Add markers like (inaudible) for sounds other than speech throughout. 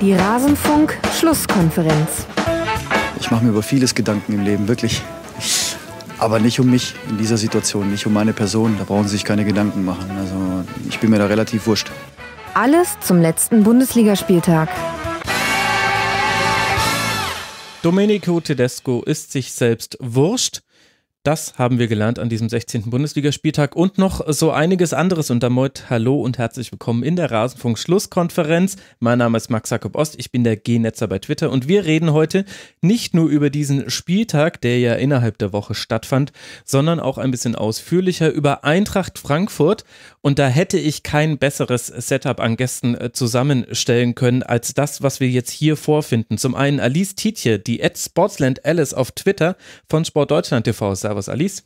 Die Rasenfunk-Schlusskonferenz. Ich mache mir über vieles Gedanken im Leben, wirklich. Aber nicht um mich in dieser Situation, nicht um meine Person. Da brauchen Sie sich keine Gedanken machen. Also ich bin mir da relativ wurscht. Alles zum letzten Bundesligaspieltag. Domenico Tedesco ist sich selbst wurscht. Das haben wir gelernt an diesem 16. Bundesligaspieltag und noch so einiges anderes. Und damit hallo und herzlich willkommen in der Rasenfunk-Schlusskonferenz. Mein Name ist Max Jakob Ost, ich bin der G-Netzer bei Twitter und wir reden heute nicht nur über diesen Spieltag, der ja innerhalb der Woche stattfand, sondern auch ein bisschen ausführlicher über Eintracht Frankfurt. Und da hätte ich kein besseres Setup an Gästen äh, zusammenstellen können, als das, was wir jetzt hier vorfinden. Zum einen Alice Tietje, die at Sportsland Alice auf Twitter von Sport TV sagt, Servus Alice.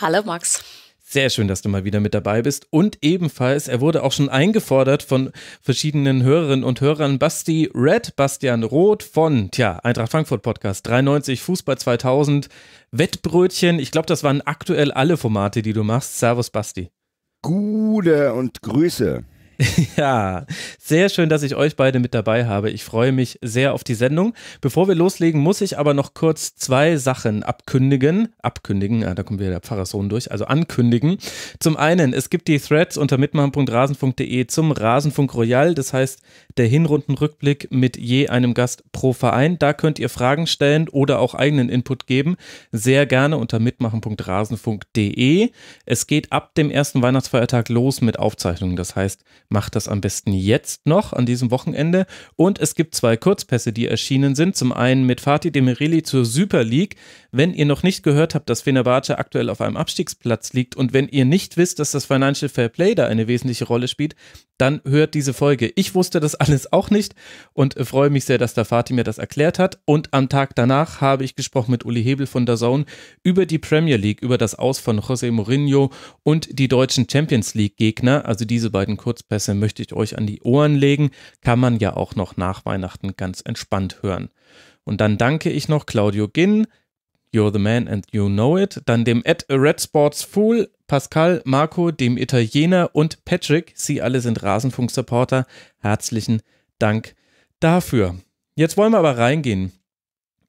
Hallo Max. Sehr schön, dass du mal wieder mit dabei bist. Und ebenfalls, er wurde auch schon eingefordert von verschiedenen Hörerinnen und Hörern. Basti Red, Bastian Roth von, tja, Eintracht Frankfurt Podcast 93, Fußball 2000, Wettbrötchen. Ich glaube, das waren aktuell alle Formate, die du machst. Servus, Basti. Gude und Grüße. (laughs) Ja, sehr schön, dass ich euch beide mit dabei habe. Ich freue mich sehr auf die Sendung. Bevor wir loslegen, muss ich aber noch kurz zwei Sachen abkündigen. Abkündigen, ja, da kommt wieder der Pfarrerssohn durch, also ankündigen. Zum einen, es gibt die Threads unter mitmachen.rasenfunk.de zum Rasenfunk Royal, das heißt der Hinrundenrückblick mit je einem Gast pro Verein. Da könnt ihr Fragen stellen oder auch eigenen Input geben. Sehr gerne unter mitmachen.rasenfunk.de. Es geht ab dem ersten Weihnachtsfeiertag los mit Aufzeichnungen, das heißt, Macht das am besten jetzt noch an diesem Wochenende. Und es gibt zwei Kurzpässe, die erschienen sind. Zum einen mit Fatih Demireli zur Super League. Wenn ihr noch nicht gehört habt, dass Fenerbahce aktuell auf einem Abstiegsplatz liegt und wenn ihr nicht wisst, dass das Financial Fair Play da eine wesentliche Rolle spielt, dann hört diese Folge. Ich wusste das (laughs) alles auch nicht und freue mich sehr, dass der Fatih mir das erklärt hat. Und am Tag danach habe ich gesprochen mit Uli Hebel von der Zone über die Premier League, über das Aus von José Mourinho und die deutschen Champions League Gegner, also diese beiden Kurzpässe Deswegen möchte ich euch an die Ohren legen, kann man ja auch noch nach Weihnachten ganz entspannt hören. Und dann danke ich noch Claudio Ginn, You're the Man and You Know It, dann dem Ed Red Sports Fool, Pascal, Marco, dem Italiener und Patrick, sie alle sind Rasenfunk-Supporter. Herzlichen Dank dafür. Jetzt wollen wir aber reingehen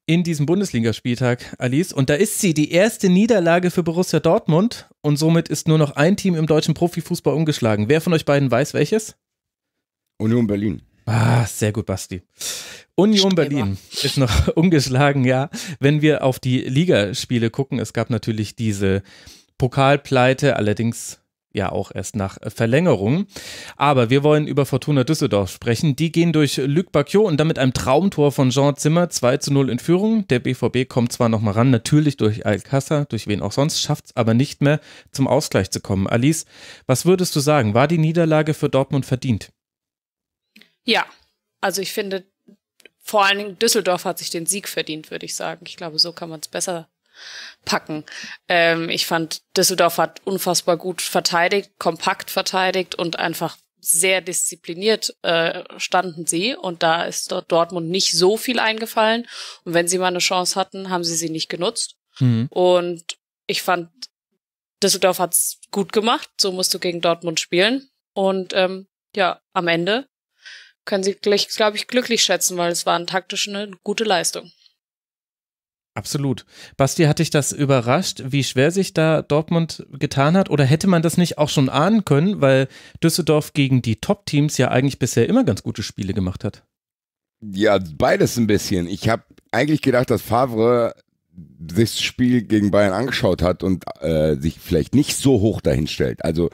in diesem Bundesligaspieltag, Alice. Und da ist sie, die erste Niederlage für Borussia Dortmund. Und somit ist nur noch ein Team im deutschen Profifußball umgeschlagen. Wer von euch beiden weiß welches? Union Berlin. Ah, sehr gut, Basti. Union Berlin ist noch umgeschlagen, (laughs) ja. Wenn wir auf die Ligaspiele gucken, es gab natürlich diese Pokalpleite, allerdings ja auch erst nach Verlängerung. Aber wir wollen über Fortuna Düsseldorf sprechen. Die gehen durch Luc Bacchio und damit mit einem Traumtor von Jean Zimmer 2 zu 0 in Führung. Der BVB kommt zwar nochmal ran, natürlich durch Alcázar, durch wen auch sonst, schafft es aber nicht mehr zum Ausgleich zu kommen. Alice, was würdest du sagen? War die Niederlage für Dortmund verdient? Ja, also ich finde, vor allen Dingen Düsseldorf hat sich den Sieg verdient, würde ich sagen. Ich glaube, so kann man es besser packen. Ähm, ich fand, Düsseldorf hat unfassbar gut verteidigt, kompakt verteidigt und einfach sehr diszipliniert äh, standen sie und da ist dort Dortmund nicht so viel eingefallen. Und wenn sie mal eine Chance hatten, haben sie sie nicht genutzt. Mhm. Und ich fand, Düsseldorf hat's gut gemacht. So musst du gegen Dortmund spielen. Und ähm, ja, am Ende können sie, glaube ich, glücklich schätzen, weil es war eine taktisch eine gute Leistung. Absolut. Basti, hat dich das überrascht, wie schwer sich da Dortmund getan hat? Oder hätte man das nicht auch schon ahnen können, weil Düsseldorf gegen die Top-Teams ja eigentlich bisher immer ganz gute Spiele gemacht hat? Ja, beides ein bisschen. Ich habe eigentlich gedacht, dass Favre sich das Spiel gegen Bayern angeschaut hat und äh, sich vielleicht nicht so hoch dahin stellt. Also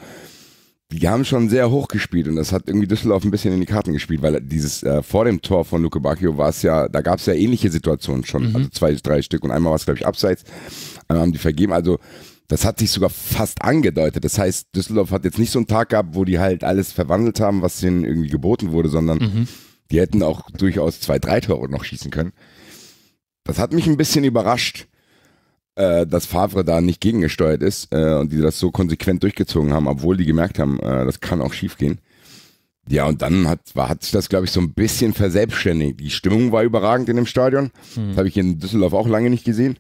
die haben schon sehr hoch gespielt und das hat irgendwie Düsseldorf ein bisschen in die Karten gespielt, weil dieses äh, vor dem Tor von Luke Bacchio war es ja, da gab es ja ähnliche Situationen schon, mhm. also zwei, drei Stück und einmal war es glaube ich abseits, einmal haben die vergeben, also das hat sich sogar fast angedeutet. Das heißt, Düsseldorf hat jetzt nicht so einen Tag gehabt, wo die halt alles verwandelt haben, was ihnen irgendwie geboten wurde, sondern mhm. die hätten auch durchaus zwei, drei Tore noch schießen können. Das hat mich ein bisschen überrascht äh, dass Favre da nicht gegengesteuert ist äh, und die das so konsequent durchgezogen haben, obwohl die gemerkt haben, äh, das kann auch schiefgehen. Ja, und dann hat, war, hat sich das, glaube ich, so ein bisschen verselbstständigt. Die Stimmung war überragend in dem Stadion. Mhm. Das habe ich in Düsseldorf auch lange nicht gesehen.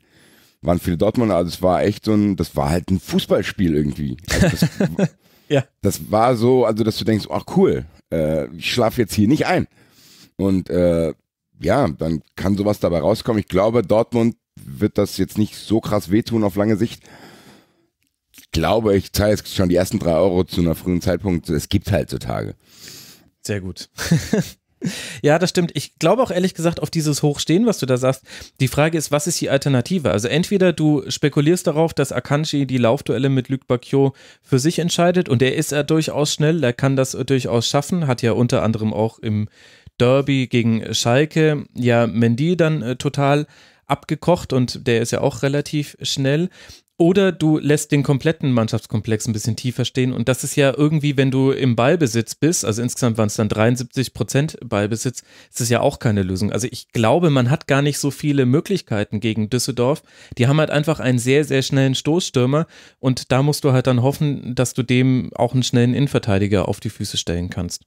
Waren viele Dortmunder, also es war echt so ein, das war halt ein Fußballspiel irgendwie. Also das, (laughs) ja. das war so, also dass du denkst, ach cool, äh, ich schlafe jetzt hier nicht ein. Und äh, ja, dann kann sowas dabei rauskommen. Ich glaube, Dortmund wird das jetzt nicht so krass wehtun auf lange Sicht. Ich glaube, ich zahle jetzt schon die ersten drei Euro zu einer frühen Zeitpunkt. Es gibt halt so Tage. Sehr gut. (laughs) Ja, das stimmt. Ich glaube auch ehrlich gesagt auf dieses Hochstehen, was du da sagst. Die Frage ist, was ist die Alternative? Also entweder du spekulierst darauf, dass Akanji die Laufduelle mit Luc Bakio für sich entscheidet und er ist ja durchaus schnell, er kann das durchaus schaffen, hat ja unter anderem auch im Derby gegen Schalke ja Mendy dann äh, total abgekocht und der ist ja auch relativ schnell. Oder du lässt den kompletten Mannschaftskomplex ein bisschen tiefer stehen. Und das ist ja irgendwie, wenn du im Ballbesitz bist, also insgesamt waren es dann 73 Prozent Ballbesitz, ist das ja auch keine Lösung. Also ich glaube, man hat gar nicht so viele Möglichkeiten gegen Düsseldorf. Die haben halt einfach einen sehr, sehr schnellen Stoßstürmer. Und da musst du halt dann hoffen, dass du dem auch einen schnellen Innenverteidiger auf die Füße stellen kannst.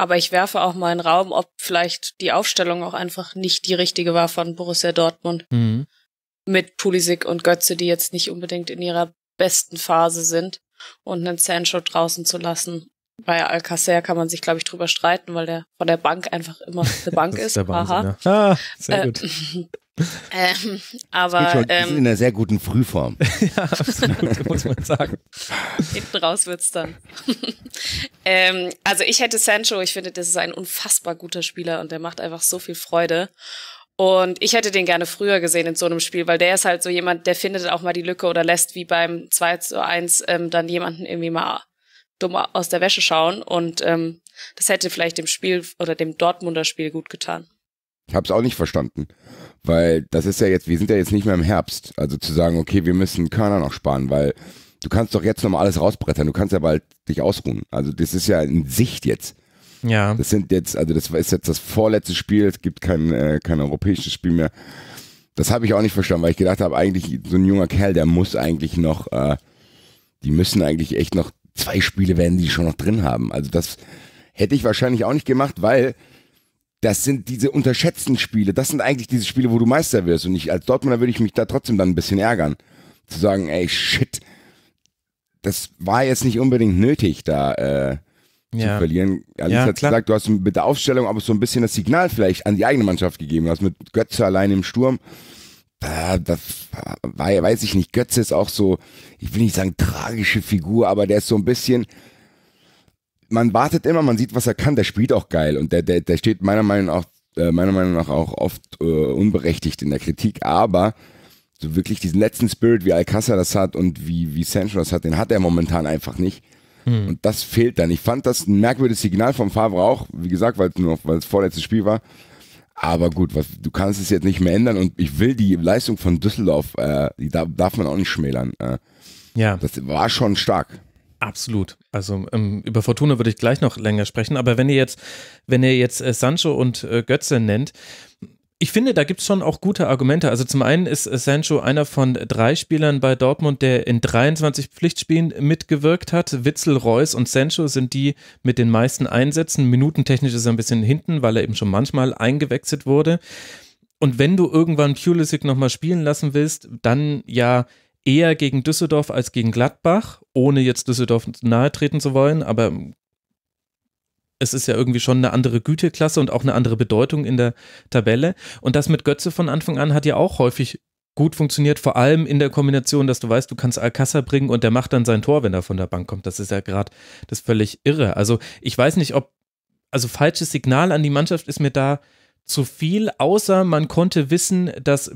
Aber ich werfe auch mal in Raum, ob vielleicht die Aufstellung auch einfach nicht die richtige war von Borussia Dortmund. Mhm. Mit Pulisic und Götze, die jetzt nicht unbedingt in ihrer besten Phase sind. Und einen Sancho draußen zu lassen. Bei Alcacer kann man sich, glaube ich, drüber streiten, weil der von der Bank einfach immer eine (laughs) Bank ist. ist. Der Wahnsinn, Aha. Ja. Ah, sehr äh, gut. (laughs) Ähm, aber schon, ähm, in einer sehr guten Frühform. (laughs) ja, absolut, muss man sagen. Hinten raus wird's dann. (laughs) ähm, also ich hätte Sancho, ich finde, das ist ein unfassbar guter Spieler und der macht einfach so viel Freude. Und ich hätte den gerne früher gesehen in so einem Spiel, weil der ist halt so jemand, der findet auch mal die Lücke oder lässt wie beim 2 zu 1 ähm, dann jemanden irgendwie mal dumm aus der Wäsche schauen. Und ähm, das hätte vielleicht dem Spiel oder dem Dortmunder Spiel gut getan. Ich habe es auch nicht verstanden, weil das ist ja jetzt, wir sind ja jetzt nicht mehr im Herbst. Also zu sagen, okay, wir müssen Körner noch sparen, weil du kannst doch jetzt noch mal alles rausbrettern, du kannst ja bald dich ausruhen. Also das ist ja in Sicht jetzt. Ja. Das sind jetzt, also das ist jetzt das vorletzte Spiel, es gibt kein, äh, kein europäisches Spiel mehr. Das habe ich auch nicht verstanden, weil ich gedacht habe, eigentlich so ein junger Kerl, der muss eigentlich noch, äh, die müssen eigentlich echt noch, zwei Spiele werden die schon noch drin haben. Also das hätte ich wahrscheinlich auch nicht gemacht, weil das sind diese unterschätzten Spiele. Das sind eigentlich diese Spiele, wo du Meister wirst. Und ich als Dortmunder würde ich mich da trotzdem dann ein bisschen ärgern. Zu sagen, ey, shit, das war jetzt nicht unbedingt nötig, da äh, ja. zu verlieren. Alice ja, hat klar. gesagt, du hast mit der Aufstellung aber so ein bisschen das Signal vielleicht an die eigene Mannschaft gegeben. Du hast mit Götze allein im Sturm. Da, das war, weiß ich nicht, Götze ist auch so, ich will nicht sagen tragische Figur, aber der ist so ein bisschen, man wartet immer, man sieht, was er kann. Der spielt auch geil und der, der, der steht meiner Meinung nach, äh, meiner Meinung nach auch oft äh, unberechtigt in der Kritik, aber so wirklich diesen letzten Spirit, wie Alcázar das hat und wie, wie Sancho das hat, den hat er momentan einfach nicht. Mhm. Und das fehlt dann. Ich fand das ein merkwürdiges Signal vom Favre auch, wie gesagt, weil es nur, weil das vorletzte Spiel war. Aber gut, was, du kannst es jetzt nicht mehr ändern und ich will die Leistung von Düsseldorf, äh, die darf, darf man auch nicht schmälern. Äh, ja. Das war schon stark. Absolut. Also ähm, über Fortuna würde ich gleich noch länger sprechen, aber wenn ihr jetzt, wenn ihr jetzt äh, Sancho und äh, Götze nennt, ich finde, da gibt es schon auch gute Argumente. Also zum einen ist äh, Sancho einer von drei Spielern bei Dortmund, der in 23 Pflichtspielen mitgewirkt hat. Witzel, Reus und Sancho sind die mit den meisten Einsätzen. Minutentechnisch ist er ein bisschen hinten, weil er eben schon manchmal eingewechselt wurde. Und wenn du irgendwann Pulisic nochmal spielen lassen willst, dann ja eher gegen Düsseldorf als gegen Gladbach, ohne jetzt Düsseldorf nahe treten zu wollen, aber es ist ja irgendwie schon eine andere Güteklasse und auch eine andere Bedeutung in der Tabelle. Und das mit Götze von Anfang an hat ja auch häufig gut funktioniert, vor allem in der Kombination, dass du weißt, du kannst Alcázar bringen und der macht dann sein Tor, wenn er von der Bank kommt. Das ist ja gerade das völlig irre. Also ich weiß nicht, ob, also falsches Signal an die Mannschaft ist mir da zu viel, außer man konnte wissen, dass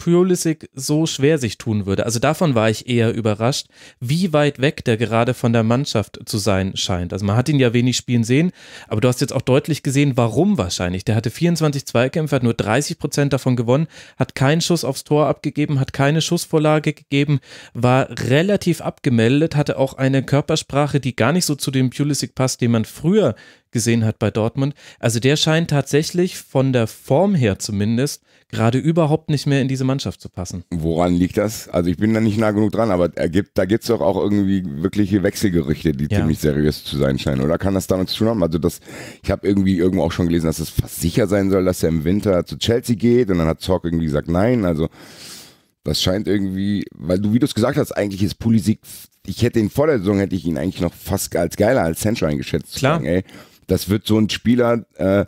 Pulisic so schwer sich tun würde. Also davon war ich eher überrascht, wie weit weg der gerade von der Mannschaft zu sein scheint. Also man hat ihn ja wenig spielen sehen, aber du hast jetzt auch deutlich gesehen, warum wahrscheinlich. Der hatte 24 Zweikämpfe, hat nur 30 Prozent davon gewonnen, hat keinen Schuss aufs Tor abgegeben, hat keine Schussvorlage gegeben, war relativ abgemeldet, hatte auch eine Körpersprache, die gar nicht so zu dem Pulisic passt, den man früher gesehen hat bei Dortmund. Also der scheint tatsächlich von der Form her zumindest gerade überhaupt nicht mehr in diese Mannschaft zu passen. Woran liegt das? Also ich bin da nicht nah genug dran, aber ergibt, da gibt es doch auch irgendwie wirkliche Wechselgerüchte, die ja. ziemlich seriös zu sein scheinen. Oder kann das damit zu tun haben? Also das, ich habe irgendwie irgendwo auch schon gelesen, dass es das fast sicher sein soll, dass er im Winter zu Chelsea geht und dann hat Zorc irgendwie gesagt, nein, also das scheint irgendwie, weil du, wie du es gesagt hast, eigentlich ist Pulisic, ich hätte ihn vor der Saison, hätte ich ihn eigentlich noch fast als geiler als Central eingeschätzt. Klar. Sagen, ey, das wird so ein Spieler, äh,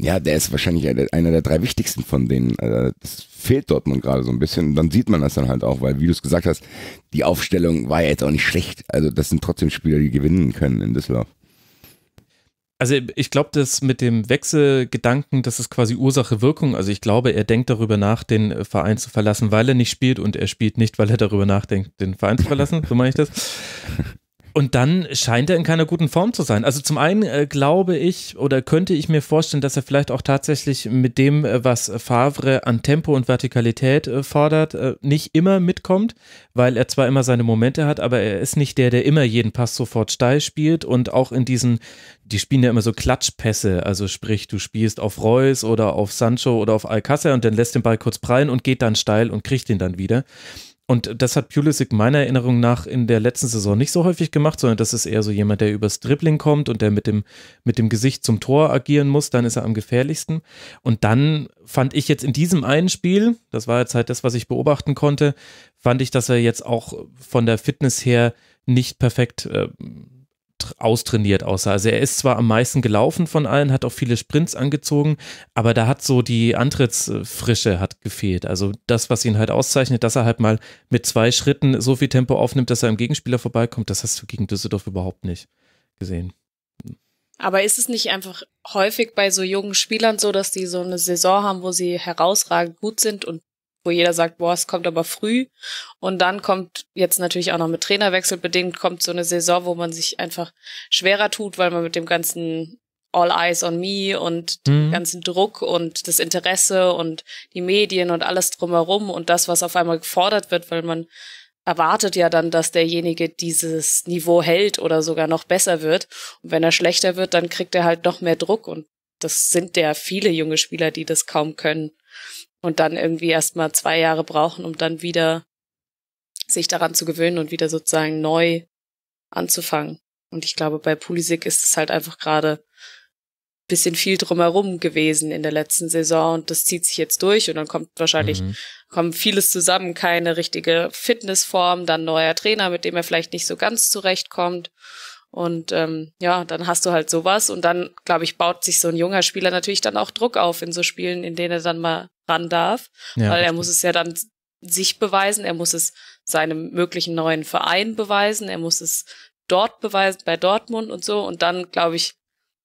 ja, der ist wahrscheinlich einer der drei wichtigsten von denen. Also, das fehlt Dortmund gerade so ein bisschen. Und dann sieht man das dann halt auch, weil, wie du es gesagt hast, die Aufstellung war ja jetzt auch nicht schlecht. Also, das sind trotzdem Spieler, die gewinnen können in Düsseldorf. Also ich glaube, das mit dem Wechselgedanken, das ist quasi Ursache-Wirkung. Also ich glaube, er denkt darüber nach, den Verein zu verlassen, weil er nicht spielt und er spielt nicht, weil er darüber nachdenkt, den Verein zu verlassen. So meine ich das. Und dann scheint er in keiner guten Form zu sein. Also zum einen äh, glaube ich oder könnte ich mir vorstellen, dass er vielleicht auch tatsächlich mit dem, äh, was Favre an Tempo und Vertikalität äh, fordert, äh, nicht immer mitkommt, weil er zwar immer seine Momente hat, aber er ist nicht der, der immer jeden Pass sofort steil spielt und auch in diesen, die spielen ja immer so Klatschpässe, also sprich, du spielst auf Reus oder auf Sancho oder auf Alcácer und dann lässt den Ball kurz prallen und geht dann steil und kriegt ihn dann wieder. Und das hat Pulisic meiner Erinnerung nach in der letzten Saison nicht so häufig gemacht, sondern das ist eher so jemand, der übers Dribbling kommt und der mit dem, mit dem Gesicht zum Tor agieren muss, dann ist er am gefährlichsten. Und dann fand ich jetzt in diesem einen Spiel, das war jetzt halt das, was ich beobachten konnte, fand ich, dass er jetzt auch von der Fitness her nicht perfekt äh, austrainiert aussah. Also er ist zwar am meisten gelaufen von allen, hat auch viele Sprints angezogen, aber da hat so die Antrittsfrische hat gefehlt. Also das, was ihn halt auszeichnet, dass er halt mal mit zwei Schritten so viel Tempo aufnimmt, dass er am Gegenspieler vorbeikommt, das hast du gegen Düsseldorf überhaupt nicht gesehen. Aber ist es nicht einfach häufig bei so jungen Spielern so, dass die so eine Saison haben, wo sie herausragend gut sind und wo jeder sagt, boah, es kommt aber früh. Und dann kommt jetzt natürlich auch noch mit Trainerwechsel bedingt, kommt so eine Saison, wo man sich einfach schwerer tut, weil man mit dem ganzen All Eyes on Me und mhm. den ganzen Druck und das Interesse und die Medien und alles drumherum und das, was auf einmal gefordert wird, weil man erwartet ja dann, dass derjenige dieses Niveau hält oder sogar noch besser wird. Und wenn er schlechter wird, dann kriegt er halt noch mehr Druck und das sind ja viele junge Spieler, die das kaum können und dann irgendwie erstmal zwei Jahre brauchen, um dann wieder sich daran zu gewöhnen und wieder sozusagen neu anzufangen. Und ich glaube, bei Pulisic ist es halt einfach gerade bisschen viel drumherum gewesen in der letzten Saison und das zieht sich jetzt durch und dann kommt wahrscheinlich mhm. kommt vieles zusammen, keine richtige Fitnessform, dann neuer Trainer, mit dem er vielleicht nicht so ganz zurechtkommt und ähm, ja, dann hast du halt sowas und dann, glaube ich, baut sich so ein junger Spieler natürlich dann auch Druck auf in so Spielen, in denen er dann mal ran darf, ja, weil er muss es ja dann sich beweisen, er muss es seinem möglichen neuen Verein beweisen, er muss es dort beweisen, bei Dortmund und so. Und dann, glaube ich,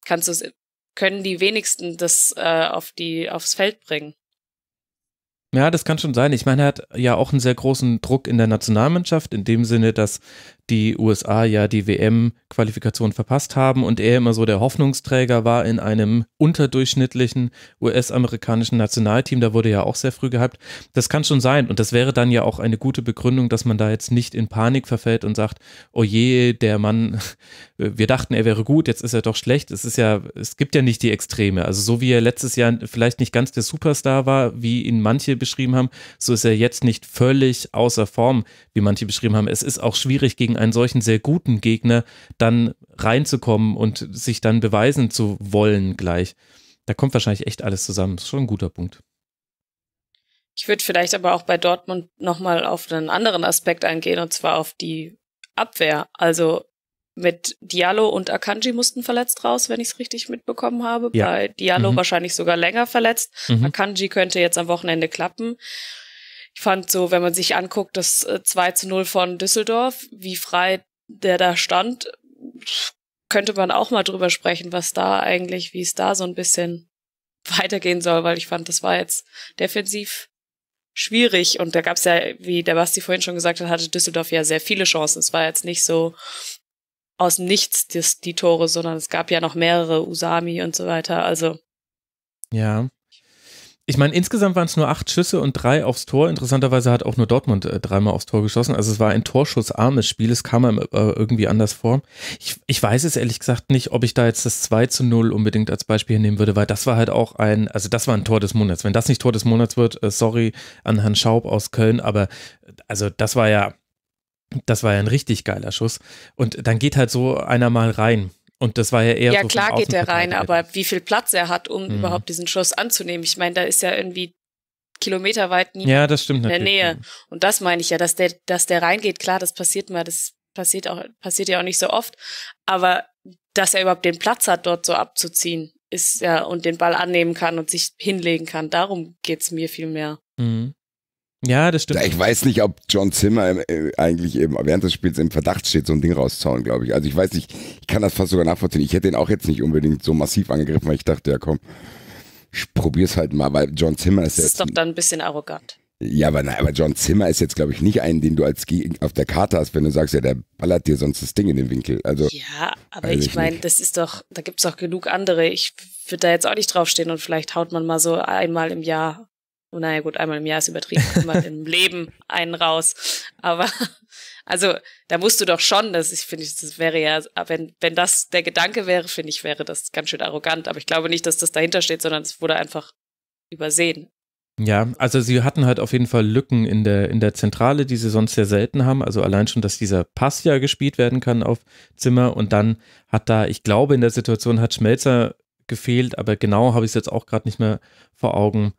kannst du es, können die wenigsten das äh, auf die, aufs Feld bringen. Ja, das kann schon sein. Ich meine, er hat ja auch einen sehr großen Druck in der Nationalmannschaft, in dem Sinne, dass die USA ja die WM-Qualifikation verpasst haben und er immer so der Hoffnungsträger war in einem unterdurchschnittlichen US-amerikanischen Nationalteam. Da wurde ja auch sehr früh gehypt. Das kann schon sein und das wäre dann ja auch eine gute Begründung, dass man da jetzt nicht in Panik verfällt und sagt, oh je, der Mann, (laughs) wir dachten, er wäre gut, jetzt ist er doch schlecht. Es ist ja, es gibt ja nicht die Extreme. Also so wie er letztes Jahr vielleicht nicht ganz der Superstar war, wie ihn manche beschrieben haben, so ist er jetzt nicht völlig außer Form, wie manche beschrieben haben. Es ist auch schwierig gegen gegen einen solchen sehr guten Gegner dann reinzukommen und sich dann beweisen zu wollen gleich. Da kommt wahrscheinlich echt alles zusammen. Das ist schon ein guter Punkt. Ich würde vielleicht aber auch bei Dortmund nochmal auf einen anderen Aspekt eingehen, und zwar auf die Abwehr. Also mit Diallo und Akanji mussten verletzt raus, wenn ich es richtig mitbekommen habe. Ja. Bei Diallo mhm. wahrscheinlich sogar länger verletzt. Mhm. Akanji könnte jetzt am Wochenende klappen ich fand so, wenn man sich anguckt, das 2 äh, zu 0 von Düsseldorf, wie frei der da stand, könnte man auch mal drüber sprechen, was da eigentlich, wie es da so ein bisschen (laughs) weitergehen soll, weil ich fand, das war jetzt defensiv schwierig. Und da gab es ja, wie der Basti vorhin schon gesagt hat, hatte Düsseldorf ja sehr viele Chancen. Es war jetzt nicht so aus dem Nichts die, die Tore, sondern es gab ja noch mehrere, Usami und so weiter. Also ja. Ich meine, insgesamt waren es nur acht Schüsse und drei aufs Tor. Interessanterweise hat auch nur Dortmund äh, dreimal aufs Tor geschossen. Also es war ein torschussarmes Spiel. Es kam einem äh, irgendwie anders vor. Ich, ich weiß es ehrlich gesagt nicht, ob ich da jetzt das 2 zu 0 unbedingt als Beispiel nehmen würde, weil das war halt auch ein, also das war ein Tor des Monats. Wenn das nicht Tor des Monats wird, äh, sorry an Herrn Schaub aus Köln, aber äh, also das war ja, das war ja ein richtig geiler Schuss. Und dann geht halt so einer mal rein. Und das war ja eher. Ja, so klar geht er rein, aber wie viel Platz er hat, um mhm. überhaupt diesen Schuss anzunehmen. Ich meine, da ist ja irgendwie kilometerweit niemand ja, das stimmt in der Nähe. Und das meine ich ja, dass der, dass der reingeht, klar, das passiert mal, das passiert auch, passiert ja auch nicht so oft. Aber dass er überhaupt den Platz hat, dort so abzuziehen, ist ja, und den Ball annehmen kann und sich hinlegen kann, darum geht's mir viel mehr. Mhm. Ja, das stimmt. Ich weiß nicht, ob John Zimmer äh, eigentlich eben während des Spiels im Verdacht steht, so ein Ding rauszuhauen, glaube ich. Also ich weiß nicht, ich kann das fast sogar nachvollziehen. Ich hätte ihn auch jetzt nicht unbedingt so massiv angegriffen, weil ich dachte, ja komm, ich probier's halt mal, weil John Zimmer ist das jetzt. Das ist doch dann ein bisschen arrogant. Ja, aber, nein, aber John Zimmer ist jetzt, glaube ich, nicht einen, den du als auf der Karte hast, wenn du sagst, ja, der ballert dir sonst das Ding in den Winkel. Also, ja, aber ich, ich meine, das ist doch, da gibt es doch genug andere. Ich würde da jetzt auch nicht draufstehen und vielleicht haut man mal so einmal im Jahr naja gut, einmal im Jahr ist übertrieben, einmal (laughs) im Leben einen raus. Aber also da musst du doch schon, das ich finde, das wäre ja, wenn, wenn das der Gedanke wäre, finde ich, wäre das ganz schön arrogant. Aber ich glaube nicht, dass das dahinter steht, sondern es wurde einfach übersehen. Ja, also sie hatten halt auf jeden Fall Lücken in der, in der Zentrale, die sie sonst sehr selten haben. Also allein schon, dass dieser Pass ja gespielt werden kann auf Zimmer und dann hat da, ich glaube, in der Situation hat Schmelzer gefehlt, aber genau habe ich es jetzt auch gerade nicht mehr vor Augen.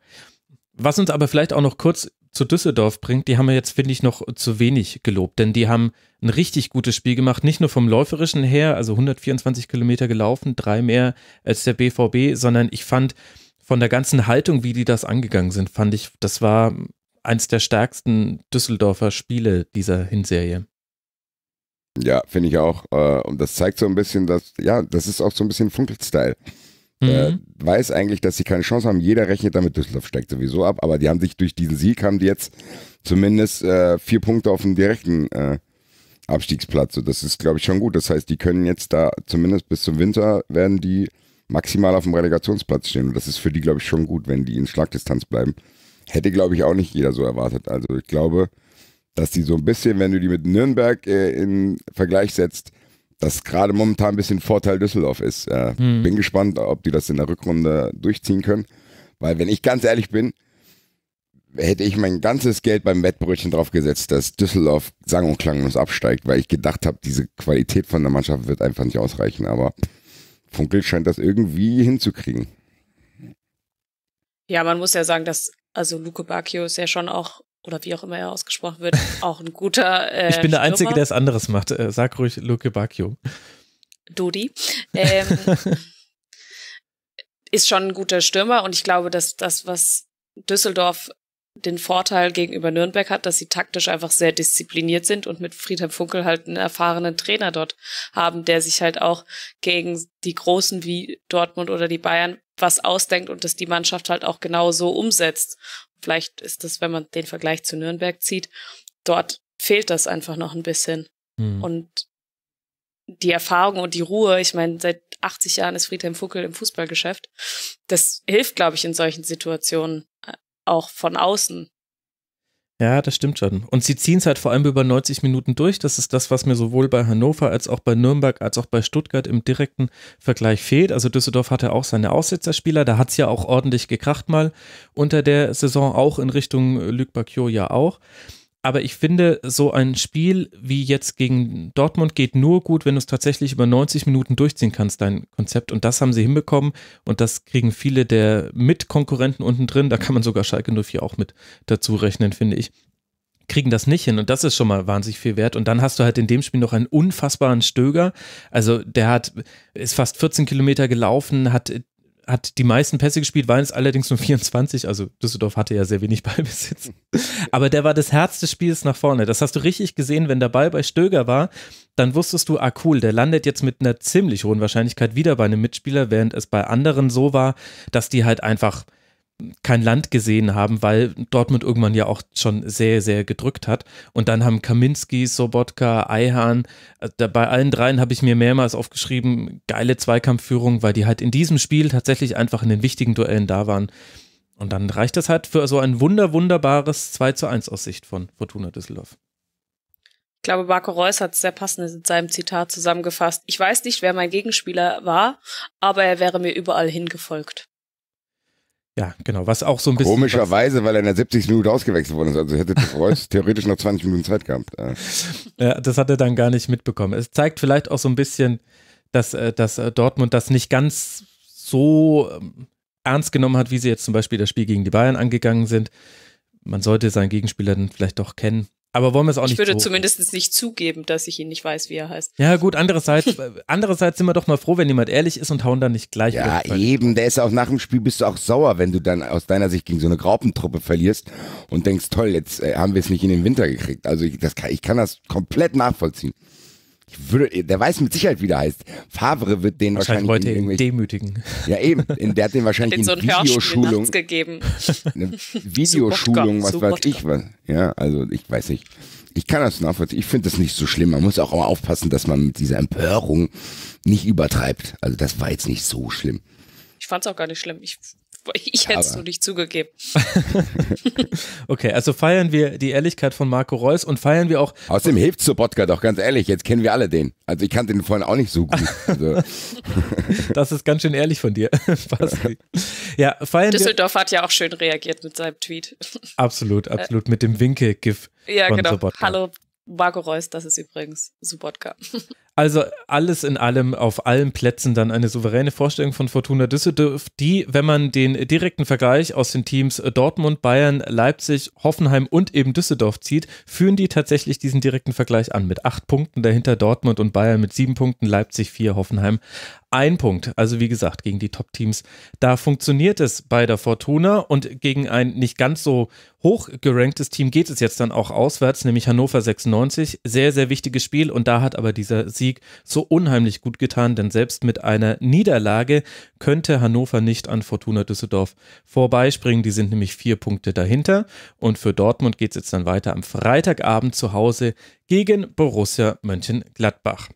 Was uns aber vielleicht auch noch kurz zu Düsseldorf bringt, die haben wir jetzt, finde ich, noch zu wenig gelobt, denn die haben ein richtig gutes Spiel gemacht, nicht nur vom Läuferischen her, also 124 Kilometer gelaufen, drei mehr als der BVB, sondern ich fand von der ganzen Haltung, wie die das angegangen sind, fand ich, das war eins der stärksten Düsseldorfer Spiele dieser Hinserie. Ja, finde ich auch. Äh, und das zeigt so ein bisschen, dass, ja, das ist auch so ein bisschen Funkelstyle. Mhm. weiß eigentlich, dass sie keine Chance haben. Jeder rechnet damit, Düsseldorf steigt sowieso ab, aber die haben sich durch diesen Sieg, haben die jetzt zumindest äh, vier Punkte auf dem direkten äh, Abstiegsplatz. Und das ist, glaube ich, schon gut. Das heißt, die können jetzt da zumindest bis zum Winter werden die maximal auf dem Relegationsplatz stehen. Und das ist für die, glaube ich, schon gut, wenn die in Schlagdistanz bleiben. Hätte, glaube ich, auch nicht jeder so erwartet. Also ich glaube, dass die so ein bisschen, wenn du die mit Nürnberg äh, in Vergleich setzt, das gerade momentan ein bisschen Vorteil Düsseldorf ist. Äh, mhm. Bin gespannt, ob die das in der Rückrunde durchziehen können. Weil, wenn ich ganz ehrlich bin, hätte ich mein ganzes Geld beim Wettbrötchen drauf gesetzt, dass Düsseldorf sang- und klanglos absteigt, weil ich gedacht habe, diese Qualität von der Mannschaft wird einfach nicht ausreichen. Aber Funkel scheint das irgendwie hinzukriegen. Ja, man muss ja sagen, dass also Luke Bacchio ist ja schon auch oder wie auch immer er ausgesprochen wird, (laughs) auch ein guter. Äh, ich bin der Einzige, der es anderes macht. Äh, sag ruhig Luke Bacchio. Dodi. Ähm, (laughs) ist schon ein guter Stürmer und ich glaube, dass das, was Düsseldorf den Vorteil gegenüber Nürnberg hat, dass sie taktisch einfach sehr diszipliniert sind und mit Friedhelm Funkel halt einen erfahrenen Trainer dort haben, der sich halt auch gegen die Großen wie Dortmund oder die Bayern was ausdenkt und dass die Mannschaft halt auch genau so umsetzt. Vielleicht ist das, wenn man den Vergleich zu Nürnberg zieht, dort fehlt das einfach noch ein bisschen. Hm. Und die Erfahrung und die Ruhe, ich meine, seit 80 Jahren ist Friedhelm Fuckel im Fußballgeschäft. Das hilft, glaube ich, in solchen Situationen äh, auch von außen ja, das stimmt schon. Und sie ziehen es halt vor allem über 90 Minuten durch. Das ist das, was mir sowohl bei Hannover als auch bei Nürnberg als auch bei Stuttgart im direkten Vergleich fehlt. Also Düsseldorf hatte auch seine Aussetzerspieler. Da hat es ja auch ordentlich gekracht mal unter der Saison, auch in Richtung Luc Bacchio ja auch aber ich finde, so ein Spiel wie jetzt gegen Dortmund geht nur gut, wenn du es tatsächlich über 90 Minuten durchziehen kannst, dein Konzept. Und das haben sie hinbekommen und das kriegen viele der Mitkonkurrenten unten drin, da kann man sogar Schalke 04 auch mit dazu rechnen, finde ich, kriegen das nicht hin. Und das ist schon mal wahnsinnig viel wert. Und dann hast du halt in dem Spiel noch einen unfassbaren Stöger. Also der hat, ist fast 14 Kilometer gelaufen, hat hat die meisten Pässe gespielt, waren es allerdings nur 24. Also Düsseldorf hatte ja sehr wenig (laughs) Ballbesitz. Aber der war das Herz des Spiels nach vorne. Das hast du richtig gesehen, wenn der Ball bei Stöger war, dann wusstest du, ah cool, der landet jetzt mit einer ziemlich hohen Wahrscheinlichkeit wieder bei einem Mitspieler, während es bei anderen so war, dass die halt einfach kein Land gesehen haben, weil Dortmund irgendwann ja auch schon sehr, sehr gedrückt hat. Und dann haben Kaminski, Sobotka, Eihahn, äh, bei allen dreien habe ich mir mehrmals aufgeschrieben, geile Zweikampfführung, weil die halt in diesem Spiel tatsächlich einfach in den wichtigen Duellen da waren. Und dann reicht das halt für so ein wunder, wunderbares 2 zu 1 aus Sicht von Fortuna Düsseldorf. Ich glaube, Marco Reus hat es sehr passend in seinem Zitat zusammengefasst. Ich weiß nicht, wer mein Gegenspieler war, aber er wäre mir überall hingefolgt. Ja, genau, was auch so ein bisschen. Komischerweise, weil er in der 70. Minute ausgewechselt worden ist. Also hätte Reus (laughs) theoretisch noch 20 Minuten Zeit gehabt. Ja, das hat er dann gar nicht mitbekommen. Es zeigt vielleicht auch so ein bisschen, dass, äh, dass äh, Dortmund das nicht ganz so ähm, ernst genommen hat, wie sie jetzt zum Beispiel das Spiel gegen die Bayern angegangen sind. Man sollte seinen Gegenspieler dann vielleicht doch kennen aber wollen wir es auch ich nicht Ich würde zumindest nicht zugeben, dass ich ihn nicht weiß, wie er heißt. Ja, gut, andererseits, äh, andererseits sind wir doch mal froh, wenn jemand ehrlich ist und hauen dann nicht gleich. Ja, eben, der ist auch nach dem Spiel bist du auch sauer, wenn du dann aus deiner Sicht gegen so eine Graupentruppe verlierst und denkst, toll, jetzt äh, haben wir es nicht in den Winter gekriegt. Also ich, das kann, ich kann das komplett nachvollziehen. Würde, der weiß mit Sicherheit, wie der heißt. Favre wird den wahrscheinlich, wahrscheinlich heute in demütigen. Ja, eben. In, der hat den wahrscheinlich (laughs) in so Videoschulung gegeben. (laughs) Eine Videoschulung, was weiß ich was. Ja, also ich weiß nicht. Ich kann das nachvollziehen. Ich finde das nicht so schlimm. Man muss auch immer aufpassen, dass man mit dieser Empörung nicht übertreibt. Also das war jetzt nicht so schlimm. Ich fand es auch gar nicht schlimm. Ich ich hätte es nur nicht zugegeben. (laughs) okay, also feiern wir die Ehrlichkeit von Marco Reus und feiern wir auch. Außerdem hilft Sobotka doch, ganz ehrlich, jetzt kennen wir alle den. Also ich kannte den vorhin auch nicht so gut. Also. (laughs) das ist ganz schön ehrlich von dir. (laughs) ja, feiern Düsseldorf wir hat ja auch schön reagiert mit seinem Tweet. Absolut, äh. absolut. Mit dem winkel gif Ja, genau. Sobotka. Hallo Marco Reus, das ist übrigens Subotka. Also alles in allem, auf allen Plätzen dann eine souveräne Vorstellung von Fortuna Düsseldorf, die, wenn man den direkten Vergleich aus den Teams äh, Dortmund, Bayern, Leipzig, Hoffenheim und eben Düsseldorf zieht, führen die tatsächlich diesen direkten Vergleich an mit acht Punkten, dahinter Dortmund und Bayern mit sieben Punkten, Leipzig vier, Hoffenheim ein Punkt. Also wie gesagt, gegen die Top-Teams, da funktioniert es bei der Fortuna und gegen ein nicht ganz so hoch geranktes Team geht es jetzt dann auch auswärts, nämlich Hannover 96. Sehr, sehr wichtiges Spiel und da hat aber dieser Sieg Sieg so unheimlich gut getan, denn selbst mit einer Niederlage könnte Hannover nicht an Fortuna Düsseldorf vorbeispringen. Die sind nämlich vier Punkte dahinter. Und für Dortmund geht es jetzt dann weiter am Freitagabend zu Hause gegen Borussia Mönchengladbach.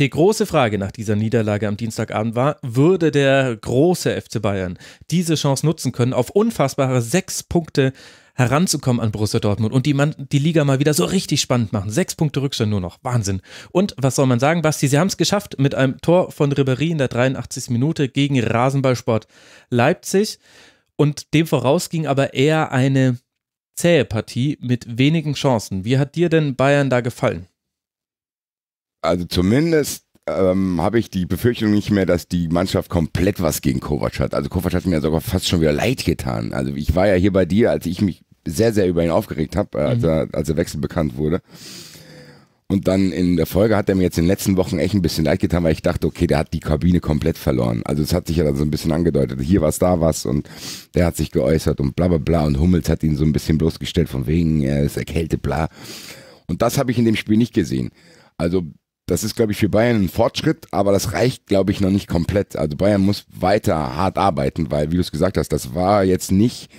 Die große Frage nach dieser Niederlage am Dienstagabend war, würde der große FC Bayern diese Chance nutzen können, auf unfassbare sechs Punkte heranzukommen an Borussia Dortmund und die, man, die Liga mal wieder so richtig spannend machen. Sechs Punkte Rückstand nur noch. Wahnsinn. Und was soll man sagen, Basti? Sie haben es geschafft mit einem Tor von Ribéry in der 83. Minute gegen Rasenballsport Leipzig. Und dem voraus ging aber eher eine zähe Partie mit wenigen Chancen. Wie hat dir denn Bayern da gefallen? Also zumindest ähm, habe ich die Befürchtung nicht mehr, dass die Mannschaft komplett was gegen Kovac hat. Also Kovac hat mir sogar fast schon wieder leid getan. Also ich war ja hier bei dir, als ich mich sehr, sehr über ihn aufgeregt habe, äh, als, mhm. als, er Wechsel bekannt wurde. Und dann in der Folge hat er mir jetzt in den letzten Wochen echt ein bisschen leid getan, weil ich dachte, okay, der hat die Kabine komplett verloren. Also es hat sich ja dann so ein bisschen angedeutet, hier was, da was und der hat sich geäußert und bla bla bla und Hummels hat ihn so ein bisschen bloßgestellt von wegen, er ist erkältet, bla. Und das habe ich in dem Spiel nicht gesehen. Also das ist, glaube ich, für Bayern ein Fortschritt, aber das reicht, glaube ich, noch nicht komplett. Also Bayern muss weiter hart arbeiten, weil, wie du es gesagt hast, das war jetzt nicht,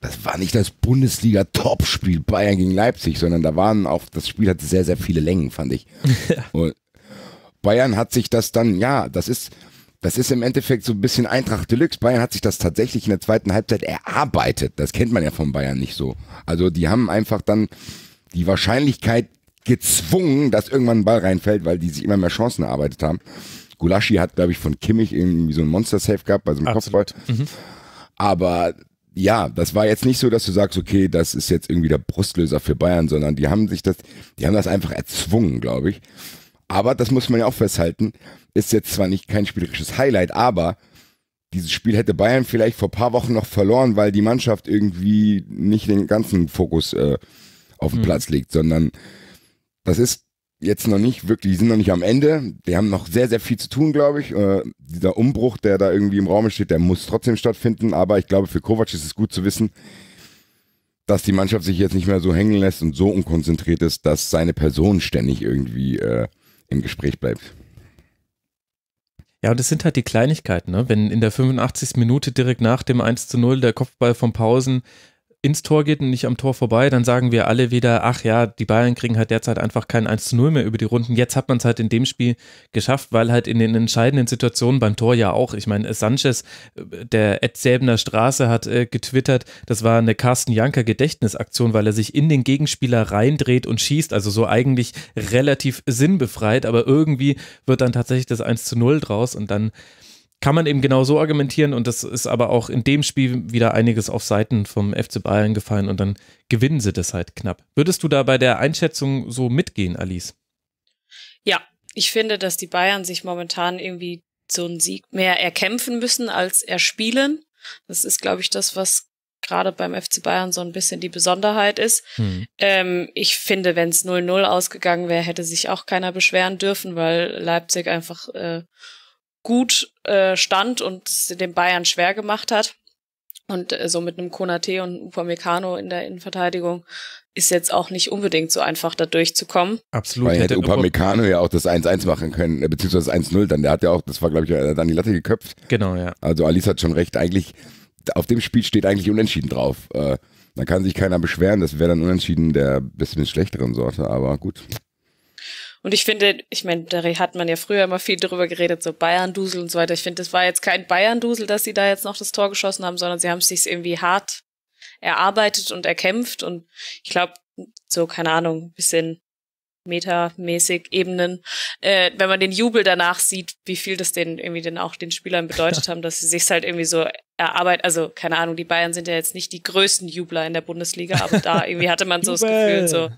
das war nicht das Bundesliga-Topspiel Bayern gegen Leipzig, sondern da waren auch, das Spiel hatte sehr, sehr viele Längen, fand ich. (laughs) Und Bayern hat sich das dann, ja, das ist, das ist im Endeffekt so ein bisschen Eintracht Deluxe. Bayern hat sich das tatsächlich in der zweiten Halbzeit erarbeitet. Das kennt man ja von Bayern nicht so. Also die haben einfach dann die Wahrscheinlichkeit gezwungen, dass irgendwann ein Ball reinfällt, weil die sich immer mehr Chancen erarbeitet haben. Gulaschi hat, glaube ich, von Kimmich irgendwie so ein Monster-Safe gehabt, bei so einem Kopfball. Mhm. Aber ja, das war jetzt nicht so, dass du sagst, okay, das ist jetzt irgendwie der Brustlöser für Bayern, sondern die haben sich das, die haben das einfach erzwungen, glaube ich. Aber das muss man ja auch festhalten, ist jetzt zwar nicht kein spielerisches Highlight, aber dieses Spiel hätte Bayern vielleicht vor paar Wochen noch verloren, weil die Mannschaft irgendwie nicht den ganzen Fokus äh, auf den mhm. Platz legt, sondern das ist jetzt noch nicht wirklich, die sind noch nicht am Ende. Die haben noch sehr, sehr viel zu tun, glaube ich. Äh, dieser Umbruch, der da irgendwie im Raum steht, der muss trotzdem stattfinden. Aber ich glaube, für Kovac ist es gut zu wissen, dass die Mannschaft sich jetzt nicht mehr so hängen lässt und so unkonzentriert ist, dass seine Person ständig irgendwie äh, im Gespräch bleibt. Ja, und das sind halt die Kleinigkeiten, ne? Wenn in der 85. Minute direkt nach dem 1 zu 0 der Kopfball von Pausen ins Tor geht und nicht am Tor vorbei, dann sagen wir alle wieder, ach ja, die Bayern kriegen halt derzeit einfach kein 1 zu 0 mehr über die Runden. Jetzt hat man es halt in dem Spiel geschafft, weil halt in den entscheidenden Situationen beim Tor ja auch, ich meine, Sanchez, äh, der Ed Säbener Straße hat äh, getwittert, das war eine Carsten Janker Gedächtnisaktion, weil er sich in den Gegenspieler reindreht und schießt, also so eigentlich relativ sinnbefreit, aber irgendwie wird dann tatsächlich das 1 zu 0 draus und dann kann man eben genau so argumentieren und das ist aber auch in dem Spiel wieder einiges auf Seiten vom FC Bayern gefallen und dann gewinnen sie das halt knapp. Würdest du da bei der Einschätzung so mitgehen, Alice? Ja, ich finde, dass die Bayern sich momentan irgendwie so einen Sieg mehr erkämpfen müssen als erspielen. Das ist, glaube ich, das, was gerade beim FC Bayern so ein bisschen die Besonderheit ist. Hm. Ähm, ich finde, wenn es 0-0 ausgegangen wäre, hätte sich auch keiner beschweren dürfen, weil Leipzig einfach äh, gut äh, stand und den Bayern schwer gemacht hat. Und äh, so mit einem Konate und Upamecano in der Innenverteidigung ist jetzt auch nicht unbedingt so einfach, da durchzukommen. Absolut. Weil hätte Upamecano ja auch das 1-1 machen können, äh, beziehungsweise 1-0 dann. Der hat ja auch, das war glaube ich, äh, dann die Latte geköpft. Genau, ja. Also Alice hat schon recht, eigentlich, auf dem Spiel steht eigentlich unentschieden drauf. Äh, da kann sich keiner beschweren, das wäre dann unentschieden der bisschen schlechteren Sorte, aber gut. Und ich finde, ich meine, da hat man ja früher immer viel drüber geredet, so Bayern-Dusel und so weiter. Ich finde, das war jetzt kein Bayern-Dusel, dass sie da jetzt noch das Tor geschossen haben, sondern sie haben es sich irgendwie hart erarbeitet und erkämpft. Und ich glaube, so, keine Ahnung, bisschen metamäßig Ebenen, äh, wenn man den Jubel danach sieht, wie viel das den irgendwie dann auch den Spielern bedeutet (laughs) haben, dass sie sich halt irgendwie so erarbeitet, Also, keine Ahnung, die Bayern sind ja jetzt nicht die größten Jubler in der Bundesliga, aber da (laughs) irgendwie hatte man so das Gefühl, so,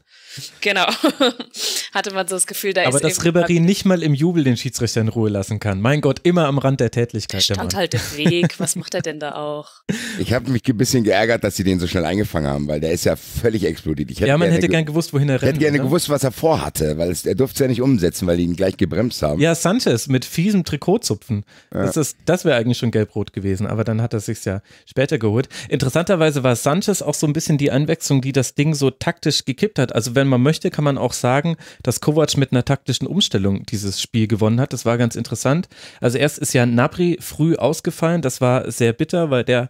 Genau. (laughs) Hatte man so das Gefühl, da Aber ist. Aber dass Ribéry nicht mal im Jubel den Schiedsrichter in Ruhe lassen kann. Mein Gott, immer am Rand der Tätigkeit. Der stand der halt im Weg. Was macht er denn da auch? (laughs) Ich habe mich ein bisschen geärgert, dass sie den so schnell eingefangen haben, weil der ist ja völlig explodiert. ja, man hätte gern gewusst, wohin er rennt. Ich hätte gerne oder? Ne? gewusst, was er vorhatte, weil es, er durfte es ja nicht umsetzen, weil die ihn gleich gebremst haben. Ja, Sanchez mit fiesem Trikotzupfen. Ja. Das, das wäre eigentlich schon gelb-rot gewesen, aber dann hat er sich's ja später geholt. Interessanterweise war Sanchez auch so ein bisschen die Anwechslung, die das Ding so taktisch gekippt hat. Also wenn wenn man möchte, kann man auch sagen, dass Kovac mit einer taktischen Umstellung dieses Spiel gewonnen hat. Das war ganz interessant. Also erst ist ja Napri früh ausgefallen. Das war sehr bitter, weil der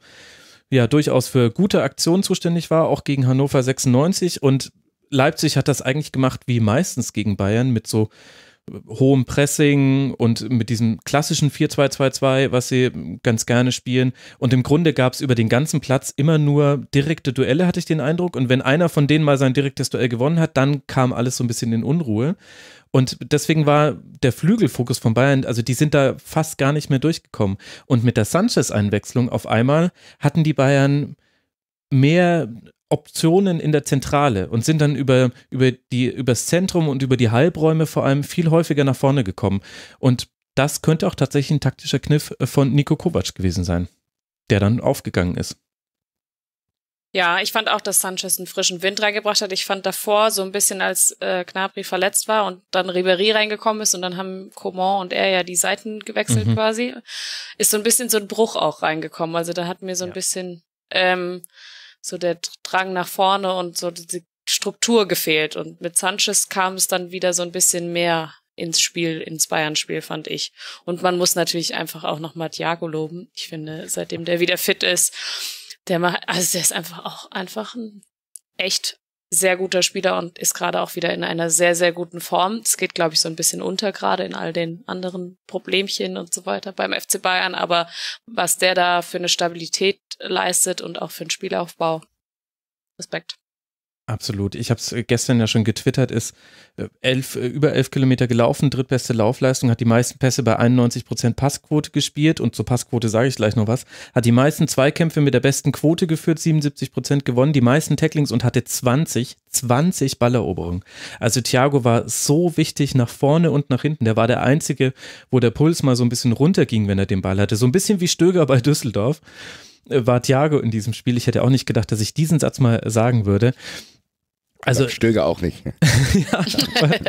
ja durchaus für gute Aktionen zuständig war, auch gegen Hannover 96 und Leipzig hat das eigentlich gemacht wie meistens gegen Bayern mit so hohem Pressing und mit diesem klassischen 4-2-2-2, was sie ganz gerne spielen. Und im Grunde gab es über den ganzen Platz immer nur direkte Duelle, hatte ich den Eindruck. Und wenn einer von denen mal sein direktes Duell gewonnen hat, dann kam alles so ein bisschen in Unruhe. Und deswegen war der Flügelfokus von Bayern, also die sind da fast gar nicht mehr durchgekommen. Und mit der Sanchez-Einwechslung auf einmal hatten die Bayern mehr Optionen in der Zentrale und sind dann über, über die, übers Zentrum und über die Halbräume vor allem viel häufiger nach vorne gekommen. Und das könnte auch tatsächlich ein taktischer Kniff äh, von Nico Kovac gewesen sein, der dann aufgegangen ist. Ja, ich fand auch, dass Sanchez einen frischen Wind reingebracht hat. Ich fand davor so ein bisschen, als äh, Gnabry verletzt war und dann Ribery reingekommen ist und dann haben Coman und er ja die Seiten gewechselt mhm. quasi, ist so ein bisschen so ein Bruch auch reingekommen. Also da hat mir so ein ja. bisschen ähm, so der Drang nach vorne und so die Struktur gefehlt. Und mit Sanchez kam es dann wieder so ein bisschen mehr ins Spiel, ins Bayern-Spiel, fand ich. Und man muss natürlich einfach auch nochmal Thiago loben. Ich finde, seitdem der wieder fit ist, der macht, also der ist einfach auch einfach ein echt sehr guter Spieler und ist gerade auch wieder in einer sehr, sehr guten Form. Es geht, glaube ich, so ein bisschen unter, gerade in all den anderen Problemchen und so weiter beim FC Bayern. Aber was der da für eine Stabilität leistet und auch für einen Spielaufbau, Respekt. Absolut. Ich habe es äh, gestern ja schon getwittert, ist äh, elf, äh, über elf Kilometer gelaufen, drittbeste Laufleistung, hat die meisten Pässe bei 91 Prozent Passquote gespielt und zur Passquote sage ich gleich noch was, hat die meisten Zweikämpfe mit der besten Quote geführt, 77 Prozent gewonnen, die meisten Tacklings und hatte 20, 20 Balleroberungen. Also Thiago war so wichtig nach vorne und nach hinten. Der war der Einzige, wo der Puls mal so ein bisschen runterging, wenn er den Ball hatte. So ein bisschen wie Stöger bei Düsseldorf war Thiago in diesem Spiel. Ich hätte auch nicht gedacht, dass ich diesen Satz mal sagen würde. Also Stöger auch nicht. (laughs) ja,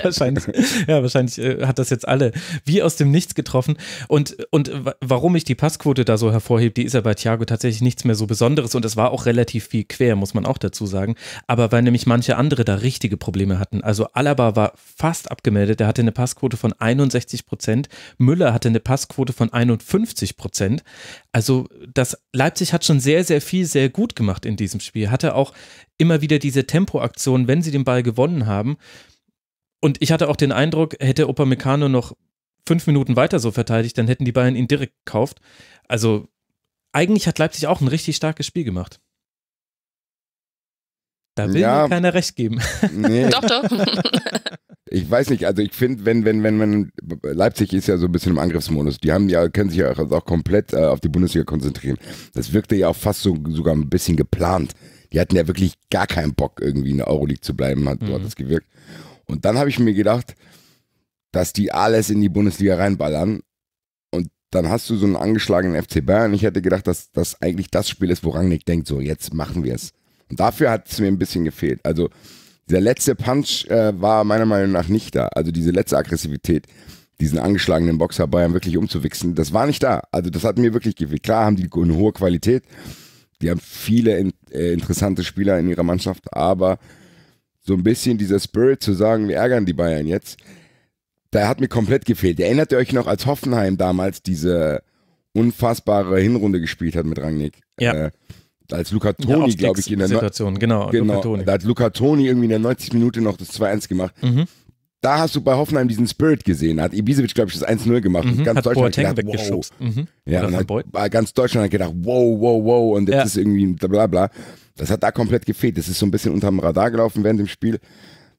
wahrscheinlich. Ja, wahrscheinlich äh, hat das jetzt alle wie aus dem Nichts getroffen. Und, und warum ich die Passquote da so hervorhebe, die ist ja bei Thiago tatsächlich nichts mehr so Besonderes. Und es war auch relativ viel quer, muss man auch dazu sagen. Aber weil nämlich manche andere da richtige Probleme hatten. Also Alaba war fast abgemeldet. Er hatte eine Passquote von 61 Prozent. Müller hatte eine Passquote von 51 Prozent. Also das Leipzig hat schon sehr, sehr viel, sehr gut gemacht in diesem Spiel. Hatte auch immer wieder diese Tempoaktionen, wenn sie den Ball gewonnen haben. Und ich hatte auch den Eindruck, hätte Upamecano noch fünf Minuten weiter so verteidigt, dann hätten die Bayern ihn direkt gekauft. Also eigentlich hat Leipzig auch ein richtig starkes Spiel gemacht. Da will ja, mir keiner recht geben. Nee. (laughs) doch, doch. (laughs) ich weiß nicht, also ich finde, wenn, wenn, wenn, wenn, Leipzig ist ja so ein bisschen im Angriffsmodus. Die haben ja, können sich ja auch, also auch komplett äh, auf die Bundesliga konzentrieren. Das wirkte ja auch fast so, sogar ein bisschen geplant. Die hatten ja wirklich gar keinen Bock, irgendwie in der Euroleague zu bleiben, hat, mhm. hat das gewirkt. Und dann habe ich mir gedacht, dass die alles in die Bundesliga reinballern. Und dann hast du so einen angeschlagenen FC Bayern. Ich hätte gedacht, dass das eigentlich das Spiel ist, wo Rangnick denkt, so jetzt machen wir es. Und dafür hat es mir ein bisschen gefehlt. Also der letzte Punch äh, war meiner Meinung nach nicht da. Also diese letzte Aggressivität, diesen angeschlagenen Boxer Bayern wirklich umzuwichsen, das war nicht da. Also das hat mir wirklich gefehlt. Klar haben die eine hohe Qualität, die haben viele in, äh, interessante Spieler in ihrer Mannschaft, aber so ein bisschen dieser Spirit zu sagen, wir ärgern die Bayern jetzt, da hat mir komplett gefehlt. Erinnert ihr euch noch, als Hoffenheim damals diese unfassbare Hinrunde gespielt hat mit Rangnick? Ja. Äh, als Luca Toni, glaube ich, in der Situation, genau. genau Luca Toni. Da hat Luca Toni irgendwie in der 90. Minute noch das 2-1 gemacht. Mhm da hast du bei Hoffenheim diesen Spirit gesehen. Hat Ibisevic, glaube ich, das 1-0 gemacht. Mhm, ganz hat Deutschland hat gedacht, wow. Mhm. Ja, und hat, ganz Deutschland hat gedacht, wow, wow, wow. Und jetzt ja. ist irgendwie bla bla. Das hat da komplett gefehlt. Das ist so ein bisschen unterm Radar gelaufen während dem Spiel.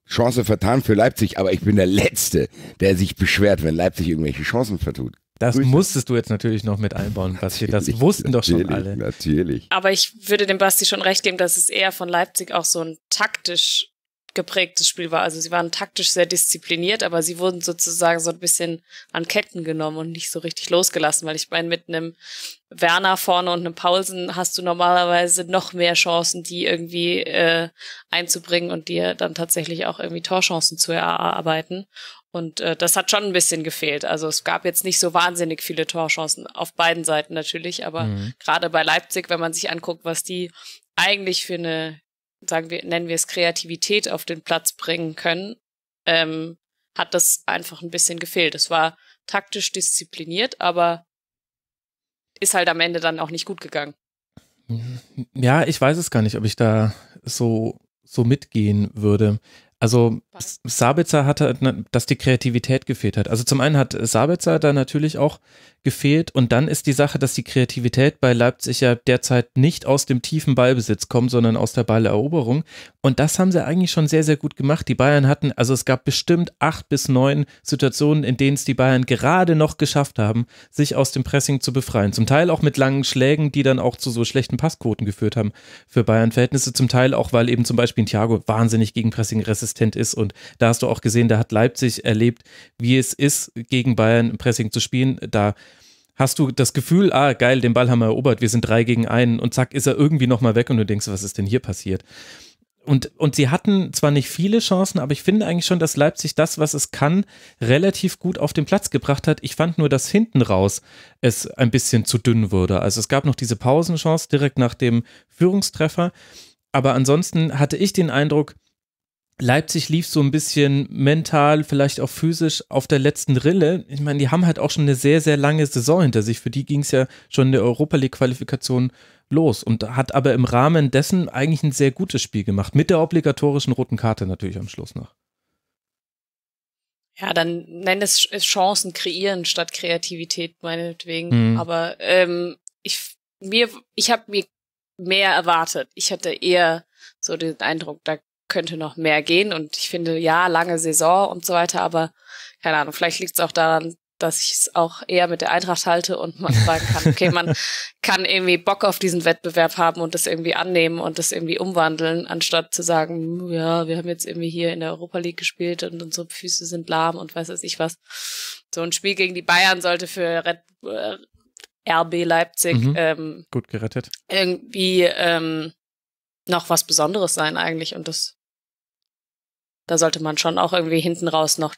Chance vertan für Leipzig, aber ich bin der Letzte, der sich beschwert, wenn Leipzig irgendwelche Chancen vertut. Das Grüße. musstest du jetzt natürlich noch mit einbauen, Basti. Das wussten doch schon alle. Natürlich. Aber ich würde dem Basti schon recht geben, dass es eher von Leipzig auch so ein taktisch geprägtes Spiel war. Also sie waren taktisch sehr diszipliniert, aber sie wurden sozusagen so ein bisschen an Ketten genommen und nicht so richtig losgelassen, weil ich meine, mit einem Werner vorne und einem Paulsen hast du normalerweise noch mehr Chancen, die irgendwie äh, einzubringen und dir dann tatsächlich auch irgendwie Torchancen zu erarbeiten. Und äh, das hat schon ein bisschen gefehlt. Also es gab jetzt nicht so wahnsinnig viele Torchancen auf beiden Seiten natürlich, aber mhm. gerade bei Leipzig, wenn man sich anguckt, was die eigentlich für eine sagen wir, nennen wir es Kreativität auf den Platz bringen können, ähm, hat das einfach ein bisschen gefehlt. Es war taktisch diszipliniert, aber ist halt am Ende dann auch nicht gut gegangen. Ja, ich weiß es gar nicht, ob ich da so, so mitgehen würde. Also Sabitzer hatte, halt ne, dass die Kreativität gefehlt hat. Also zum einen hat Sabitzer da natürlich auch gefehlt und dann ist die Sache, dass die Kreativität bei Leipzig ja derzeit nicht aus dem tiefen Ballbesitz kommt, sondern aus der Balleroberung. Und das haben sie eigentlich schon sehr, sehr gut gemacht. Die Bayern hatten, also es gab bestimmt acht bis neun Situationen, in denen es die Bayern gerade noch geschafft haben, sich aus dem Pressing zu befreien. Zum Teil auch mit langen Schlägen, die dann auch zu so schlechten Passquoten geführt haben für Bayern-Verhältnisse. Zum Teil auch, weil eben zum Beispiel Thiago wahnsinnig gegen Pressing resistent konsistent ist. Und da hast du auch gesehen, da hat Leipzig erlebt, wie es ist, gegen Bayern im Pressing zu spielen. Da hast du das Gefühl, ah, geil, den Ball haben wir erobert, wir sind drei gegen einen und zack, ist er irgendwie nochmal weg und du denkst, was ist denn hier passiert? Und, und sie hatten zwar nicht viele Chancen, aber ich finde eigentlich schon, dass Leipzig das, was es kann, relativ gut auf den Platz gebracht hat. Ich fand nur, dass hinten raus es ein bisschen zu dünn wurde. Also es gab noch diese Pausenchance direkt nach dem Führungstreffer. Aber ansonsten hatte ich den Eindruck, Leipzig lief so ein bisschen mental, vielleicht auch physisch auf der letzten Rille. Ich meine, die haben halt auch schon eine sehr, sehr lange Saison hinter sich. Für die ging es ja schon in der Europa League-Qualifikation los und hat aber im Rahmen dessen eigentlich ein sehr gutes Spiel gemacht. Mit der obligatorischen roten Karte natürlich am Schluss noch. Ja, dann nenn es äh, Chancen kreieren statt Kreativität, meinetwegen. Mhm. Aber ähm, ich, mir, ich habe mir mehr erwartet. Ich hatte eher so den Eindruck, da könnte noch mehr gehen. Und ich finde, ja, lange Saison und so weiter, aber keine Ahnung, vielleicht liegt es auch daran, dass ich es auch eher mit der Eintracht halte und (laughs) man sagen kann, okay, man kann irgendwie Bock auf diesen Wettbewerb haben und das irgendwie annehmen und das irgendwie umwandeln, anstatt zu sagen, ja, wir haben jetzt irgendwie hier in der Europa League gespielt und unsere Füße sind lahm und weiß es ich was. So ein Spiel gegen die Bayern sollte für Red, äh, RB Leipzig mhm. ähm, gut gerettet irgendwie ähm, noch was Besonderes sein eigentlich und das da sollte man schon auch irgendwie hinten raus noch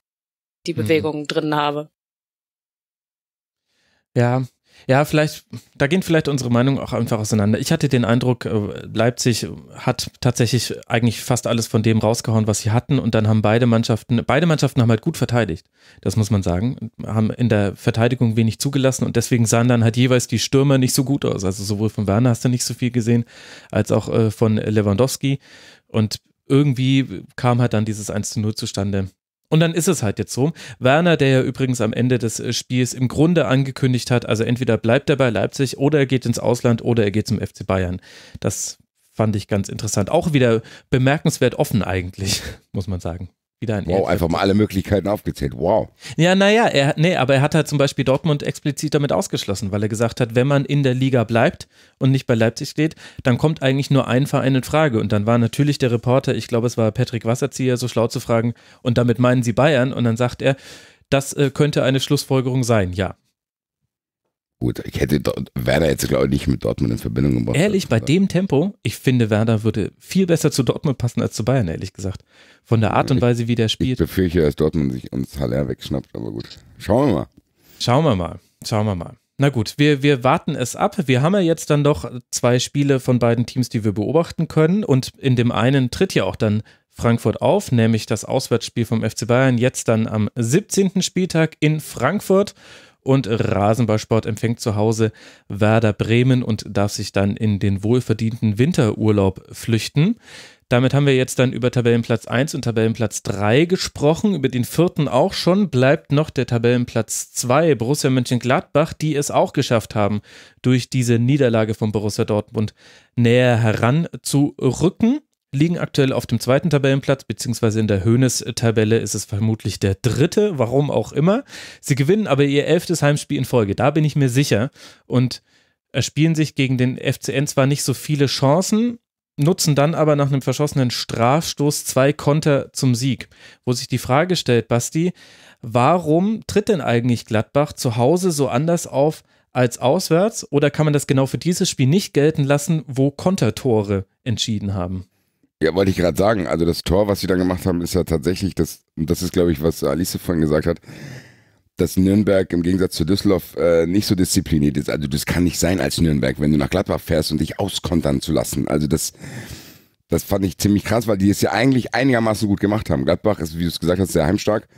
die mhm. Bewegungen mhm. drin haben. Ja, ja, vielleicht, da gehen vielleicht unsere Meinungen auch einfach auseinander. Ich hatte den Eindruck, äh, Leipzig hat tatsächlich eigentlich fast alles von dem rausgehauen, was sie hatten. Und dann haben beide Mannschaften, beide Mannschaften haben halt gut verteidigt. Das muss man sagen. Haben in der Verteidigung wenig zugelassen. Und deswegen sahen dann halt jeweils die Stürmer nicht so gut aus. Also sowohl von Werner hast du nicht so viel gesehen, als auch äh, von Lewandowski. Und irgendwie kam halt dann dieses 1 zu 0 zustande. Und dann ist es halt jetzt so. Werner, der ja übrigens am Ende des äh, Spiels im Grunde angekündigt hat, also entweder bleibt er bei Leipzig oder er geht ins Ausland oder er geht zum FC Bayern. Das fand ich ganz interessant. Auch wieder bemerkenswert offen eigentlich, (laughs) muss man sagen wieder ein Wow, Ehrfeld. einfach mal alle Möglichkeiten aufgezählt. Wow. Ja, naja, er nee, aber er hat halt zum Beispiel Dortmund explizit damit ausgeschlossen, weil er gesagt hat, wenn man in der Liga bleibt und nicht bei Leipzig steht, dann kommt eigentlich nur ein Verein in Frage. Und dann war natürlich der Reporter, ich glaube, es war Patrick Wasserzieher, so schlau zu fragen, und damit meinen sie Bayern. Und dann sagt er, das äh, könnte eine Schlussfolgerung sein, ja. Gut, ich hätte Werder jetzt, glaube ich, nicht mit Dortmund in Verbindung gebracht. Ehrlich, bei dem Tempo, ich finde, Werder würde viel besser zu Dortmund passen als zu Bayern, ehrlich gesagt. Von der Art und Weise, wie der spielt. Ich befürchte, dass Dortmund sich uns Haller wegschnappt, aber gut. Schauen wir mal. Schauen wir mal. Schauen wir mal. Na gut, wir, wir warten es ab. Wir haben ja jetzt dann doch zwei Spiele von beiden Teams, die wir beobachten können. Und in dem einen tritt ja auch dann Frankfurt auf, nämlich das Auswärtsspiel vom FC Bayern jetzt dann am 17. Spieltag in Frankfurt und Rasenballsport empfängt zu Hause Werder Bremen und darf sich dann in den wohlverdienten Winterurlaub flüchten. Damit haben wir jetzt dann über Tabellenplatz 1 und Tabellenplatz 3 gesprochen. Über den vierten auch schon bleibt noch der Tabellenplatz 2, Borussia Mönchengladbach, die es auch geschafft haben, durch diese Niederlage von Borussia Dortmund näher heranzurücken liegen aktuell auf dem zweiten Tabellenplatz, beziehungsweise in der Höhnes-Tabelle ist es vermutlich der dritte, warum auch immer. Sie gewinnen aber ihr elftes Heimspiel in Folge, da bin ich mir sicher. Und erspielen sich gegen den FCN zwar nicht so viele Chancen, nutzen dann aber nach einem verschossenen Strafstoß zwei Konter zum Sieg. Wo sich die Frage stellt, Basti, warum tritt denn eigentlich Gladbach zu Hause so anders auf als auswärts? Oder kann man das genau für dieses Spiel nicht gelten lassen, wo Kontertore entschieden haben? Ja, wollte ich gerade sagen. Also das Tor, was sie dann gemacht haben, ist ja tatsächlich das, und das ist, glaube ich, was Alice vorhin gesagt hat, dass Nürnberg im Gegensatz zu Düsseldorf äh, nicht so diszipliniert ist. Also das kann nicht sein als Nürnberg, wenn du nach Gladbach fährst und dich auskontern zu lassen. Also das, das fand ich ziemlich krass, weil die es ja eigentlich einigermaßen gut gemacht haben. Gladbach ist, wie du es gesagt hast, sehr heimstark.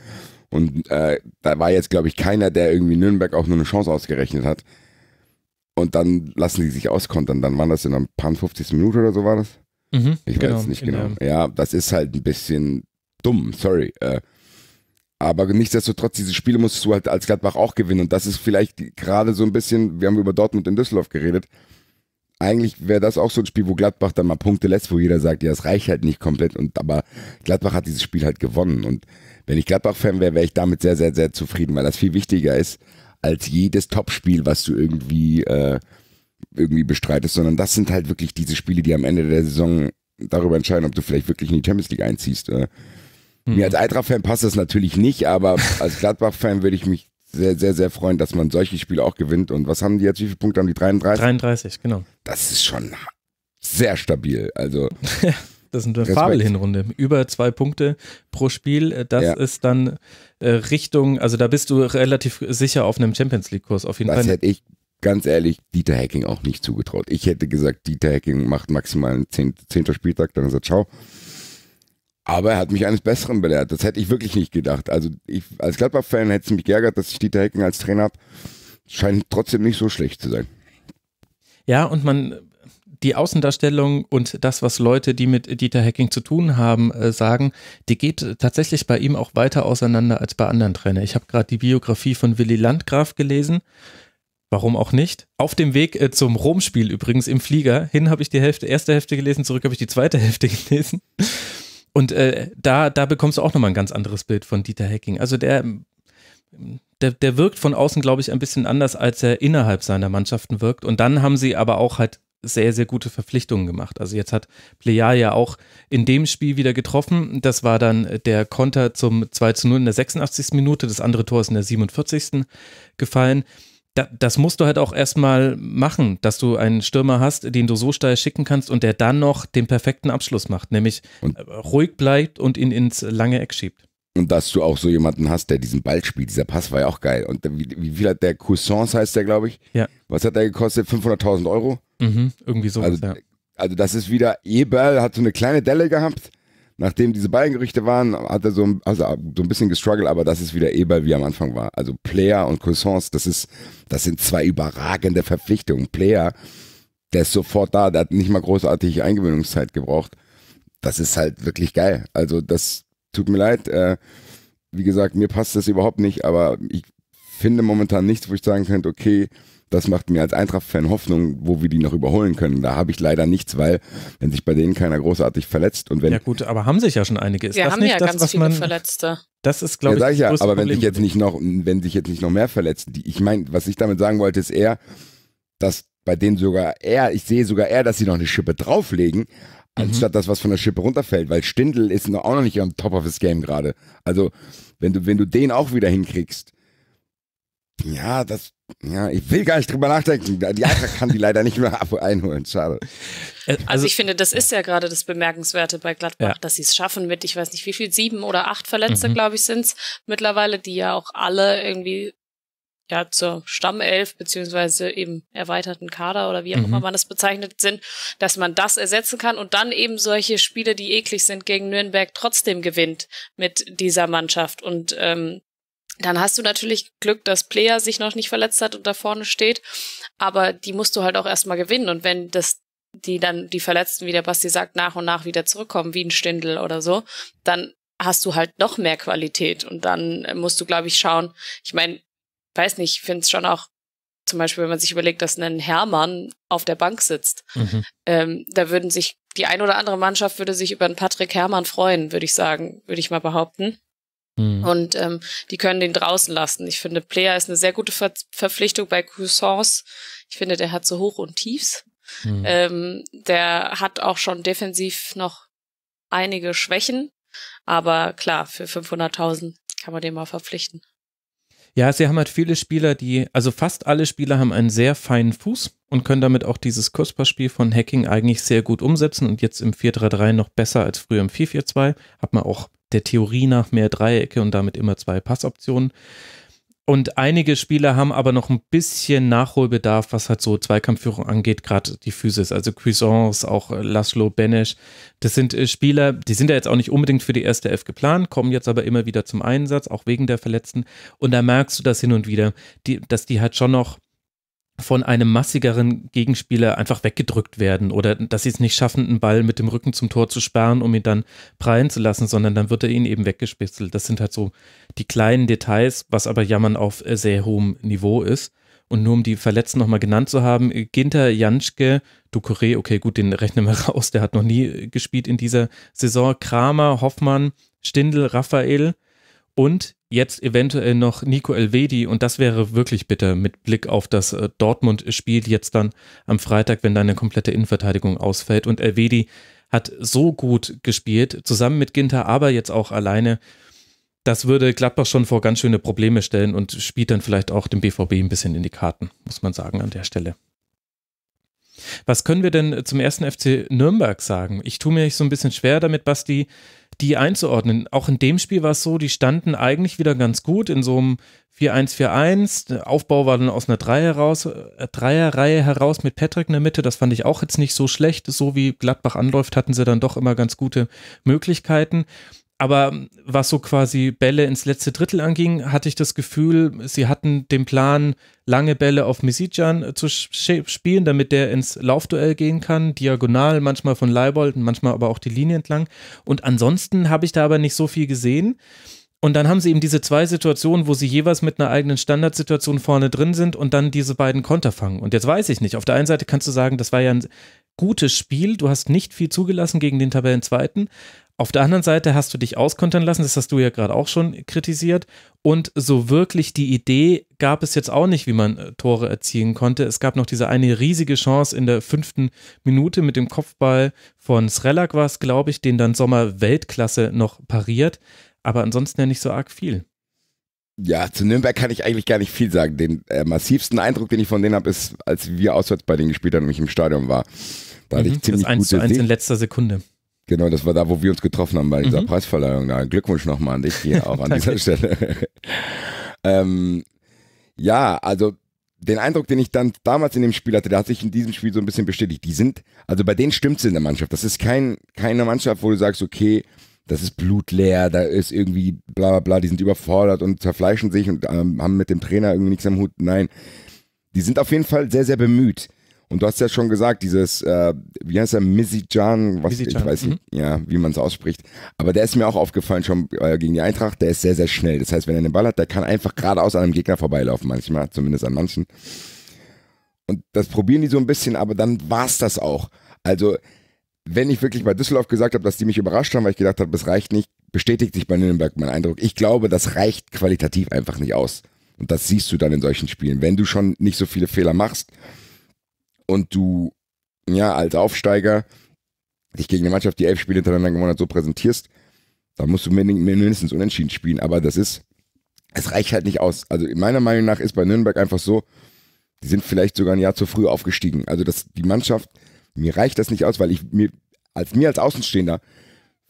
Und äh, da war jetzt, glaube ich, keiner, der irgendwie Nürnberg auch nur eine Chance ausgerechnet hat. Und dann lassen die sich auskontern. Dann waren das in einer paar 50. Minute oder so war das. Mhm, ich genau, weiß nicht genau. Ja, das ist halt ein bisschen dumm, sorry. Äh, aber nichtsdestotrotz, diese Spiele musst du halt als Gladbach auch gewinnen. Und das ist vielleicht gerade so ein bisschen, wir haben über Dortmund in Düsseldorf geredet. Eigentlich wäre das auch so ein Spiel, wo Gladbach dann mal Punkte lässt, wo jeder sagt, ja, es reicht halt nicht komplett. Und aber Gladbach hat dieses Spiel halt gewonnen. Und wenn ich Gladbach-Fan wäre, wäre ich damit sehr, sehr, sehr zufrieden, weil das viel wichtiger ist als jedes Topspiel, was du irgendwie äh, irgendwie bestreitest, sondern das sind halt wirklich diese Spiele, die am Ende der Saison darüber entscheiden, ob du vielleicht wirklich in die Champions League einziehst. Äh. Hm. Mir als Eintracht-Fan passt das natürlich nicht, aber (laughs) als Gladbach-Fan würde ich mich sehr, sehr, sehr freuen, dass man solche Spiele auch gewinnt. Und was haben die jetzt? Wie viele Punkte haben die? 33? 33, genau. Das ist schon sehr stabil. Also. (laughs) das ist eine Fabelhinrunde. Über zwei Punkte pro Spiel. Äh, das ja. ist dann äh, Richtung, also da bist du relativ sicher auf einem Champions League-Kurs auf jeden das Fall. Das hätte ich ganz ehrlich, Dieter Hacking auch nicht zugetraut. Ich hätte gesagt, Dieter Hacking macht maximal einen 10. Spieltag, dann ist er ciao. Aber er hat mich eines Besseren belehrt. Das hätte ich wirklich nicht gedacht. Also ich, als Gladbach-Fan hätte es mich geärgert, dass ich Dieter Hacking als Trainer habe. Scheint trotzdem nicht so schlecht zu sein. Ja, und man, die Außendarstellung und das, was Leute, die mit Dieter Hacking zu tun haben, äh, sagen, die geht tatsächlich bei ihm auch weiter auseinander als bei anderen Trainern. Ich habe gerade die Biografie von Willy Landgraf gelesen Warum auch nicht? Auf dem Weg äh, zum Rom-Spiel übrigens im Flieger. Hin habe ich die Hälfte, erste Hälfte gelesen, zurück habe ich die zweite (laughs) Hälfte gelesen. Und äh, da, da bekommst du auch nochmal ein ganz anderes Bild von Dieter Hecking. Also der, der, der wirkt von außen, glaube ich, ein bisschen anders, als er innerhalb seiner Mannschaften wirkt. Und dann haben sie aber auch halt sehr, sehr gute Verpflichtungen gemacht. Also jetzt hat Plea ja auch in dem Spiel wieder getroffen. Das war dann der Konter zum 2 zu 0 in der 86. Minute. Das andere Tor ist in der 47. gefallen da, das musst du halt auch erstmal machen, dass du einen Stürmer hast, den du so steil schicken kannst und der dann noch den perfekten Abschluss macht, nämlich und äh, ruhig bleibt und ihn ins lange Eck schiebt. Und dass du auch so jemanden hast, der diesen Ball spielt. Dieser Pass war ja auch geil. Und wie, viel hat der Coussins, heißt der, glaube ich? Ja. Was hat der gekostet? 500.000 Euro? Mhm, irgendwie so. Also, ja. also, das ist wieder, Eberl hat so eine kleine Delle gehabt nachdem diese beiden Gerichte waren, hat er so ein, also so ein bisschen gestruggelt, aber das ist wieder Eberl, wie am Anfang war. Also Player und Croissants, das ist, das sind zwei überragende Verpflichtungen. Player, der ist sofort da, der hat nicht mal großartig Eingewöhnungszeit gebraucht. Das ist halt wirklich geil. Also das tut mir leid. Äh, wie gesagt, mir passt das überhaupt nicht, aber ich finde momentan nichts, wo ich sagen könnte, okay, das macht mir als Eintracht-Fan Hoffnung, wo wir die noch überholen können. Da habe ich leider nichts, weil wenn sich bei denen keiner großartig verletzt und wenn. Ja gut, aber haben sich ja schon einige. Ist wir das haben nicht ja das, ganz was viele man, Verletzte. Das ist, glaube ja, ich, das ja, aber wenn sich jetzt nicht noch, wenn sich jetzt nicht noch mehr verletzen, die, ich meine, was ich damit sagen wollte, ist eher, dass bei denen sogar eher, ich sehe sogar eher, dass sie noch eine Schippe drauflegen, anstatt mhm. dass was von der Schippe runterfällt, weil Stindl ist noch, auch noch nicht am Top of his Game gerade. Also, wenn du, wenn du den auch wieder hinkriegst, ja, das, ja, ich will gar nicht drüber nachdenken. Die Eintracht kann die leider nicht mehr einholen. Schade. Äh, also, also ich finde, das ist ja gerade das Bemerkenswerte bei Gladbach, ja. dass sie es schaffen mit, ich weiß nicht, wie viel, sieben oder acht Verletzte, mhm. glaube ich, sind's mittlerweile, die ja auch alle irgendwie ja zur Stammelf beziehungsweise eben erweiterten Kader oder wie auch mhm. immer man das bezeichnet sind, dass man das ersetzen kann und dann eben solche Spiele, die eklig sind gegen Nürnberg, trotzdem gewinnt mit dieser Mannschaft und ähm, dann hast du natürlich Glück, dass Player sich noch nicht verletzt hat und da vorne steht. Aber die musst du halt auch erstmal gewinnen. Und wenn das die dann, die Verletzten, wie der Basti sagt, nach und nach wieder zurückkommen, wie ein Stindel oder so, dann hast du halt noch mehr Qualität. Und dann musst du, glaube ich, schauen. Ich meine, weiß nicht, ich finde es schon auch, zum Beispiel, wenn man sich überlegt, dass ein Hermann auf der Bank sitzt, mhm. ähm, da würden sich, die ein oder andere Mannschaft würde sich über einen Patrick Hermann freuen, würde ich sagen, würde ich mal behaupten. Mhm. Und ähm, die können den draußen lassen. Ich finde, Player ist eine sehr gute Ver Verpflichtung bei Cousins. Ich finde, der hat so Hoch und Tiefs. Mhm. Ähm, der hat auch schon defensiv noch einige Schwächen. Aber klar, für 500.000 kann man den mal verpflichten. Ja, sie haben halt viele Spieler, die, also fast alle Spieler haben einen sehr feinen Fuß und können damit auch dieses Kurzpassspiel von Hacking eigentlich sehr gut umsetzen und jetzt im 4-3-3 noch besser als früher im 4-4-2. Hat man auch der Theorie nach mehr Dreiecke und damit immer zwei Passoptionen. Und einige Spieler haben aber noch ein bisschen Nachholbedarf, was halt so Zweikampfführung angeht, gerade die Physis, also Cuisance, auch äh, Laszlo Benesch. Das sind äh, Spieler, die sind ja jetzt auch nicht unbedingt für die erste Elf geplant, kommen jetzt aber immer wieder zum Einsatz, auch wegen der Verletzten. Und da merkst du das hin und wieder, die, dass die halt schon noch von einem massigeren Gegenspieler einfach weggedrückt werden oder dass sie es nicht schaffen, einen Ball mit dem Rücken zum Tor zu sperren, um ihn dann prallen zu lassen, sondern dann wird er ihnen eben weggespitzelt. Das sind halt so die kleinen Details, was aber Jammern auf sehr hohem Niveau ist. Und nur um die Verletzten nochmal genannt zu haben, Ginter Janschke, Ducouré, okay, gut, den rechnen wir (laughs) raus, der hat noch nie gespielt in dieser Saison, Kramer, Hoffmann, Stindl, Raphael und jetzt eventuell noch Nico Elvedi und das wäre wirklich bitter mit Blick auf das äh, Dortmund-Spiel jetzt dann am Freitag, wenn deine komplette Innenverteidigung ausfällt. Und Elvedi hat so gut gespielt, zusammen mit Ginter, aber jetzt auch alleine. Das würde Gladbach schon vor ganz schöne Probleme stellen und spielt dann vielleicht auch dem BVB ein bisschen in die Karten, muss man sagen, an der Stelle. Was können wir denn zum ersten FC Nürnberg sagen? Ich tue mir so ein bisschen schwer damit, Basti, die einzuordnen. Auch in dem Spiel war es so, die standen eigentlich wieder ganz gut in so einem 4-1-4-1. Der Aufbau war dann aus einer Dreier raus, äh, Dreierreihe heraus mit Patrick in der Mitte. Das fand ich auch jetzt nicht so schlecht. So wie Gladbach anläuft, hatten sie dann doch immer ganz gute Möglichkeiten aber was so quasi Bälle ins letzte Drittel anging, hatte ich das Gefühl, sie hatten den Plan, lange Bälle auf Misijan äh, zu spielen, damit der ins Laufduell gehen kann, diagonal, manchmal von Leibold, manchmal aber auch die Linie entlang. Und ansonsten habe ich da aber nicht so viel gesehen. Und dann haben sie eben diese zwei Situationen, wo sie jeweils mit einer eigenen Standardsituation vorne drin sind und dann diese beiden Konter fangen. Und jetzt weiß ich nicht. Auf der einen Seite kannst du sagen, das war ja ein gutes Spiel, du hast nicht viel zugelassen gegen den Tabellenzweiten. Auf der anderen Seite hast du dich auskontern lassen, das hast du ja gerade auch schon kritisiert. Und so wirklich die Idee gab es jetzt auch nicht, wie man äh, Tore erzielen konnte. Es gab noch diese eine riesige Chance in der fünften Minute mit dem Kopfball von Srelak was, glaube ich, den dann Sommer Weltklasse noch pariert. Aber ansonsten ja nicht so arg viel. Ja, zu Nürnberg kann ich eigentlich gar nicht viel sagen. Den äh, massivsten Eindruck, den ich von denen habe, ist, als wir auswärts bei denen gespielt haben und ich im Stadion war. Da mhm, hatte ich mhm. ziemlich das 1 zu 1 in letzter Sekunde. Genau, das war da, wo wir uns getroffen haben bei dieser mhm. Preisverleihung. Da. Glückwunsch nochmal an dich hier (laughs) auch an dieser Stelle. ähm, ja, also den Eindruck, den ich dann damals in dem Spiel hatte, der hat sich in diesem Spiel so ein bisschen bestätigt. Die sind, also bei denen stimmt es in der Mannschaft. Das ist kein, keine Mannschaft, wo du sagst, okay, das ist blutleer, da ist irgendwie bla bla bla, die sind überfordert und zerfleischen sich und ähm, haben mit dem Trainer irgendwie nichts am Hut. Nein, die sind auf jeden Fall sehr, sehr bemüht. Und du hast ja schon gesagt, dieses, äh, wie heißt er, Misijan, was Misijan. ich weiß nicht, mhm. ja, wie man es ausspricht. Aber der ist mir auch aufgefallen schon äh, gegen die Eintracht, der ist sehr, sehr schnell. Das heißt, wenn er den Ball hat, der kann einfach geradeaus an einem Gegner vorbeilaufen, manchmal, zumindest an manchen. Und das probieren die so ein bisschen, aber dann war es das auch. Also, wenn ich wirklich bei Düsseldorf gesagt habe, dass die mich überrascht haben, weil ich gedacht habe, das reicht nicht, bestätigt sich bei Nürnberg mein Eindruck. Ich glaube, das reicht qualitativ einfach nicht aus. Und das siehst du dann in solchen Spielen. Wenn du schon nicht so viele Fehler machst, und du, ja, als Aufsteiger dich gegen eine Mannschaft, die elf Spiele hintereinander gewonnen hat, so präsentierst, dann musst du mindestens unentschieden spielen. Aber das ist, es reicht halt nicht aus. Also meiner Meinung nach ist bei Nürnberg einfach so, die sind vielleicht sogar ein Jahr zu früh aufgestiegen. Also das, die Mannschaft, mir reicht das nicht aus, weil ich mir, als mir als Außenstehender,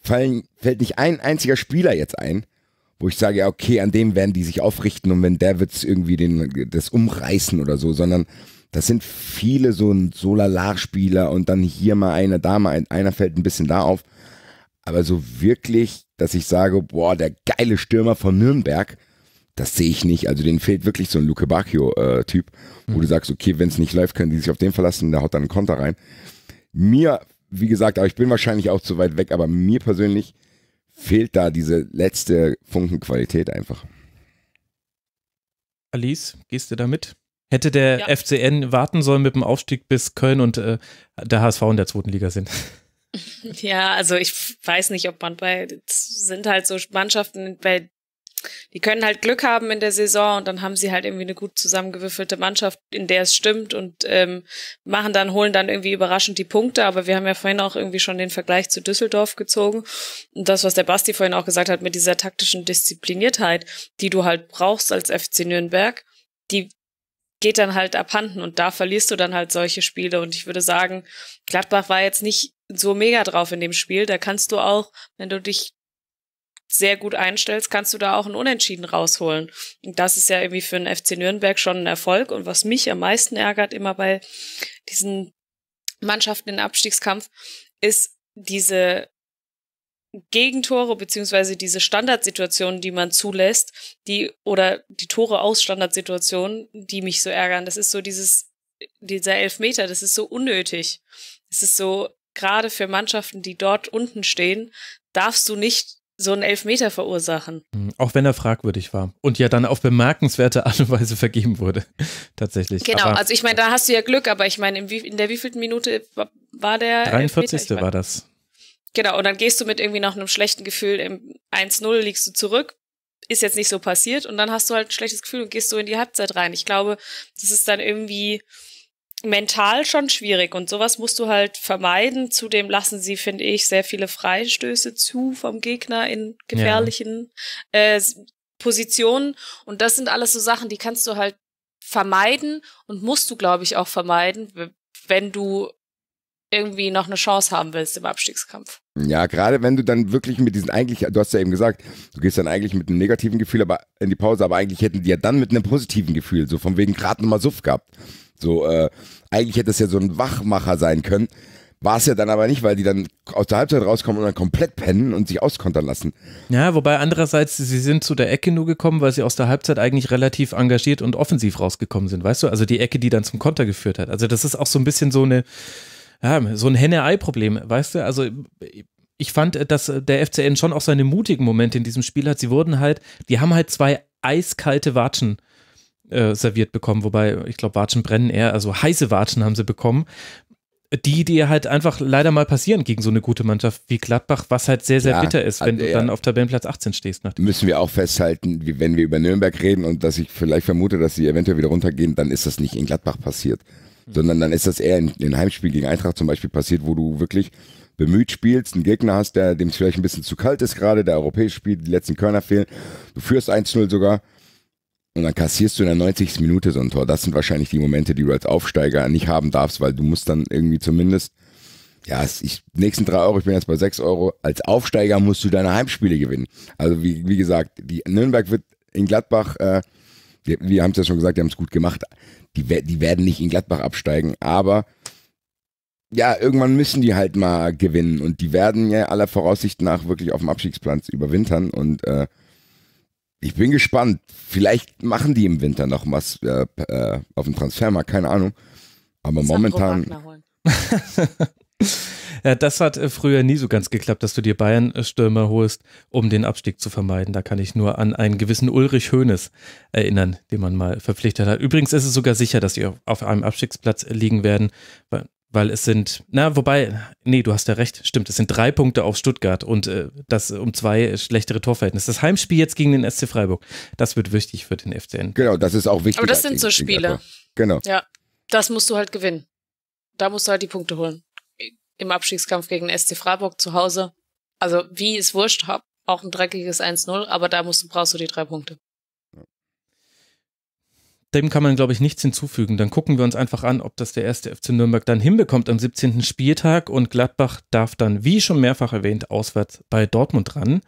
fallen, fällt nicht ein einziger Spieler jetzt ein, wo ich sage, ja, okay, an dem werden die sich aufrichten und wenn der wird's irgendwie den, das umreißen oder so, sondern das sind viele so ein Solala-Spieler und dann hier mal einer, da mal einer fällt ein bisschen da auf. Aber so wirklich, dass ich sage, boah, der geile Stürmer von Nürnberg, das sehe ich nicht. Also den fehlt wirklich so ein Luke Bacchio-Typ, äh, wo mhm. du sagst, okay, wenn es nicht läuft, können die sich auf den verlassen, der haut dann einen Konter rein. Mir, wie gesagt, aber ich bin wahrscheinlich auch zu weit weg, aber mir persönlich fehlt da diese letzte Funkenqualität einfach. Alice, gehst du da mit? Hätte der ja. FCN warten sollen mit dem Aufstieg, bis Köln und äh, der HSV in der zweiten Liga sind. (laughs) Ja, also ich weiß nicht, ob man bei sind halt so Mannschaften, weil die können halt Glück haben in der Saison und dann haben sie halt irgendwie eine gut zusammengewürfelte Mannschaft, in der es stimmt und ähm, machen dann, holen dann irgendwie überraschend die Punkte. Aber wir haben ja vorhin auch irgendwie schon den Vergleich zu Düsseldorf gezogen. Und das, was der Basti vorhin auch gesagt hat, mit dieser taktischen Diszipliniertheit, die du halt brauchst als FC Nürnberg, die geht dann halt abhanden und da verlierst du dann halt solche Spiele. Und ich würde sagen, Gladbach war jetzt nicht so mega drauf in dem Spiel. Da kannst du auch, wenn du dich sehr gut einstellst, kannst du da auch ein Unentschieden rausholen. Und das ist ja irgendwie für den FC Nürnberg schon ein Erfolg. Und was mich am meisten ärgert immer bei diesen Mannschaften in Abstiegskampf, ist diese Gegentore beziehungsweise diese Standardsituationen, die man zulässt, die oder die Tore aus Standardsituationen, die mich so ärgern. Das ist so dieses dieser Elfmeter, das ist so unnötig. Es ist so gerade für Mannschaften, die dort unten stehen, darfst du nicht so einen Elfmeter verursachen. Hm, auch wenn er fragwürdig war und ja dann auf bemerkenswerte Art und Weise vergeben wurde, (laughs) tatsächlich. Genau, aber also ich meine, da hast du ja Glück, aber ich meine, in, wie, in der wievielten Minute war der? 43. war das. Genau, und dann gehst du mit irgendwie noch einem schlechten Gefühl im 1-0 liegst du zurück, ist jetzt nicht so passiert und dann hast du halt ein schlechtes Gefühl und gehst so in die Halbzeit rein. Ich glaube, das ist dann irgendwie mental schon schwierig und sowas musst du halt vermeiden. Zudem lassen sie, finde ich, sehr viele Freistöße zu vom Gegner in gefährlichen ja. äh, Positionen und das sind alles so Sachen, die kannst du halt vermeiden und musst du, glaube ich, auch vermeiden, wenn du irgendwie noch eine Chance haben willst im Abstiegskampf. Ja, gerade wenn du dann wirklich mit diesen eigentlich, du hast ja eben gesagt, du gehst dann eigentlich mit einem negativen Gefühl aber in die Pause, aber eigentlich hätten die ja dann mit einem positiven Gefühl, so von wegen gerade nochmal Suff gehabt. So, äh, eigentlich hätte es ja so ein Wachmacher sein können. War es ja dann aber nicht, weil die dann aus der Halbzeit rauskommen und dann komplett pennen und sich auskontern lassen. Ja, wobei andererseits, sie sind zu der Ecke nur gekommen, weil sie aus der Halbzeit eigentlich relativ engagiert und offensiv rausgekommen sind, weißt du? Also die Ecke, die dann zum Konter geführt hat. Also das ist auch so ein bisschen so eine, ja, so ein Henne-Ei-Problem, weißt du? Also ich fand, dass der FCN schon auch seine mutigen Momente in diesem Spiel hat. Sie wurden halt, die haben halt zwei eiskalte Watschen äh, serviert bekommen, wobei ich glaube, Watschen brennen eher, also heiße Watschen haben sie bekommen. Die, die halt einfach leider mal passieren gegen so eine gute Mannschaft wie Gladbach, was halt sehr, sehr ja, bitter ist, wenn also, du dann auf Tabellenplatz 18 stehst. müssen wir auch festhalten, wenn wir über Nürnberg reden und dass ich vielleicht vermute, dass sie eventuell wieder runtergehen, dann ist das nicht in Gladbach passiert sondern dann ist das eher in, den Heimspielen gegen Eintracht zum Beispiel passiert, wo du wirklich bemüht spielst, einen Gegner hast, der dem es vielleicht ein bisschen zu kalt ist gerade, der europäisch spielt, die letzten Körner fehlen, du führst 1-0 sogar und dann kassierst du in der 90. Minute so ein Tor. Das sind wahrscheinlich die Momente, die du als Aufsteiger nicht haben darfst, weil du musst dann irgendwie zumindest, ja, ich, nächsten drei Euro, ich bin jetzt bei sechs Euro, als Aufsteiger musst du deine Heimspiele gewinnen. Also wie, wie gesagt, die Nürnberg wird in Gladbach, äh, wir, wir haben es ja schon gesagt, die haben es gut gemacht die, die werden nicht in Gladbach absteigen, aber ja, irgendwann müssen die halt mal gewinnen und die werden ja aller Voraussicht nach wirklich auf dem Abstiegsplatz überwintern und äh, ich bin gespannt. Vielleicht machen die im Winter noch was äh, äh, auf dem Transfermarkt, keine Ahnung. Aber momentan. (laughs) Ja, äh, das hat äh, früher nie so ganz geklappt, dass du dir Bayern-Stürmer holst, um den Abstieg zu vermeiden. Da kann ich nur an einen gewissen Ulrich Hoeneß erinnern, den man mal verpflichtet hat. Übrigens ist es sogar sicher, dass sie auf einem Abstiegsplatz liegen werden, weil weil es sind, na, wobei, nee, du hast ja recht, stimmt, es sind drei Punkte auf Stuttgart und äh, das um zwei schlechtere Torverhältnisse. Das Heimspiel jetzt gegen den SC Freiburg, das wird wichtig für den FCN. Genau, das ist auch wichtig. Aber das sind so Spiele. Genau. Ja, das musst du halt gewinnen. Da musst du halt die Punkte holen im Abstiegskampf gegen den SC Freiburg zu Hause. Also wie es wurscht, auch ein dreckiges 1-0, aber da musst du, brauchst du die drei Punkte. Dem kann man, glaube ich, nichts hinzufügen. Dann gucken wir uns einfach an, ob das der erste FC Nürnberg dann hinbekommt am 17. Spieltag. Und Gladbach darf dann, wie schon mehrfach erwähnt, auswärts bei Dortmund ran.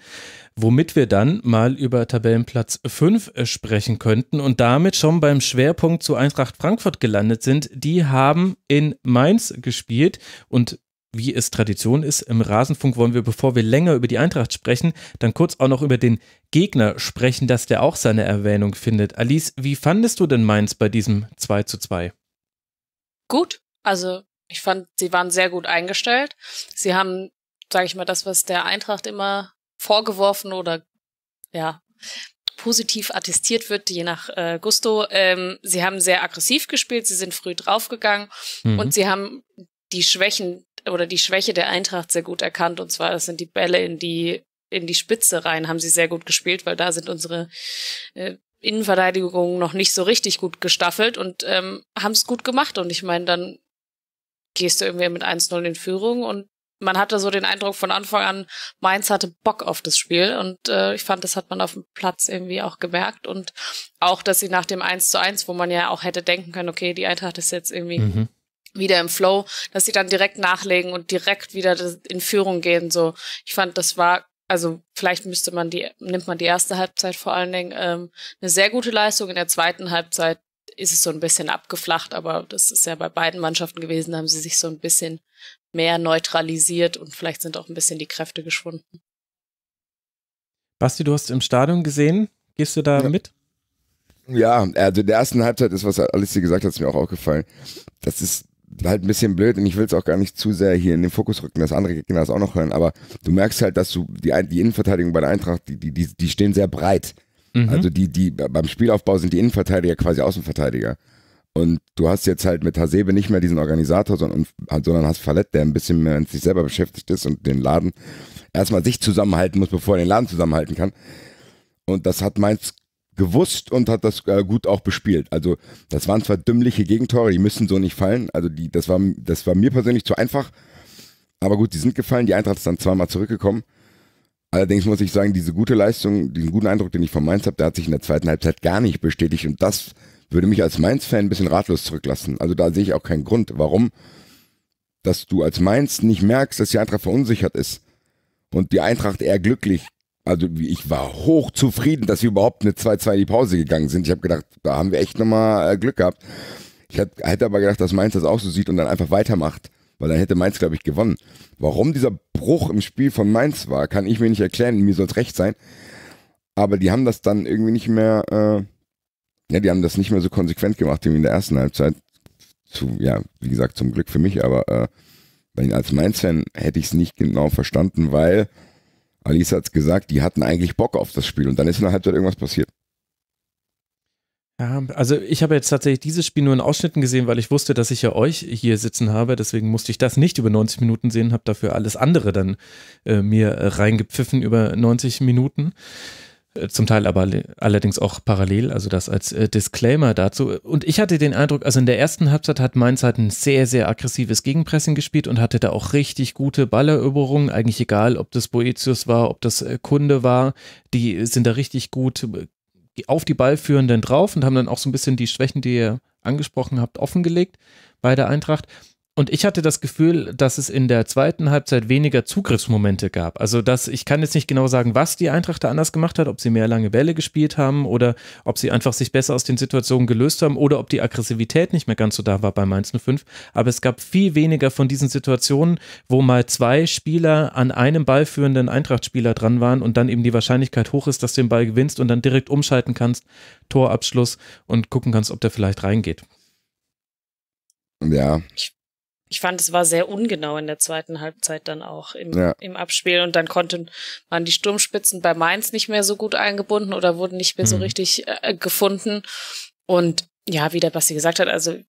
Womit wir dann mal über Tabellenplatz 5 äh, sprechen könnten und damit schon beim Schwerpunkt zu Eintracht Frankfurt gelandet sind. Die haben in Mainz gespielt und wie es Tradition ist, im Rasenfunk wollen wir, bevor wir länger über die Eintracht sprechen, dann kurz auch noch über den Gegner sprechen, dass der auch seine Erwähnung findet. Alice, wie fandest du denn Mainz bei diesem 2 zu 2? Gut. Also, ich fand, sie waren sehr gut eingestellt. Sie haben, sage ich mal, das, was der Eintracht immer vorgeworfen oder, ja, positiv attestiert wird, je nach äh, Gusto. Ähm, sie haben sehr aggressiv gespielt, sie sind früh draufgegangen mhm. und sie haben die Schwächen oder die Schwäche der Eintracht sehr gut erkannt. Und zwar, das sind die Bälle in die, in die Spitze rein, haben sie sehr gut gespielt, weil da sind unsere äh, Innenverteidigung noch nicht so richtig gut gestaffelt und ähm, haben es gut gemacht. Und ich meine, dann gehst du irgendwie mit 1-0 in Führung und man hatte so den Eindruck von Anfang an, Mainz hatte Bock auf das Spiel und äh, ich fand, das hat man auf dem Platz irgendwie auch gemerkt und auch, dass sie nach dem 1 zu 1, wo man ja auch hätte denken können, okay, die Eintracht ist jetzt irgendwie mhm wieder im Flow, dass sie dann direkt nachlegen und direkt wieder in Führung gehen. So, ich fand, das war also vielleicht müsste man die nimmt man die erste Halbzeit vor allen Dingen ähm, eine sehr gute Leistung. In der zweiten Halbzeit ist es so ein bisschen abgeflacht, aber das ist ja bei beiden Mannschaften gewesen, da haben sie sich so ein bisschen mehr neutralisiert und vielleicht sind auch ein bisschen die Kräfte geschwunden. Basti, du hast im Stadion gesehen. Gehst du da ja. mit? Ja, also in der ersten Halbzeit ist, was Alice gesagt hat, ist mir auch aufgefallen. Das ist halt ein bisschen blöd und ich will es auch gar nicht zu sehr hier in den Fokus rücken, dass andere Gegner das auch noch hören, aber du merkst halt, dass du die, die Innenverteidigung bei der Eintracht, die, die, die, die stehen sehr breit. Mhm. Also die, die beim Spielaufbau sind die Innenverteidiger quasi Außenverteidiger. Und du hast jetzt halt mit Hasebe nicht mehr diesen Organisator, sondern, halt, sondern hast Fallett, der ein bisschen mehr mit sich selber beschäftigt ist und den Laden erstmal sich zusammenhalten muss, bevor er den Laden zusammenhalten kann. Und das hat Mainz gewusst und hat das äh, gut auch bespielt. Also das waren zwar dümmliche Gegentore, die müssen so nicht fallen. Also die, das war, das war mir persönlich zu einfach. Aber gut, die sind gefallen. Die Eintracht ist dann zweimal zurückgekommen. Allerdings muss ich sagen, diese gute Leistung, diesen guten Eindruck, den ich von Mainz habe, der hat sich in der zweiten Halbzeit gar nicht bestätigt. Und das würde mich als Mainz-Fan ein bisschen ratlos zurücklassen. Also da sehe ich auch keinen Grund, warum, dass du als Mainz nicht merkst, dass die Eintracht verunsichert ist und die Eintracht eher glücklich also ich war hochzufrieden, dass wir überhaupt eine 2-2 in die Pause gegangen sind. Ich habe gedacht, da haben wir echt nochmal äh, Glück gehabt. Ich hätte aber gedacht, dass Mainz das auch so sieht und dann einfach weitermacht, weil dann hätte Mainz, glaube ich, gewonnen. Warum dieser Bruch im Spiel von Mainz war, kann ich mir nicht erklären. Mir soll es recht sein. Aber die haben das dann irgendwie nicht mehr, äh, ja, die haben das nicht mehr so konsequent gemacht wie in der ersten Halbzeit. Zu, ja, wie gesagt, zum Glück für mich, aber äh, als Mainz-Fan hätte ich es nicht genau verstanden, weil Alice hat es gesagt, die hatten eigentlich Bock auf das Spiel und dann ist in der Halbzeit irgendwas passiert. Ja, also ich habe jetzt tatsächlich dieses Spiel nur in Ausschnitten gesehen, weil ich wusste, dass ich ja euch hier sitzen habe. Deswegen musste ich das nicht über 90 Minuten sehen, habe dafür alles andere dann äh, mir reingepfiffen über 90 Minuten. Äh, zum Teil aber allerdings auch parallel, also das als äh, Disclaimer dazu. Und ich hatte den Eindruck, also in der ersten Halbzeit hat Mainz halt ein sehr, sehr aggressives Gegenpressing gespielt und hatte da auch richtig gute Balleröberungen. Eigentlich egal, ob das Boetius war, ob das äh, Kunde war, die sind da richtig gut auf die Ballführenden drauf und haben dann auch so ein bisschen die Schwächen, die ihr angesprochen habt, offengelegt bei der Eintracht. Und ich hatte das Gefühl, dass es in der zweiten Halbzeit weniger Zugriffsmomente gab. Also, dass ich kann jetzt nicht genau sagen, was die Eintracht da anders gemacht hat, ob sie mehr lange Bälle gespielt haben oder ob sie einfach sich besser aus den Situationen gelöst haben oder ob die Aggressivität nicht mehr ganz so da war bei Mainz 05. Aber es gab viel weniger von diesen Situationen, wo mal zwei Spieler an einem ballführenden eintracht dran waren und dann eben die Wahrscheinlichkeit hoch ist, dass du den Ball gewinnst und dann direkt umschalten kannst, Torabschluss und gucken kannst, ob der vielleicht reingeht. Ja, ich ich fand, es war sehr ungenau in der zweiten Halbzeit dann auch im, ja. im Abspiel und dann konnten, man die Sturmspitzen bei Mainz nicht mehr so gut eingebunden oder wurden nicht mehr mhm. so richtig äh, äh, gefunden. Und ja, wie der Basti gesagt hat, also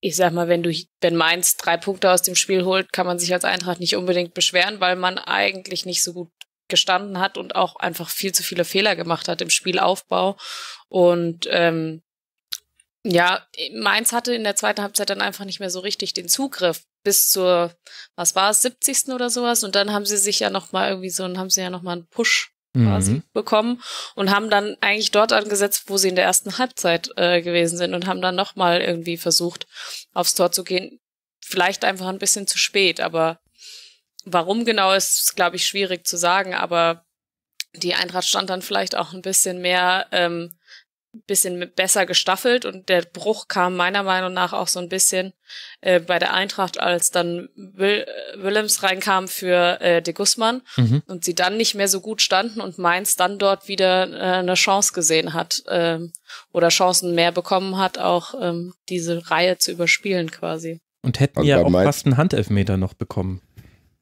ich sag mal, wenn du, wenn Mainz drei Punkte aus dem Spiel holt, kann man sich als Eintracht nicht unbedingt beschweren, weil man eigentlich nicht so gut gestanden hat und auch einfach viel zu viele Fehler gemacht hat im Spielaufbau. Und ähm, ja, Mainz hatte in der zweiten Halbzeit dann einfach nicht mehr so richtig den Zugriff bis zur, was war es, 70. oder sowas. Und dann haben sie sich ja nochmal irgendwie so, haben sie ja nochmal einen Push mhm. quasi mhm. bekommen und haben dann eigentlich dort angesetzt, wo sie in der ersten Halbzeit äh, gewesen sind und haben dann nochmal irgendwie versucht, aufs Tor zu gehen. Vielleicht einfach ein bisschen zu spät, aber warum genau ist, glaube ich, schwierig zu sagen, aber die Eintracht stand dann vielleicht auch ein bisschen mehr ähm, bisschen besser gestaffelt und der Bruch kam meiner Meinung nach auch so ein bisschen äh, bei der Eintracht, als dann Will äh, Willems reinkam für äh, de Guzman mhm. und sie dann nicht mehr so gut standen und Mainz dann dort wieder äh, eine Chance gesehen hat ähm, oder Chancen mehr bekommen hat, auch ähm, diese Reihe zu überspielen quasi. Und hätten also ja auch Mainz fast einen Handelfmeter noch bekommen.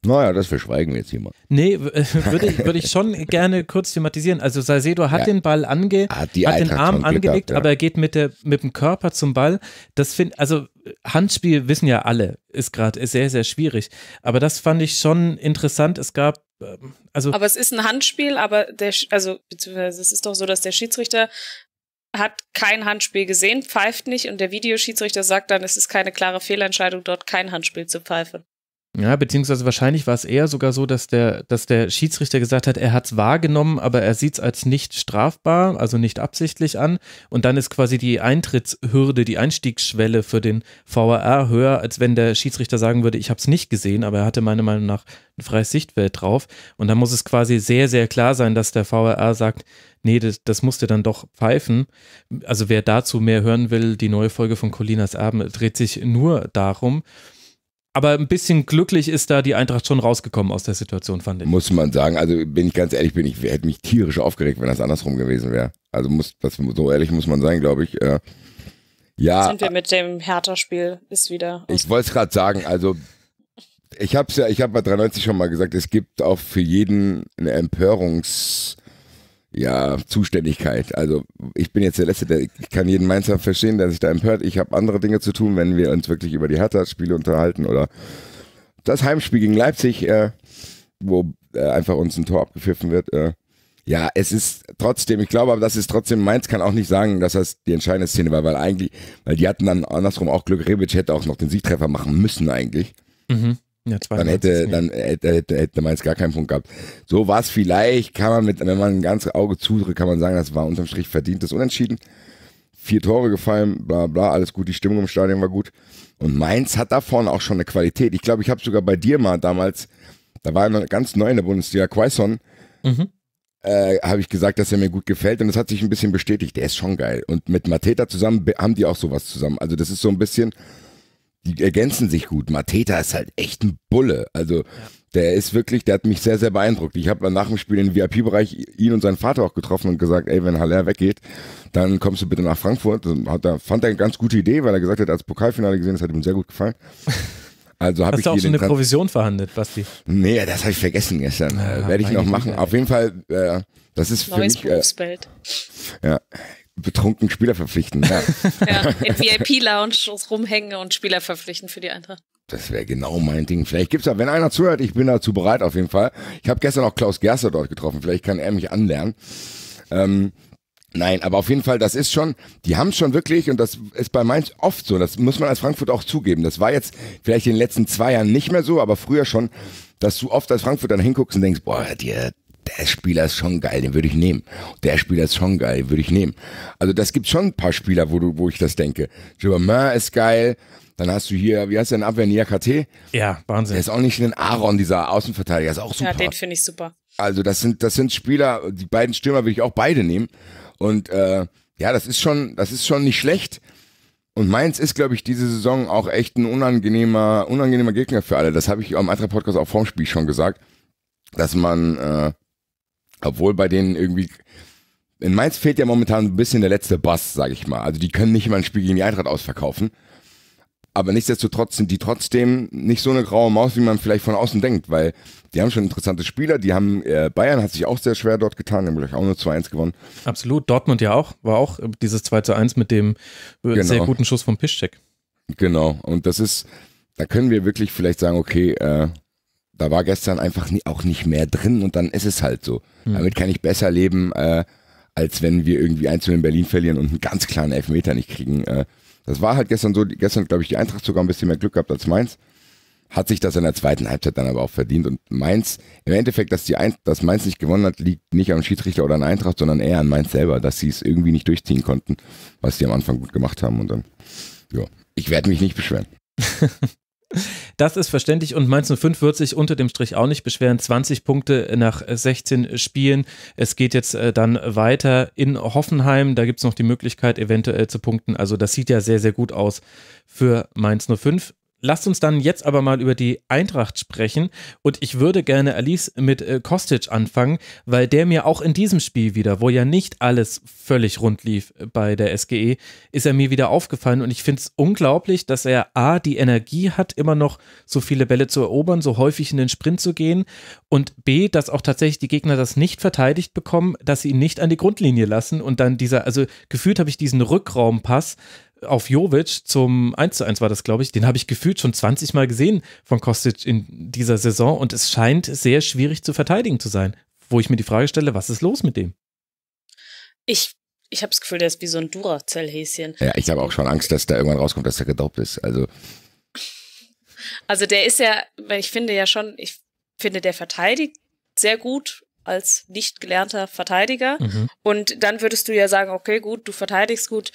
Naja, das verschweigen wir jetzt hier mal. Nee, (laughs) würde ich, würd ich schon gerne kurz thematisieren. Also Salcedo hat ja. den Ball ange, hat, ah, hat den Arm angelegt, gehabt, ja. aber er geht mit, der, mit dem Körper zum Ball. Das finde also Handspiel wissen ja alle, ist gerade sehr, sehr schwierig. Aber das fand ich schon interessant. Es gab ähm, also aber es ist ein Handspiel, aber der, also beziehungsweise es ist doch so, dass der Schiedsrichter hat kein Handspiel gesehen, pfeift nicht und der Videoschiedsrichter sagt dann, es ist keine klare Fehlentscheidung, dort kein Handspiel zu pfeifen. Ja, beziehungsweise wahrscheinlich war es eher sogar so, dass der, dass der Schiedsrichter gesagt hat, er hat es wahrgenommen, aber er sieht es als nicht strafbar, also nicht absichtlich an. Und dann ist quasi die Eintrittshürde, die Einstiegsschwelle für den VAR höher, als wenn der Schiedsrichter sagen würde, ich habe es nicht gesehen, aber er hatte meiner Meinung nach ein freies Sichtfeld drauf. Und dann muss es quasi sehr, sehr klar sein, dass der VAR sagt, nee, das, das musste dann doch pfeifen. Also wer dazu mehr hören will, die neue Folge von Colinas Erben dreht sich nur darum. Aber ein bisschen glücklich ist da die Eintracht schon rausgekommen aus der Situation, fand ich. Muss man sagen. Also bin ich ganz ehrlich, bin ich hätte mich tierisch aufgeregt, wenn das andersrum gewesen wäre. Also muss, das, so ehrlich muss man sein, glaube ich. Äh, ja. Sind wir mit dem Hertha-Spiel ist wieder. Ich wollte es gerade sagen. Also ich habe ja, ich habe bei 93 schon mal gesagt, es gibt auch für jeden eine Empörungs ja, Zuständigkeit. Also ich bin jetzt der Letzte, der ich kann jeden Mainzer verstehen, der sich da empört. Ich habe andere Dinge zu tun, wenn wir uns wirklich über die Hertha-Spiele unterhalten oder das Heimspiel gegen Leipzig, äh, wo äh, einfach uns ein Tor abgepfiffen wird. Äh, ja, es ist trotzdem, ich glaube, aber das ist trotzdem, Mainz kann auch nicht sagen, dass das die entscheidende Szene war, weil eigentlich, weil die hatten dann andersrum auch Glück, Rebic hätte auch noch den Siegtreffer machen müssen eigentlich. Mhm. Ja, dann hätte, dann hätte, hätte, hätte man jetzt gar keinen Punkt gehabt. So war es vielleicht, kann man mit, wenn man ein ganzes Auge zudrückt, kann man sagen, das war unterm Strich verdientes Unentschieden. Vier Tore gefallen, bla bla, alles gut, die Stimmung im Stadion war gut. Und Mainz hat da vorne auch schon eine Qualität. Ich glaube, ich habe sogar bei dir mal damals, da war er noch ganz neu in der Bundesliga, Quaison, mhm. äh, habe ich gesagt, dass er mir gut gefällt und das hat sich ein bisschen bestätigt. Der ist schon geil. Und mit Mateta zusammen haben die auch sowas zusammen. Also das ist so ein bisschen, die ergänzen sich gut. Mateta ist halt echt ein Bulle. Also ja. der ist wirklich, der hat mich sehr, sehr beeindruckt. Ich habe nach dem Spiel im VIP-Bereich ihn und seinen Vater auch getroffen und gesagt, ey, wenn Haller weggeht, dann kommst du bitte nach Frankfurt. Und hat fand er eine ganz gute Idee, weil er gesagt hat, als Pokalfinale gesehen, das hat ihm sehr gut gefallen. Also Hast ich auch schon eine Trans Provision verhandelt, Basti? Nee, das habe ich vergessen gestern. Ja, Werde ich noch machen. Auf jeden Fall, äh, das ist Neues für mich. Neues Äh, ja, betrunken Spieler verpflichten. Ja, (laughs) ja (laughs) in VIP-Lounge rumhängen und Spieler verpflichten für die Eintracht. Das wäre genau mein Ding. Vielleicht gibt es ja, wenn einer zuhört, ich bin dazu bereit auf jeden Fall. Ich habe gestern auch Klaus Gerster dort getroffen. Vielleicht kann er mich anlernen. Ähm, Nein, aber auf jeden Fall, das ist schon, die haben es schon wirklich, und das ist bei Mainz oft so, das muss man als Frankfurt auch zugeben. Das war jetzt vielleicht in den letzten zwei Jahren nicht mehr so, aber früher schon, dass du oft als Frankfurt dann hinguckst und denkst, boah, die, der Spieler ist schon geil, den würde ich nehmen. Der Spieler ist schon geil, würde ich nehmen. Also das gibt schon ein paar Spieler, wo, du, wo ich das denke. Gilbert ist geil. Dann hast du hier, wie heißt der in Abwehr, Niakate? Ja, Wahnsinn. Der ist auch nicht in den Aaron, dieser Außenverteidiger, ist auch super. Ja, den finde ich super. Also das sind, das sind Spieler, die beiden Stürmer würde ich auch beide nehmen. Und äh, ja, das ist schon, das ist schon nicht schlecht. Und Mainz ist, glaube ich, diese Saison auch echt ein unangenehmer, unangenehmer Gegner für alle. Das habe ich am eintracht Podcast auch vorm Spiel schon gesagt, dass man äh, obwohl bei denen irgendwie. In Mainz fehlt ja momentan ein bisschen der letzte Bass, sag ich mal. Also die können nicht mal ein Spiel gegen die Eintracht ausverkaufen. Aber nichtsdestotrotz sind die trotzdem nicht so eine graue Maus, wie man vielleicht von außen denkt, weil die haben schon interessante Spieler. Die haben äh, Bayern hat sich auch sehr schwer dort getan, haben gleich auch nur 2-1 gewonnen. Absolut, Dortmund ja auch, war auch äh, dieses 2-1 mit dem äh, genau. sehr guten Schuss von Pischek. Genau, und das ist, da können wir wirklich vielleicht sagen, okay, äh, da war gestern einfach auch nicht mehr drin und dann ist es halt so. Mhm. Damit kann ich besser leben, äh, als wenn wir irgendwie einzeln in Berlin verlieren und einen ganz klaren Elfmeter nicht kriegen. Äh, das war halt gestern so, gestern glaube ich die Eintracht sogar ein bisschen mehr Glück gehabt als Mainz. Hat sich das in der zweiten Halbzeit dann aber auch verdient und Mainz, im Endeffekt, dass, die Ein dass Mainz nicht gewonnen hat, liegt nicht am Schiedsrichter oder an Eintracht, sondern eher an Mainz selber, dass sie es irgendwie nicht durchziehen konnten, was sie am Anfang gut gemacht haben und dann, ja. Ich werde mich nicht beschweren. (laughs) Das ist verständlich und Mainz 05 wird sich unter dem Strich auch nicht beschweren. 20 Punkte nach 16 Spielen. Es geht jetzt äh, dann weiter in Hoffenheim. Da gibt es noch die Möglichkeit, eventuell zu punkten. Also das sieht ja sehr, sehr gut aus für Mainz 05. Lasst uns dann jetzt aber mal über die Eintracht sprechen. Und ich würde gerne Alice mit äh, Kostic anfangen, weil der mir auch in diesem Spiel wieder, wo ja nicht alles völlig rund lief äh, bei der SGE, ist er mir wieder aufgefallen. Und ich finde es unglaublich, dass er A, die Energie hat, immer noch so viele Bälle zu erobern, so häufig in den Sprint zu gehen. Und B, dass auch tatsächlich die Gegner das nicht verteidigt bekommen, dass sie ihn nicht an die Grundlinie lassen. Und dann dieser, also gefühlt habe ich diesen Rückraumpass auf Jovic zum 1 zu 1 war das, glaube ich, den habe ich gefühlt schon 20 Mal gesehen von Kostic in dieser Saison und es scheint sehr schwierig zu verteidigen zu sein, wo ich mir die Frage stelle, was ist los mit dem? Ich, ich habe das Gefühl, der ist wie so ein Duracell-Häschen. Ja, ich habe auch schon Angst, dass da irgendwann rauskommt, dass er gedoppt ist. Also, also der ist ja, ich finde ja schon, ich finde, der verteidigt sehr gut als nicht gelernter Verteidiger. Mhm. Und dann würdest du ja sagen, okay, gut, du verteidigst gut,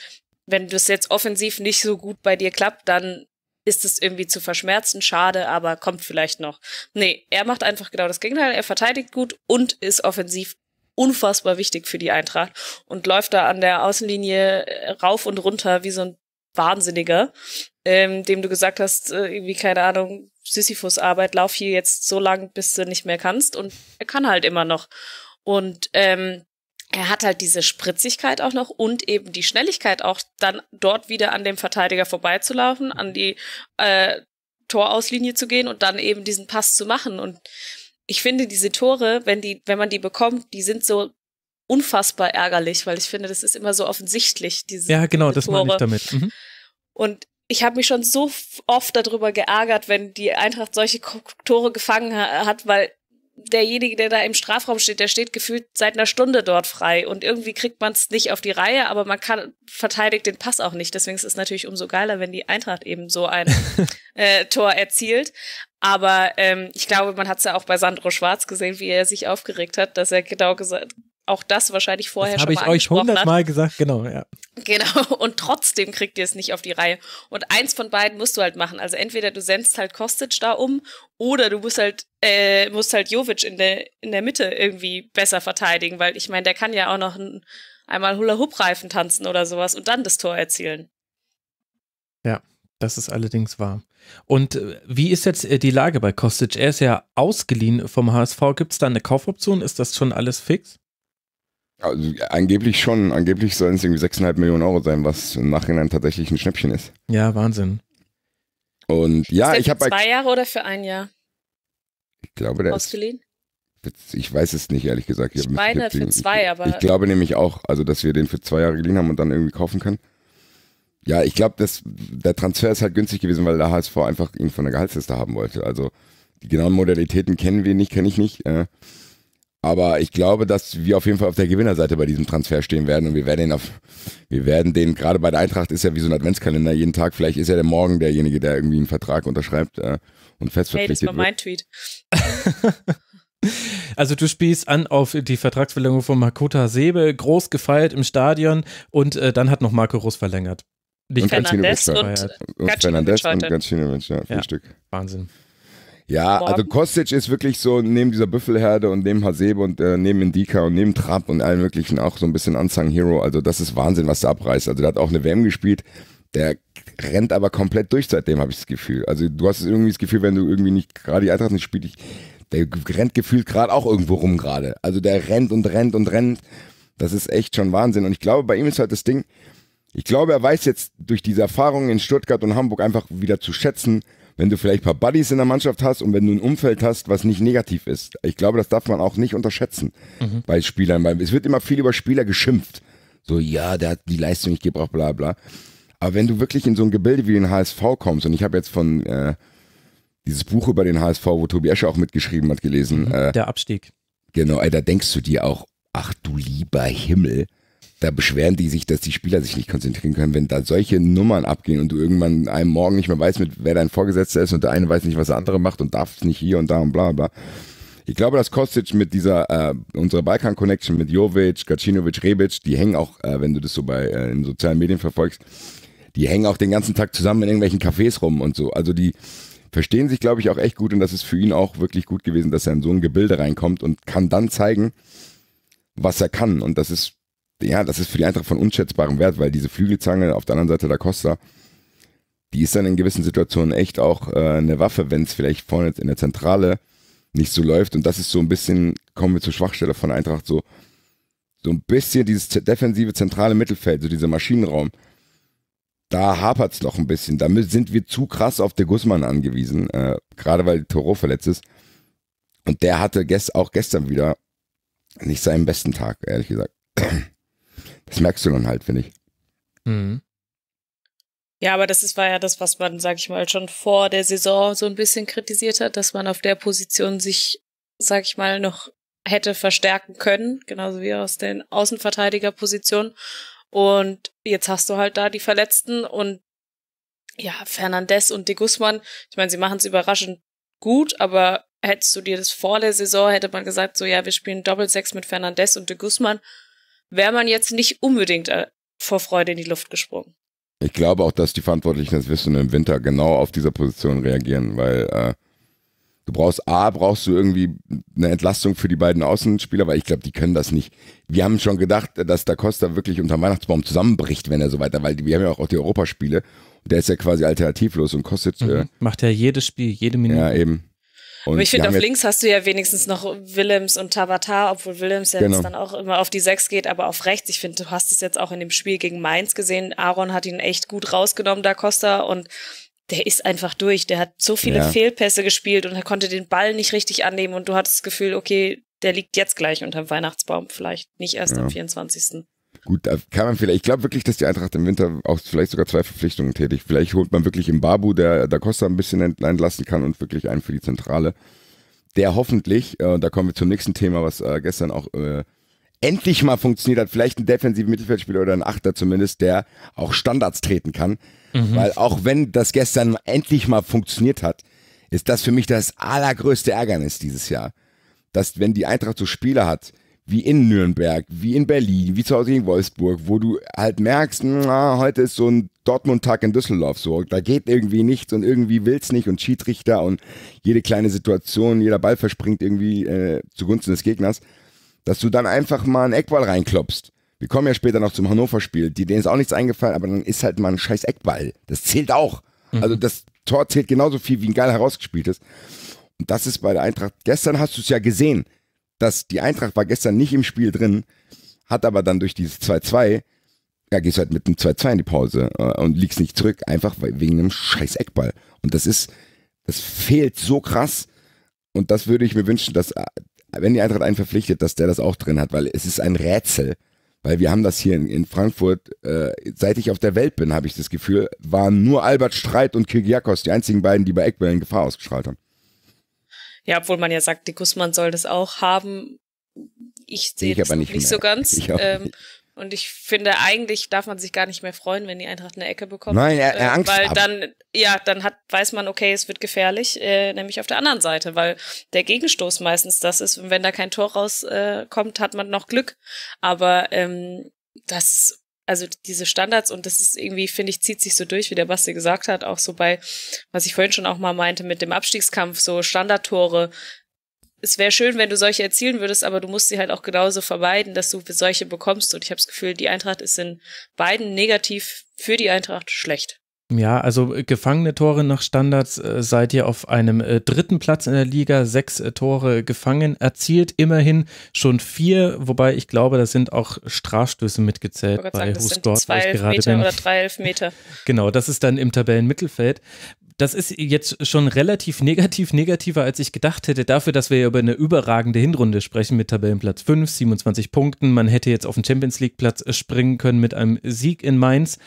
wenn das jetzt offensiv nicht so gut bei dir klappt, dann ist es irgendwie zu verschmerzen, schade, aber kommt vielleicht noch. Nee, er macht einfach genau das Gegenteil. Er verteidigt gut und ist offensiv unfassbar wichtig für die Eintracht und läuft da an der Außenlinie äh, rauf und runter wie so ein Wahnsinniger, ähm, dem du gesagt hast, äh, irgendwie, keine Ahnung, Sisyphus-Arbeit, lauf hier jetzt so lang, bis du nicht mehr kannst und er kann halt immer noch. Und ähm, er hat halt diese Spritzigkeit auch noch und eben die Schnelligkeit auch dann dort wieder an dem Verteidiger vorbeizulaufen, an die äh, Torauslinie zu gehen und dann eben diesen Pass zu machen. Und ich finde diese Tore, wenn die, wenn man die bekommt, die sind so unfassbar ärgerlich, weil ich finde, das ist immer so offensichtlich. Diese, ja, genau, diese das meine ich damit. Mhm. Und ich habe mich schon so oft darüber geärgert, wenn die Eintracht solche Tore gefangen hat, weil derjenige, der da im Strafraum steht, der steht gefühlt seit einer Stunde dort frei und irgendwie kriegt man es nicht auf die Reihe, aber man kann verteidigt den Pass auch nicht. Deswegen ist es natürlich umso geiler, wenn die Eintracht eben so ein (laughs) äh, Tor erzielt. Aber ähm, ich glaube, man hat es ja auch bei Sandro Schwarz gesehen, wie er sich aufgeregt hat, dass er genau gesagt, auch das wahrscheinlich vorher das schon mal Habe ich euch hundertmal gesagt, genau, ja. Genau, und trotzdem kriegt ihr es nicht auf die Reihe. Und eins von beiden musst du halt machen. Also entweder du sendst halt Kostic da um oder du musst halt, äh, musst halt Jovic in der, in der Mitte irgendwie besser verteidigen, weil ich meine, der kann ja auch noch ein, einmal Hula-Hoop-Reifen tanzen oder sowas und dann das Tor erzielen. Ja, das ist allerdings wahr. Und äh, wie ist jetzt äh, die Lage bei Kostic? Er ist ja ausgeliehen vom HSV. Gibt es da eine Kaufoption? Ist das schon alles fix? Also, angeblich schon. Angeblich sollen es irgendwie 6,5 Millionen Euro sein, was im Nachhinein tatsächlich ein Schnäppchen ist. Ja, Wahnsinn. Und ja, ich habe. Für zwei Jahre oder für ein Jahr? Ich glaube, der Ausgeliehen? Ist, ich weiß es nicht, ehrlich gesagt. Ich, ich meine für zwei, aber. Ich glaube nämlich auch, also dass wir den für zwei Jahre geliehen haben und dann irgendwie kaufen können. Ja, ich glaube, der Transfer ist halt günstig gewesen, weil der HSV einfach ihn von der Gehaltsliste haben wollte. Also die genauen Modalitäten kennen wir nicht, kenne ich nicht. Äh, aber ich glaube, dass wir auf jeden Fall auf der Gewinnerseite bei diesem Transfer stehen werden und wir werden ihn auf, wir werden den, gerade bei der Eintracht ist ja wie so ein Adventskalender jeden Tag, vielleicht ist ja der Morgen derjenige, der irgendwie einen Vertrag unterschreibt äh, und fest verpflichtet Hey, das war mein Tweet. (laughs) Also du spielst an auf die Vertragsverlängerung von Makota Sebe, groß gefeiert im Stadion und äh, dann hat noch Marco Rus verlängert. Nicht und Fernandes und, und, und, Fernandes und Gancinovic, ja, vier ja, Stück. Wahnsinn. Ja, also Kostic ist wirklich so neben dieser Büffelherde und neben Hasebe und äh, neben Indika und neben Trapp und allen möglichen auch so ein bisschen Unsung Hero. Also das ist Wahnsinn, was der abreißt. Also der hat auch eine WM gespielt. Der rennt aber komplett durch seitdem, habe ich das Gefühl. Also du hast irgendwie das Gefühl, wenn du irgendwie nicht gerade die Eintracht nicht spielst, der rennt gefühlt gerade auch irgendwo rum gerade. Also der rennt und rennt und rennt. Das ist echt schon Wahnsinn. Und ich glaube, bei ihm ist halt das Ding, ich glaube, er weiß jetzt durch diese Erfahrungen in Stuttgart und Hamburg einfach wieder zu schätzen, wenn du vielleicht ein paar Buddies in der Mannschaft hast und wenn du ein Umfeld hast, was nicht negativ ist. Ich glaube, das darf man auch nicht unterschätzen mhm. bei Spielern. Weil es wird immer viel über Spieler geschimpft. So, ja, der hat die Leistung nicht gebraucht, bla bla. Aber wenn du wirklich in so ein Gebilde wie den HSV kommst, und ich habe jetzt von äh, dieses Buch über den HSV, wo Tobi Escher auch mitgeschrieben hat, gelesen. Mhm, äh, der Abstieg. Genau, ey, da denkst du dir auch, ach du lieber Himmel, da beschweren die sich, dass die Spieler sich nicht konzentrieren können, wenn da solche Nummern abgehen und du irgendwann einem Morgen nicht mehr weißt, mit wer dein Vorgesetzter ist und der eine weiß nicht, was der andere macht und darf es nicht hier und da und bla bla. Ich glaube, dass Kostic mit dieser, äh, unserer Balkan-Connection mit Jovic, Gacinovic, Rebic, die hängen auch, äh, wenn du das so bei äh, in sozialen Medien verfolgst, die hängen auch den ganzen Tag zusammen in irgendwelchen Cafés rum und so. Also die verstehen sich, glaube ich, auch echt gut und das ist für ihn auch wirklich gut gewesen, dass er in so ein Gebilde reinkommt und kann dann zeigen, was er kann. Und das ist ja, das ist für die Eintracht von unschätzbarem Wert, weil diese Flügelzange auf der anderen Seite der Costa, die ist dann in gewissen Situationen echt auch äh, eine Waffe, wenn es vielleicht vorne in der Zentrale nicht so läuft. Und das ist so ein bisschen, kommen wir zur Schwachstelle von Eintracht, so, so ein bisschen dieses defensive zentrale Mittelfeld, so dieser Maschinenraum. Da hapert es noch ein bisschen. Da sind wir zu krass auf der Guzman angewiesen, äh, gerade weil Toro verletzt ist. Und der hatte gest auch gestern wieder nicht seinen besten Tag, ehrlich gesagt. Das merkst du dann halt, finde ich. Mhm. Ja, aber das ist, war ja das, was man, sag ich mal, schon vor der Saison so ein bisschen kritisiert hat, dass man auf der Position sich, sag ich mal, noch hätte verstärken können, genauso wie aus den Außenverteidigerpositionen. Und jetzt hast du halt da die Verletzten und ja, Fernandes und De Guzman, ich meine, sie machen es überraschend gut, aber hättest du dir das vor der Saison, hätte man gesagt, so ja, wir spielen Doppelsechs mit Fernandes und De Guzman, wäre man jetzt nicht unbedingt äh, vor Freude in die Luft gesprungen. Ich glaube auch, dass die Verantwortlichen das wissen und im Winter genau auf dieser Position reagieren, weil äh, du brauchst A, brauchst du irgendwie eine Entlastung für die beiden Außenspieler, weil ich glaube, die können das nicht. Wir haben schon gedacht, dass da Costa wirklich unter Weihnachtsbaum zusammenbricht, wenn er so weiter, weil wir haben ja auch, auch die Europaspiele. Der ist ja quasi alternativlos und kostet. Mhm. Äh, Macht ja jedes Spiel, jede Minute. Ja, eben. Und ich finde, auf links hast du ja wenigstens noch Willems und Tabata, obwohl Willems ja genau. dann auch immer auf die Sechs geht, aber auf rechts, ich finde, du hast es jetzt auch in dem Spiel gegen Mainz gesehen. Aaron hat ihn echt gut rausgenommen, da Costa, und der ist einfach durch. Der hat so viele ja. Fehlpässe gespielt und er konnte den Ball nicht richtig annehmen und du hattest das Gefühl, okay, der liegt jetzt gleich unter dem Weihnachtsbaum, vielleicht nicht erst ja. am 24. Gut, da kann man vielleicht, ich glaube wirklich, dass die Eintracht im Winter auch vielleicht sogar zwei Verpflichtungen tätigt. Vielleicht holt man wirklich im Babu, der da Costa ein bisschen entlassen kann und wirklich einen für die Zentrale. Der hoffentlich, äh, da kommen wir zum nächsten Thema, was äh, gestern auch äh, endlich mal funktioniert hat, vielleicht ein defensiven Mittelfeldspieler oder ein Achter zumindest, der auch Standards treten kann. Mhm. Weil auch wenn das gestern endlich mal funktioniert hat, ist das für mich das allergrößte Ärgernis dieses Jahr. Dass wenn die Eintracht so Spieler hat, wie in Nürnberg, wie in Berlin, wie zu Hause gegen Wolfsburg, wo du halt merkst, hm, na, heute ist so ein Dortmund-Tag in Düsseldorf so. Da geht irgendwie nichts und irgendwie will's nicht und Schiedsrichter und jede kleine Situation, jeder Ball verspringt irgendwie äh, zugunsten des Gegners, dass du dann einfach mal einen Eckball reinklopst. Wir kommen ja später noch zum Hannover-Spiel, denen ist auch nichts eingefallen, aber dann ist halt mal ein scheiß Eckball. Das zählt auch. Mhm. Also das Tor zählt genauso viel, wie ein geil herausgespieltes. Und das ist bei der Eintracht. Gestern hast du es ja gesehen dass die Eintracht war gestern nicht im Spiel drin, hat aber dann durch dieses 2-2, ja, gehst halt mit einem 2-2 in die Pause äh, und liegst nicht zurück, einfach wegen einem scheiß Eckball. Und das ist, das fehlt so krass. Und das würde ich mir wünschen, dass, äh, wenn die Eintracht einen verpflichtet, dass der das auch drin hat, weil es ist ein Rätsel. Weil wir haben das hier in, in Frankfurt, äh, seit ich auf der Welt bin, habe ich das Gefühl, waren nur Albert Streit und Kiriakos die einzigen beiden, die bei Eckbällen Gefahr ausgestrahlt haben. Ja, obwohl man ja sagt, die Gussmann soll das auch haben. Ich sehe ich das nicht, nicht so ganz. Ich ähm, und ich finde, eigentlich darf man sich gar nicht mehr freuen, wenn die Eintracht eine Ecke bekommt. Nein, er, er äh, Angst Weil dann, ja, dann hat, weiß man, okay, es wird gefährlich, äh, nämlich auf der anderen Seite, weil der Gegenstoß meistens das ist. Und wenn da kein Tor rauskommt, äh, hat man noch Glück. Aber ähm, das also diese Standards und das ist irgendwie, finde ich, zieht sich so durch, wie der Basti gesagt hat, auch so bei, was ich vorhin schon auch mal meinte, mit dem Abstiegskampf, so Standardtore. Es wäre schön, wenn du solche erzielen würdest, aber du musst sie halt auch genauso vermeiden, dass du solche bekommst. Und ich habe das Gefühl, die Eintracht ist in beiden negativ für die Eintracht schlecht. Ja, also äh, gefangene Tore nach Standards äh, seid ihr auf einem äh, dritten Platz in der Liga, sechs Tore gefangen, erzielt immerhin schon vier, wobei ich glaube, da sind auch Strafstöße mitgezählt ich bei Husdorf. Zwei Elfmeter oder drei Elfmeter. (laughs) Genau, das ist dann im Tabellenmittelfeld das ist jetzt schon relativ negativ, negativer als ich gedacht hätte, dafür, dass wir über eine überragende Hinrunde sprechen mit Tabellenplatz 5, 27 Punkten. Man hätte jetzt auf den Champions League Platz springen können mit einem Sieg in Mainz.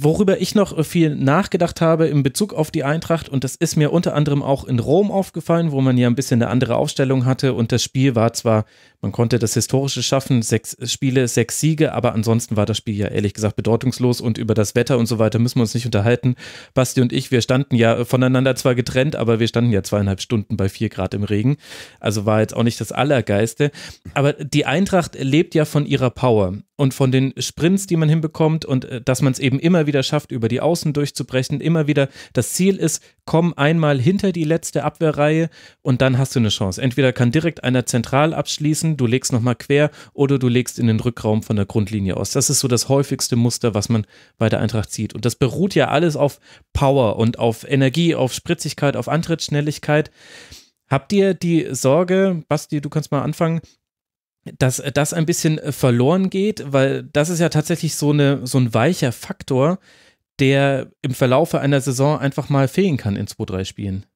Worüber ich noch viel nachgedacht habe in Bezug auf die Eintracht, und das ist mir unter anderem auch in Rom aufgefallen, wo man ja ein bisschen eine andere Aufstellung hatte und das Spiel war zwar, man konnte das Historische schaffen, sechs Spiele, sechs Siege, aber ansonsten war das Spiel ja ehrlich gesagt bedeutungslos und über das Wetter und so weiter müssen wir uns nicht unterhalten. Basti und ich, wir standen ja voneinander zwar getrennt, aber wir standen ja zweieinhalb Stunden bei vier Grad im Regen, also war jetzt auch nicht das Allergeiste. Aber die Eintracht lebt ja von ihrer Power und von den Sprints, die man hinbekommt und äh, dass man es eben immer wieder wieder schafft, über die Außen durchzubrechen, immer wieder das Ziel ist, komm einmal hinter die letzte Abwehrreihe und dann hast du eine Chance. Entweder kann direkt einer zentral abschließen, du legst nochmal quer oder du legst in den Rückraum von der Grundlinie aus. Das ist so das häufigste Muster, was man bei der Eintracht sieht. Und das beruht ja alles auf Power und auf Energie, auf Spritzigkeit, auf Antrittsschnelligkeit. Habt ihr die Sorge, Basti, du kannst mal anfangen, dass äh, das ein bisschen äh, verloren geht, weil das ist ja tatsächlich so, eine, so ein weicher Faktor, der im Verlaufe einer Saison einfach mal fehlen kann in 2-3 Spielen.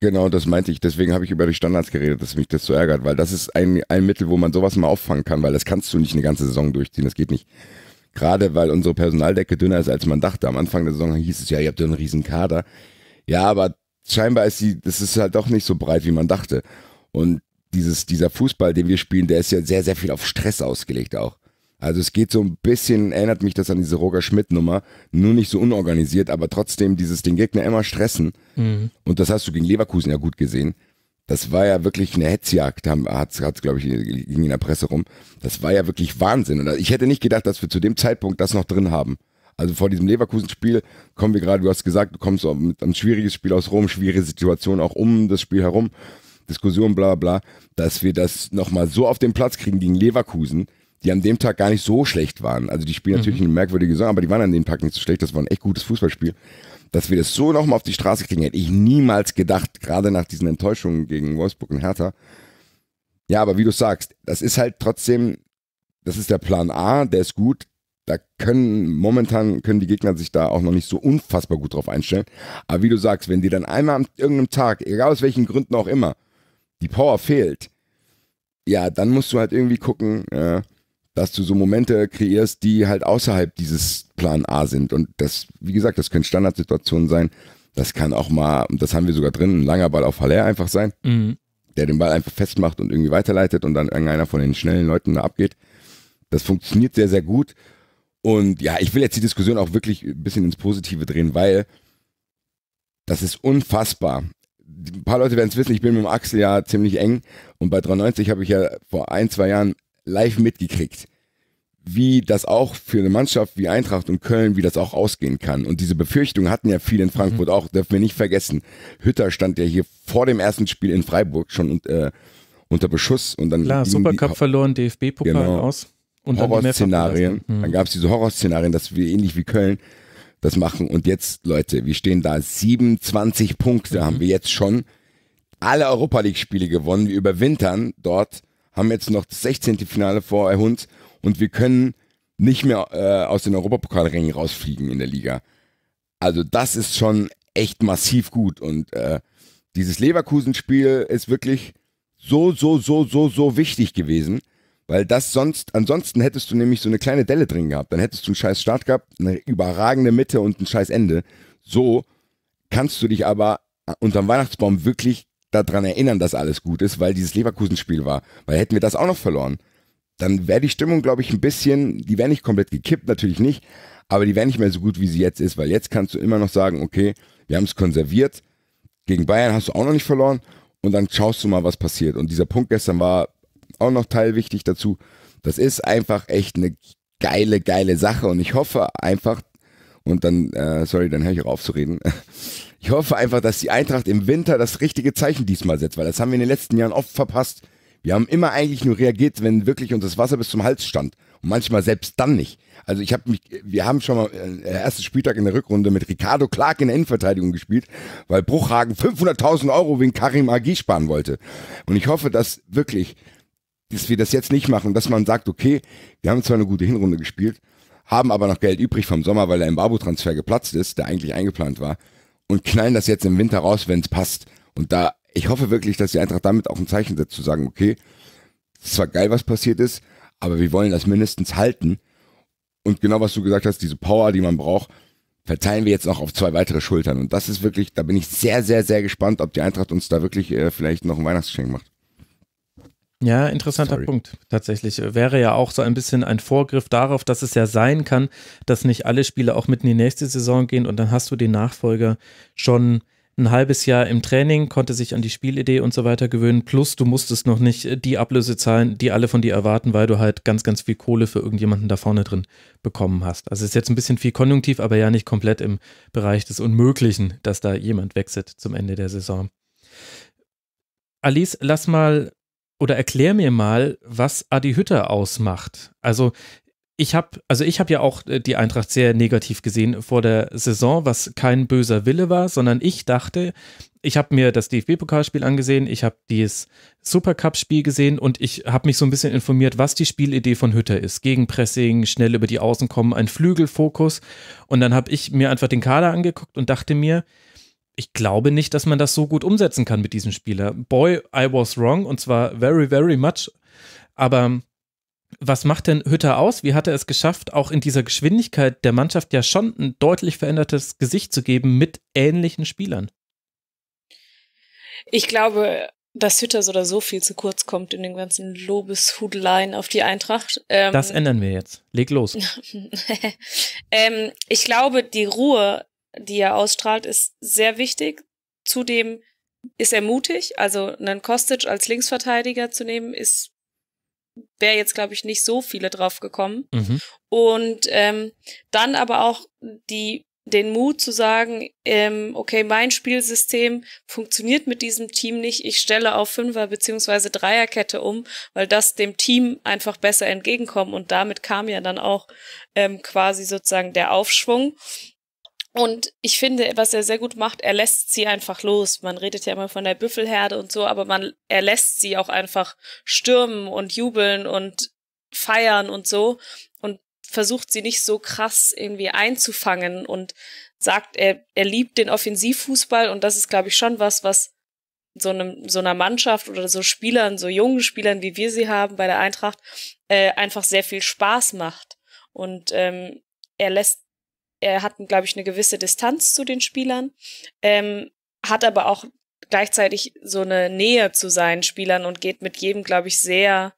Genau, das meinte ich. Deswegen habe ich über die Standards geredet, dass mich das so ärgert, weil das ist ein, ein Mittel, wo man sowas mal auffangen kann, weil das kannst du nicht eine ganze Saison durchziehen. Das geht nicht. Gerade weil unsere Personaldecke dünner ist, als man dachte. Am Anfang der Saison hieß es ja, ihr habt ja einen riesen Kader. Ja, aber scheinbar ist sie, das ist halt doch nicht so breit, wie man dachte. Und dieses, dieser Fußball, den wir spielen, der ist ja sehr, sehr viel auf Stress ausgelegt auch. Also es geht so ein bisschen, erinnert mich das an diese Roger Schmidt-Nummer, nur nicht so unorganisiert, aber trotzdem dieses den Gegner immer stressen. Mhm. Und das hast du gegen Leverkusen ja gut gesehen. Das war ja wirklich eine Hetzjagd, hat es, glaube ich, ging in der Presse rum. Das war ja wirklich Wahnsinn. Und ich hätte nicht gedacht, dass wir zu dem Zeitpunkt das noch drin haben. Also vor diesem Leverkusen-Spiel kommen wir gerade, du hast gesagt, du kommst mit einem schwieriges Spiel aus Rom, schwierige Situation auch um das Spiel herum. Diskussion, bla bla, dass wir das nochmal so auf den Platz kriegen gegen Leverkusen, die an dem Tag gar nicht so schlecht waren. Also die spielen natürlich mhm. eine merkwürdige Saison, aber die waren an dem Tag nicht so schlecht. Das war ein echt gutes Fußballspiel. Dass wir das so nochmal auf die Straße kriegen, hätte ich niemals gedacht, gerade nach diesen Enttäuschungen gegen Wolfsburg und Hertha. Ja, aber wie du sagst, das ist halt trotzdem, das ist der Plan A, der ist gut, da können momentan können die Gegner sich da auch noch nicht so unfassbar gut drauf einstellen. Aber wie du sagst, wenn die dann einmal an irgendeinem Tag, egal aus welchen Gründen auch immer, die Power fehlt, ja, dann musst du halt irgendwie gucken, äh, dass du so Momente kreierst, die halt außerhalb dieses Plan A sind. Und das, wie gesagt, das können Standardsituationen sein. Das kann auch mal, das haben wir sogar drin, ein langer Ball auf Haller einfach sein, mhm. der den Ball einfach festmacht und irgendwie weiterleitet und dann irgendeiner von den schnellen Leuten da abgeht. Das funktioniert sehr, sehr gut. Und ja, ich will jetzt die Diskussion auch wirklich ein bisschen ins Positive drehen, weil das ist unfassbar, ein paar Leute werden es wissen, ich bin mit dem Axel ja ziemlich eng und bei 93 habe ich ja vor ein, zwei Jahren live mitgekriegt, wie das auch für eine Mannschaft wie Eintracht und Köln, wie das auch ausgehen kann. Und diese Befürchtung hatten ja viele in Frankfurt mhm. auch, dürfen wir nicht vergessen. Hütter stand ja hier vor dem ersten Spiel in Freiburg schon und, äh, unter Beschuss und dann. Klar, Supercup verloren, DFB-Pokal genau, aus. Und Horrorszenarien. Dann, mhm. dann gab es diese Horrorszenarien, dass wir ähnlich wie Köln das machen. Und jetzt, Leute, wir stehen da. 27 Punkte mhm. haben wir jetzt schon. Alle Europa League-Spiele gewonnen. Wir überwintern dort, haben jetzt noch das 16. Finale vor uns und wir können nicht mehr äh, aus den Europapokalrängen rausfliegen in der Liga. Also, das ist schon echt massiv gut. Und äh, dieses Leverkusen-Spiel ist wirklich so, so, so, so, so wichtig gewesen. Weil das sonst, ansonsten hättest du nämlich so eine kleine Delle drin gehabt. Dann hättest du einen scheiß Start gehabt, eine überragende Mitte und ein scheiß Ende. So kannst du dich aber unterm Weihnachtsbaum wirklich daran erinnern, dass alles gut ist, weil dieses Leverkusen-Spiel war. Weil hätten wir das auch noch verloren, dann wäre die Stimmung, glaube ich, ein bisschen, die wäre nicht komplett gekippt, natürlich nicht, aber die wäre nicht mehr so gut, wie sie jetzt ist, weil jetzt kannst du immer noch sagen, okay, wir haben es konserviert, gegen Bayern hast du auch noch nicht verloren und dann schaust du mal, was passiert. Und dieser Punkt gestern war auch noch teilwichtig dazu. Das ist einfach echt eine geile, geile Sache und ich hoffe einfach, und dann, äh, sorry, dann höre ich auch auf zu reden. (laughs) Ich hoffe einfach, dass die Eintracht im Winter das richtige Zeichen diesmal setzt, weil das haben wir in den letzten Jahren oft verpasst. Wir haben immer eigentlich nur reagiert, wenn wirklich uns das Wasser bis zum Hals stand. Und manchmal selbst dann nicht. Also ich habe mich, wir haben schon mal äh, äh ersten Spieltag in der Rückrunde mit Ricardo Clark in der Innenverteidigung gespielt, weil Bruchhagen 500.000 Euro wegen Karim Agi sparen wollte. Und ich hoffe, dass wirklich dass wir das jetzt nicht machen, dass man sagt, okay, wir haben zwar eine gute Hinrunde gespielt, haben aber noch Geld übrig vom Sommer, weil der Embargo-Transfer geplatzt ist, der eigentlich eingeplant war, und knallen das jetzt im Winter raus, wenn es passt. Und da, ich hoffe wirklich, dass die Eintracht damit auch ein Zeichen setzt, zu sagen, okay, es ist zwar geil, was passiert ist, aber wir wollen das mindestens halten. Und genau was du gesagt hast, diese Power, die man braucht, verteilen wir jetzt noch auf zwei weitere Schultern. Und das ist wirklich, da bin ich sehr, sehr, sehr gespannt, ob die Eintracht uns da wirklich äh, vielleicht noch ein Weihnachtsgeschenk macht. Ja, interessanter Sorry. Punkt. Tatsächlich wäre ja auch so ein bisschen ein Vorgriff darauf, dass es ja sein kann, dass nicht alle Spieler auch mit in die nächste Saison gehen und dann hast du den Nachfolger schon ein halbes Jahr im Training, konnte sich an die Spielidee und so weiter gewöhnen. Plus, du musstest noch nicht äh, die Ablöse zahlen, die alle von dir erwarten, weil du halt ganz, ganz viel Kohle für irgendjemanden da vorne drin bekommen hast. Also ist jetzt ein bisschen viel konjunktiv, aber ja nicht komplett im Bereich des Unmöglichen, dass da jemand wechselt zum Ende der Saison. Alice, lass mal oder erklär mir mal, was Adi Hütter ausmacht. Also ich habe also ich ja auch äh, die Eintracht sehr negativ gesehen vor der Saison, was kein böser Wille war, sondern ich dachte, ich habe mir das DFB-Pokalspiel angesehen, ich habe dieses Supercup-Spiel gesehen und ich habe mich so ein bisschen informiert, was die Spielidee von Hütter ist. Gegenpressing, schnell über die Außen kommen, ein Flügelfokus. Und dann habe ich mir einfach den Kader angeguckt und dachte mir, ich glaube nicht, dass man das so gut umsetzen kann mit diesem Spieler. Boy, I was wrong und zwar very, very much. Aber was macht denn Hütter aus? Wie hat er es geschafft, auch in dieser Geschwindigkeit der Mannschaft ja schon ein deutlich verändertes Gesicht zu geben mit ähnlichen Spielern? Ich glaube, dass Hütter so oder so viel zu kurz kommt in den ganzen Lobeshudeleien auf die Eintracht. Ähm, das ändern wir jetzt. Leg los. (laughs) ähm, ich glaube, die Ruhe, die er ausstrahlt, ist sehr wichtig. Zudem ist er mutig. Also einen Kostic als Linksverteidiger zu nehmen, ist wäre jetzt, glaube ich, nicht so viele drauf gekommen. Mhm. Und ähm, dann aber auch die, den Mut zu sagen, ähm, okay, mein Spielsystem funktioniert mit diesem Team nicht, ich stelle auf Fünfer- beziehungsweise Dreierkette um, weil das dem Team einfach besser entgegenkommt. Und damit kam ja dann auch ähm, quasi sozusagen der Aufschwung. Und ich finde, was er sehr gut macht, er lässt sie einfach los. Man redet ja immer von der Büffelherde und so, aber man, er lässt sie auch einfach stürmen und jubeln und feiern und so und versucht sie nicht so krass irgendwie einzufangen und sagt, er, er liebt den Offensivfußball und das ist, glaube ich, schon was, was so einem, so einer Mannschaft oder so Spielern, so jungen Spielern, wie wir sie haben bei der Eintracht, äh, einfach sehr viel Spaß macht. Und ähm, er lässt er hat, glaube ich, eine gewisse Distanz zu den Spielern, ähm, hat aber auch gleichzeitig so eine Nähe zu seinen Spielern und geht mit jedem, glaube ich, sehr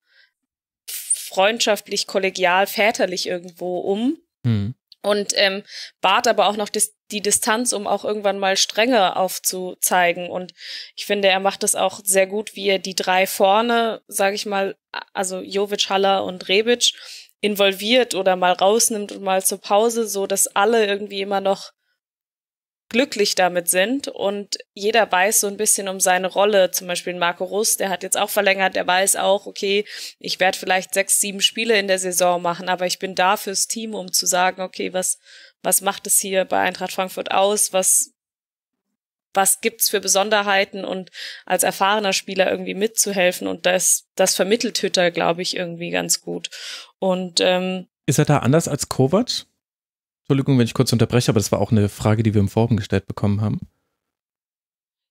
freundschaftlich, kollegial, väterlich irgendwo um. Mhm. Und ähm, wahrt aber auch noch dis die Distanz, um auch irgendwann mal Strenge aufzuzeigen. Und ich finde, er macht das auch sehr gut, wie er die drei vorne, sage ich mal, also Jovic, Haller und Rebic, involviert oder mal rausnimmt und mal zur Pause, so dass alle irgendwie immer noch glücklich damit sind und jeder weiß so ein bisschen um seine Rolle. Zum Beispiel Marco Russ, der hat jetzt auch verlängert, der weiß auch, okay, ich werde vielleicht sechs, sieben Spiele in der Saison machen, aber ich bin da fürs Team, um zu sagen, okay, was, was macht es hier bei Eintracht Frankfurt aus? Was, was gibt's für Besonderheiten und als erfahrener Spieler irgendwie mitzuhelfen und das, das vermittelt Hütter, glaube ich, irgendwie ganz gut. Und ähm, ist er da anders als Kovac? Entschuldigung, wenn ich kurz unterbreche, aber das war auch eine Frage, die wir im Forum gestellt bekommen haben.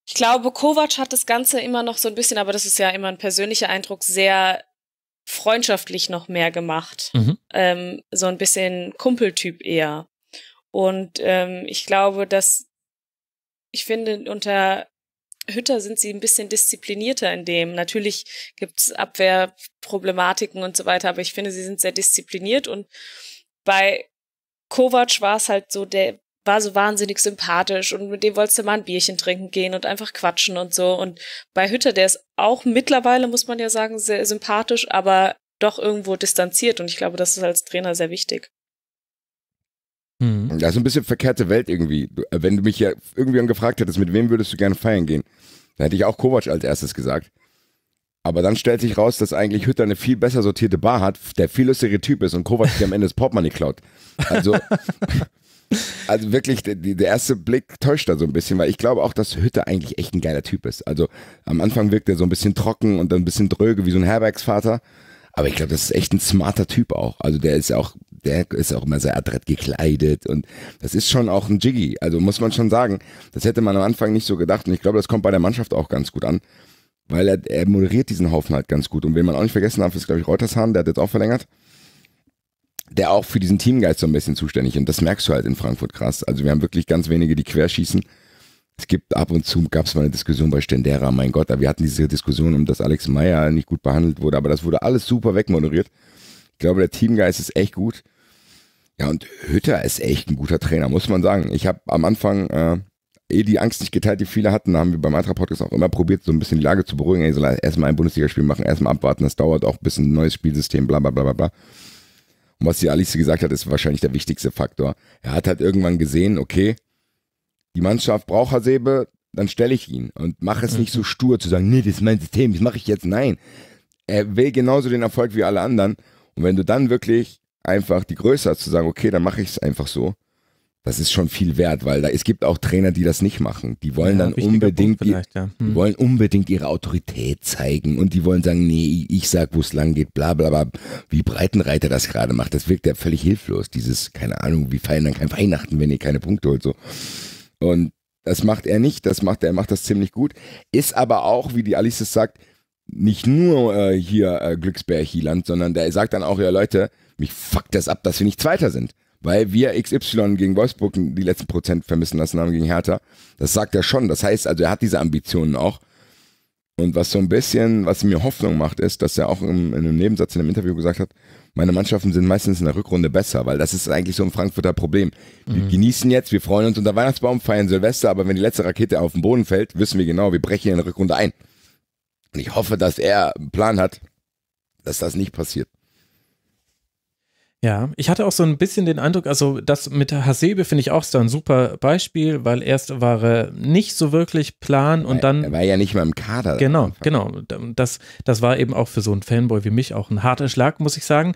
Ich glaube, Kovac hat das Ganze immer noch so ein bisschen, aber das ist ja immer ein persönlicher Eindruck, sehr freundschaftlich noch mehr gemacht. Mhm. Ähm, so ein bisschen Kumpeltyp eher. Und ähm, ich glaube, dass ich finde, unter Hütter sind sie ein bisschen disziplinierter in dem. Natürlich gibt's Abwehrproblematiken und so weiter, aber ich finde, sie sind sehr diszipliniert und bei Kovac war es halt so, der war so wahnsinnig sympathisch und mit dem wolltest du mal ein Bierchen trinken gehen und einfach quatschen und so. Und bei Hütter, der ist auch mittlerweile, muss man ja sagen, sehr sympathisch, aber doch irgendwo distanziert und ich glaube, das ist als Trainer sehr wichtig. Mhm. Das ist ein bisschen verkehrte Welt irgendwie. Äh, wenn du mich ja irgendwann gefragt hättest, mit wem würdest du gerne feiern gehen, dann hätte ich auch Kovac als erstes gesagt. Aber dann stellt sich raus, dass eigentlich Hütter eine viel besser sortierte Bar hat, der viel lustigere Typ ist und Kovac dir am Ende das Portemonnaie klaut. Also, (laughs) also wirklich, der, der erste Blick täuscht da so ein bisschen, weil ich glaube auch, dass Hütter eigentlich echt ein geiler Typ ist. Also am Anfang wirkt er so ein bisschen trocken und dann ein bisschen dröge wie so ein Herbergsvater. Aber ich glaube, das ist echt ein smarter Typ auch. Also der ist auch der ist auch immer sehr adrett gekleidet und das ist schon auch ein Jiggy. Also muss man schon sagen, das hätte man am Anfang nicht so gedacht und ich glaube, das kommt bei der Mannschaft auch ganz gut an, weil er, er moderiert diesen Haufen halt ganz gut. Und wen man auch nicht vergessen darf, ist, glaube ich, Reutershahn, der hat jetzt auch verlängert der auch für diesen Teamgeist so ein bisschen zuständig ist. Und das merkst du halt in Frankfurt krass. Also wir haben wirklich ganz wenige, die querschießen. Es gibt ab und zu, gab es mal eine Diskussion bei Stendera, mein Gott, wir hatten diese Diskussion, um dass Alex Meyer nicht gut behandelt wurde, aber das wurde alles super wegmoderiert. Ich glaube, der Teamgeist ist echt gut. Ja, und Hütter ist echt ein guter Trainer, muss man sagen. Ich habe am Anfang äh, eh die Angst nicht geteilt, die viele hatten. Da haben wir beim Mantra Podcast auch immer probiert, so ein bisschen die Lage zu beruhigen. Ey, soll erstmal ein Bundesligaspiel machen, erstmal abwarten, das dauert auch ein bisschen ein neues Spielsystem, bla bla bla bla bla. Und was die Alice gesagt hat, ist wahrscheinlich der wichtigste Faktor. Er hat halt irgendwann gesehen, okay, die Mannschaft braucht Hasebe, dann stelle ich ihn und mache es nicht so mhm. stur zu sagen, nee, das ist mein System, das mache ich jetzt. Nein, er will genauso den Erfolg wie alle anderen. Und wenn du dann wirklich einfach die Größe hat, zu sagen, okay, dann mache ich es einfach so. Das ist schon viel wert, weil da, es gibt auch Trainer, die das nicht machen. Die wollen ja, dann unbedingt, ja. hm. die wollen unbedingt ihre Autorität zeigen und die wollen sagen, nee, ich sag, wo es lang geht, bla, bla, bla. Wie Breitenreiter das gerade macht, das wirkt ja völlig hilflos. Dieses, keine Ahnung, wie feiern dann kein Weihnachten, wenn ihr keine Punkte holt, so. Und das macht er nicht, das macht er, macht das ziemlich gut. Ist aber auch, wie die Alice sagt, nicht nur äh, hier äh, Glücksbär-Hieland, sondern der sagt dann auch, ja Leute, mich fuckt das ab, dass wir nicht Zweiter sind. Weil wir XY gegen Wolfsburg die letzten Prozent vermissen lassen haben gegen Hertha. Das sagt er schon. Das heißt also, er hat diese Ambitionen auch. Und was so ein bisschen, was mir Hoffnung macht, ist, dass er auch im, in einem Nebensatz in einem Interview gesagt hat, meine Mannschaften sind meistens in der Rückrunde besser, weil das ist eigentlich so ein Frankfurter Problem. Wir mhm. genießen jetzt, wir freuen uns unter Weihnachtsbaum, feiern Silvester, aber wenn die letzte Rakete auf den Boden fällt, wissen wir genau, wir brechen in der Rückrunde ein. Und ich hoffe, dass er einen Plan hat, dass das nicht passiert. Ja, ich hatte auch so ein bisschen den Eindruck, also das mit Hasebe finde ich auch so ein super Beispiel, weil erst war er nicht so wirklich Plan und dann. Er war ja nicht mal im Kader. Genau, genau. Das, das war eben auch für so einen Fanboy wie mich auch ein harter Schlag, muss ich sagen.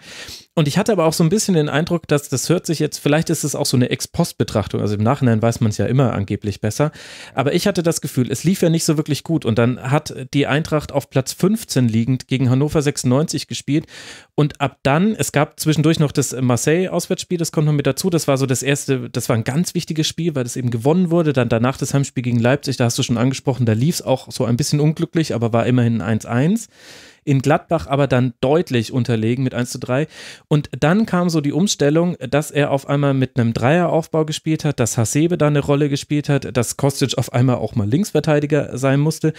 Und ich hatte aber auch so ein bisschen den Eindruck, dass das hört sich jetzt, vielleicht ist es auch so eine Ex-Post-Betrachtung, also im Nachhinein weiß man es ja immer angeblich besser, aber ich hatte das Gefühl, es lief ja nicht so wirklich gut und dann hat die Eintracht auf Platz 15 liegend gegen Hannover 96 gespielt und ab dann, es gab zwischendurch noch das Marseille-Auswärtsspiel, das kommt noch mit dazu, das war so das erste, das war ein ganz wichtiges Spiel, weil das eben gewonnen wurde, dann danach das Heimspiel gegen Leipzig, da hast du schon angesprochen, da lief es auch so ein bisschen unglücklich, aber war immerhin 1-1 in Gladbach aber dann deutlich unterlegen mit 1 zu 3. Und dann kam so die Umstellung, dass er auf einmal mit einem Dreieraufbau gespielt hat, dass Hasebe da eine Rolle gespielt hat, dass Kostic auf einmal auch mal Linksverteidiger sein musste.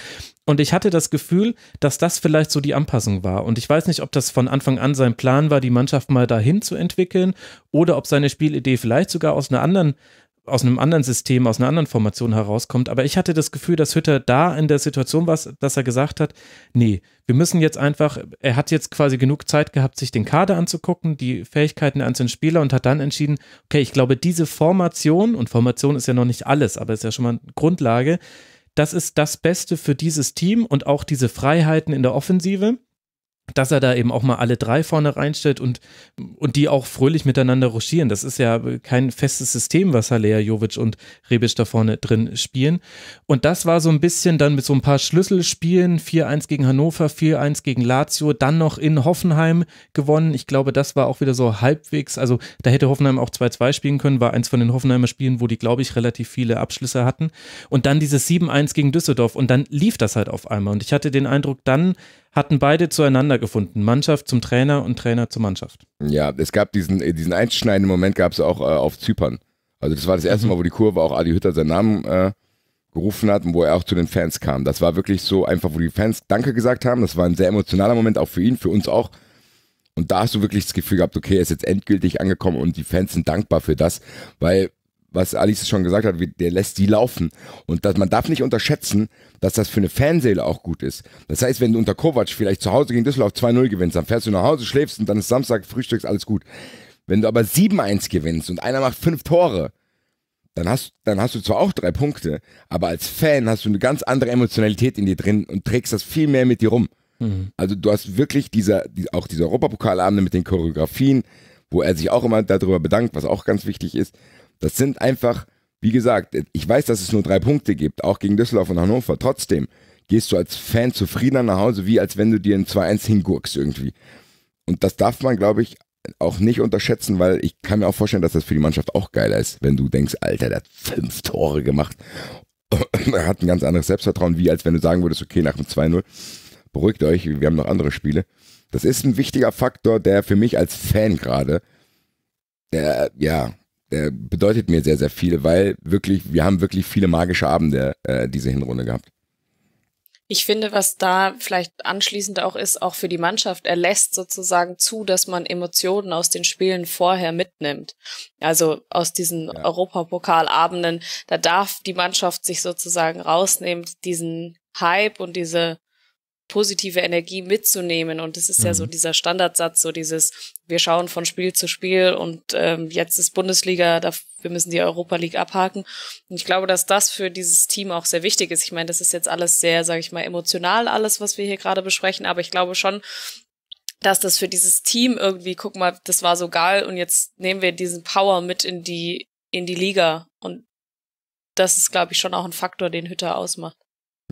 Und ich hatte das Gefühl, dass das vielleicht so die Anpassung war. Und ich weiß nicht, ob das von Anfang an sein Plan war, die Mannschaft mal dahin zu entwickeln oder ob seine Spielidee vielleicht sogar aus einer anderen aus einem anderen System, aus einer anderen Formation herauskommt. Aber ich hatte das Gefühl, dass Hütter da in der Situation war, dass er gesagt hat, nee, wir müssen jetzt einfach, er hat jetzt quasi genug Zeit gehabt, sich den Kader anzugucken, die Fähigkeiten der einzelnen Spieler und hat dann entschieden, okay, ich glaube, diese Formation, und Formation ist ja noch nicht alles, aber ist ja schon mal Grundlage, das ist das Beste für dieses Team und auch diese Freiheiten in der Offensive dass er da eben auch mal alle drei vorne reinstellt und, und die auch fröhlich miteinander ruschieren. Das ist ja kein festes System, was Halea Jovic und Rebic da vorne drin spielen. Und das war so ein bisschen dann mit so ein paar Schlüsselspielen, 4-1 gegen Hannover, 4-1 gegen Lazio, dann noch in Hoffenheim gewonnen. Ich glaube, das war auch wieder so halbwegs, also da hätte Hoffenheim auch 2-2 spielen können, war eins von den Hoffenheimer Spielen, wo die, glaube ich, relativ viele Abschlüsse hatten. Und dann dieses 7-1 gegen Düsseldorf und dann lief das halt auf einmal. Und ich hatte den Eindruck, dann hatten beide zueinander gefunden. Mannschaft zum Trainer und Trainer zur Mannschaft. Ja, es gab diesen, äh, diesen einschneidenden Moment, gab es auch äh, auf Zypern. Also das war das erste mhm. Mal, wo die Kurve auch Adi Hütter seinen Namen äh, gerufen hat und wo er auch zu den Fans kam. Das war wirklich so einfach, wo die Fans Danke gesagt haben. Das war ein sehr emotionaler Moment, auch für ihn, für uns auch. Und da hast du wirklich das Gefühl gehabt, okay, er ist jetzt endgültig angekommen und die Fans sind dankbar für das, weil was Alice schon gesagt hat, der lässt die laufen. Und dass man darf nicht unterschätzen, dass das für eine Fanseele auch gut ist. Das heißt, wenn du unter Kovac vielleicht zu Hause gegen Düsseldorf 2-0 gewinnst, dann fährst du nach Hause, schläfst und dann ist Samstag, frühstückst, alles gut. Wenn du aber 7-1 gewinnst und einer macht fünf Tore, dann hast, dann hast du zwar auch drei Punkte, aber als Fan hast du eine ganz andere Emotionalität in dir drin und trägst das viel mehr mit dir rum. Mhm. Also du hast wirklich dieser, auch diese Europapokalabende mit den Choreografien, wo er sich auch immer darüber bedankt, was auch ganz wichtig ist. Das sind einfach, wie gesagt, ich weiß, dass es nur drei Punkte gibt, auch gegen Düsseldorf und Hannover. Trotzdem gehst du als Fan zufriedener nach Hause, wie als wenn du dir ein 2-1 hingurkst irgendwie. Und das darf man, glaube ich, auch nicht unterschätzen, weil ich kann mir auch vorstellen, dass das für die Mannschaft auch geiler ist, wenn du denkst, Alter, der hat fünf Tore gemacht. (clears throat) er hat ein ganz anderes Selbstvertrauen, wie als wenn du sagen würdest, okay, nach dem 2-0, beruhigt euch, wir haben noch andere Spiele. Das ist ein wichtiger Faktor, der für mich als Fan gerade, der, ja, bedeutet mir sehr, sehr viel, weil wirklich, wir haben wirklich viele magische Abende äh, diese Hinrunde gehabt. Ich finde, was da vielleicht anschließend auch ist, auch für die Mannschaft, er lässt sozusagen zu, dass man Emotionen aus den Spielen vorher mitnimmt. Also aus diesen ja. Europapokalabenden, da darf die Mannschaft sich sozusagen rausnehmen, diesen Hype und diese positive Energie mitzunehmen. Und das ist mhm. ja so mhm. dieser Standardsatz, so dieses, wir schauen von Spiel zu Spiel und ähm, jetzt ist Bundesliga, da, wir müssen die Europa League abhaken. Und ich glaube, dass das für dieses Team auch sehr wichtig ist. Ich meine, das ist jetzt alles sehr, sage ich mal, emotional, alles, was wir hier gerade besprechen, aber ich glaube schon, dass das für dieses Team irgendwie, guck mal, das war so geil und jetzt nehmen wir diesen Power mit in die, in die Liga. Und das ist, glaube ich, schon auch ein Faktor, den Hütter ausmacht.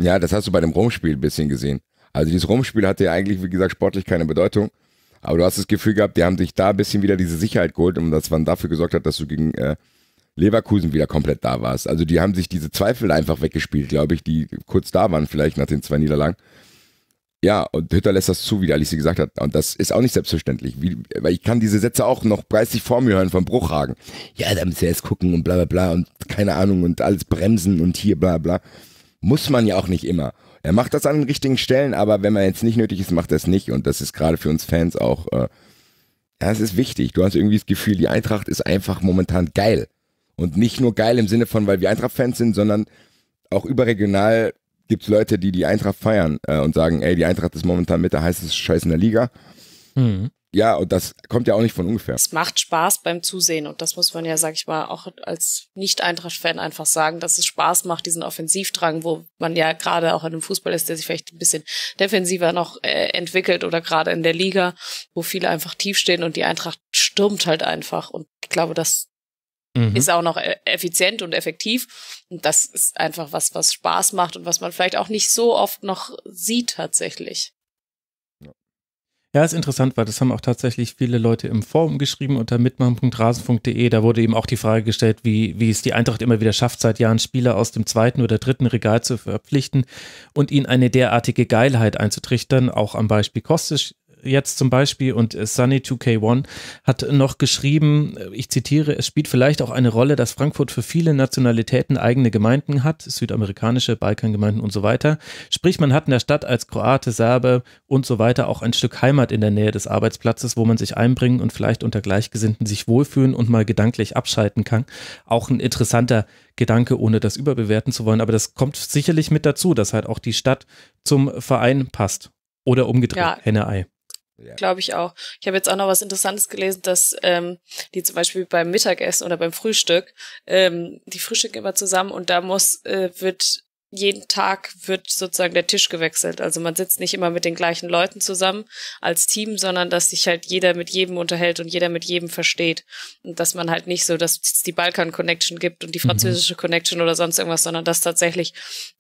Ja, das hast du bei dem Rumspiel ein bisschen gesehen. Also dieses Rumspiel hatte ja eigentlich, wie gesagt, sportlich keine Bedeutung. Aber du hast das Gefühl gehabt, die haben sich da ein bisschen wieder diese Sicherheit geholt und das man dafür gesorgt hat, dass du gegen äh, Leverkusen wieder komplett da warst. Also die haben sich diese Zweifel einfach weggespielt, glaube ich, die kurz da waren, vielleicht nach den zwei Niederlagen. Ja, und Hütter lässt das zu, wie der Alice gesagt hat. Und das ist auch nicht selbstverständlich. Wie, weil ich kann diese Sätze auch noch preislich vor mir hören von Bruchhagen. Ja, da müssen wir jetzt gucken und bla bla bla und keine Ahnung und alles bremsen und hier bla bla. Muss man ja auch nicht immer. Er macht das an den richtigen Stellen, aber wenn man jetzt nicht nötig ist, macht er es nicht. Und das ist gerade für uns Fans auch, äh, ja, es ist wichtig. Du hast irgendwie das Gefühl, die Eintracht ist einfach momentan geil. Und nicht nur geil im Sinne von, weil wir Eintracht-Fans sind, sondern auch überregional gibt es Leute, die die Eintracht feiern äh, und sagen, ey, die Eintracht ist momentan mit der heißeste Scheiß in der Liga. Mhm. Ja, und das kommt ja auch nicht von ungefähr. Es macht Spaß beim Zusehen und das muss man ja, sag ich mal, auch als Nicht-Eintracht-Fan einfach sagen, dass es Spaß macht, diesen Offensivdrang, wo man ja gerade auch in einem Fußball ist, der sich vielleicht ein bisschen defensiver noch äh, entwickelt oder gerade in der Liga, wo viele einfach tief stehen und die Eintracht stürmt halt einfach. Und ich glaube, das mhm. ist auch noch äh, effizient und effektiv. Und das ist einfach was, was Spaß macht und was man vielleicht auch nicht so oft noch sieht tatsächlich. Ja, ist interessant, weil das haben auch tatsächlich viele Leute im Forum geschrieben unter mitmachen.rasen.de. Da wurde eben auch die Frage gestellt, wie, wie es die Eintracht immer wieder schafft, seit Jahren Spieler aus dem zweiten oder dritten Regal zu verpflichten und ihnen eine derartige Geilheit einzutrichtern. Auch am Beispiel Kostic jetzt zum Beispiel und äh, Sunny2K1 hat noch geschrieben, äh, ich zitiere, es spielt vielleicht auch eine Rolle, dass Frankfurt für viele Nationalitäten eigene Gemeinden hat, südamerikanische, Balkangemeinden und so weiter. Sprich, man hat in der Stadt als Kroate, Serbe und so weiter auch ein Stück Heimat in der Nähe des Arbeitsplatzes, wo man sich einbringen und vielleicht unter Gleichgesinnten sich wohlfühlen und mal gedanklich abschalten kann. Auch ein interessanter Gedanke, ohne das überbewerten zu wollen. Aber das kommt sicherlich mit dazu, dass halt auch die Stadt zum Verein passt. Oder umgedreht, ja. Henne-Ei. Ja. Glaube ich auch. Ich habe jetzt auch noch was Interessantes gelesen, dass ähm, die zum Beispiel beim Mittagessen oder beim Frühstück, ähm, die frühstücken immer zusammen und da muss, äh, wird jeden Tag wird sozusagen der Tisch gewechselt. Also man sitzt nicht immer mit den gleichen Leuten zusammen als Team, sondern dass sich halt jeder mit jedem unterhält und jeder mit jedem versteht. Und dass man halt nicht so, dass es die Balkan-Connection gibt und die mhm. französische mhm. Connection oder sonst irgendwas, sondern dass tatsächlich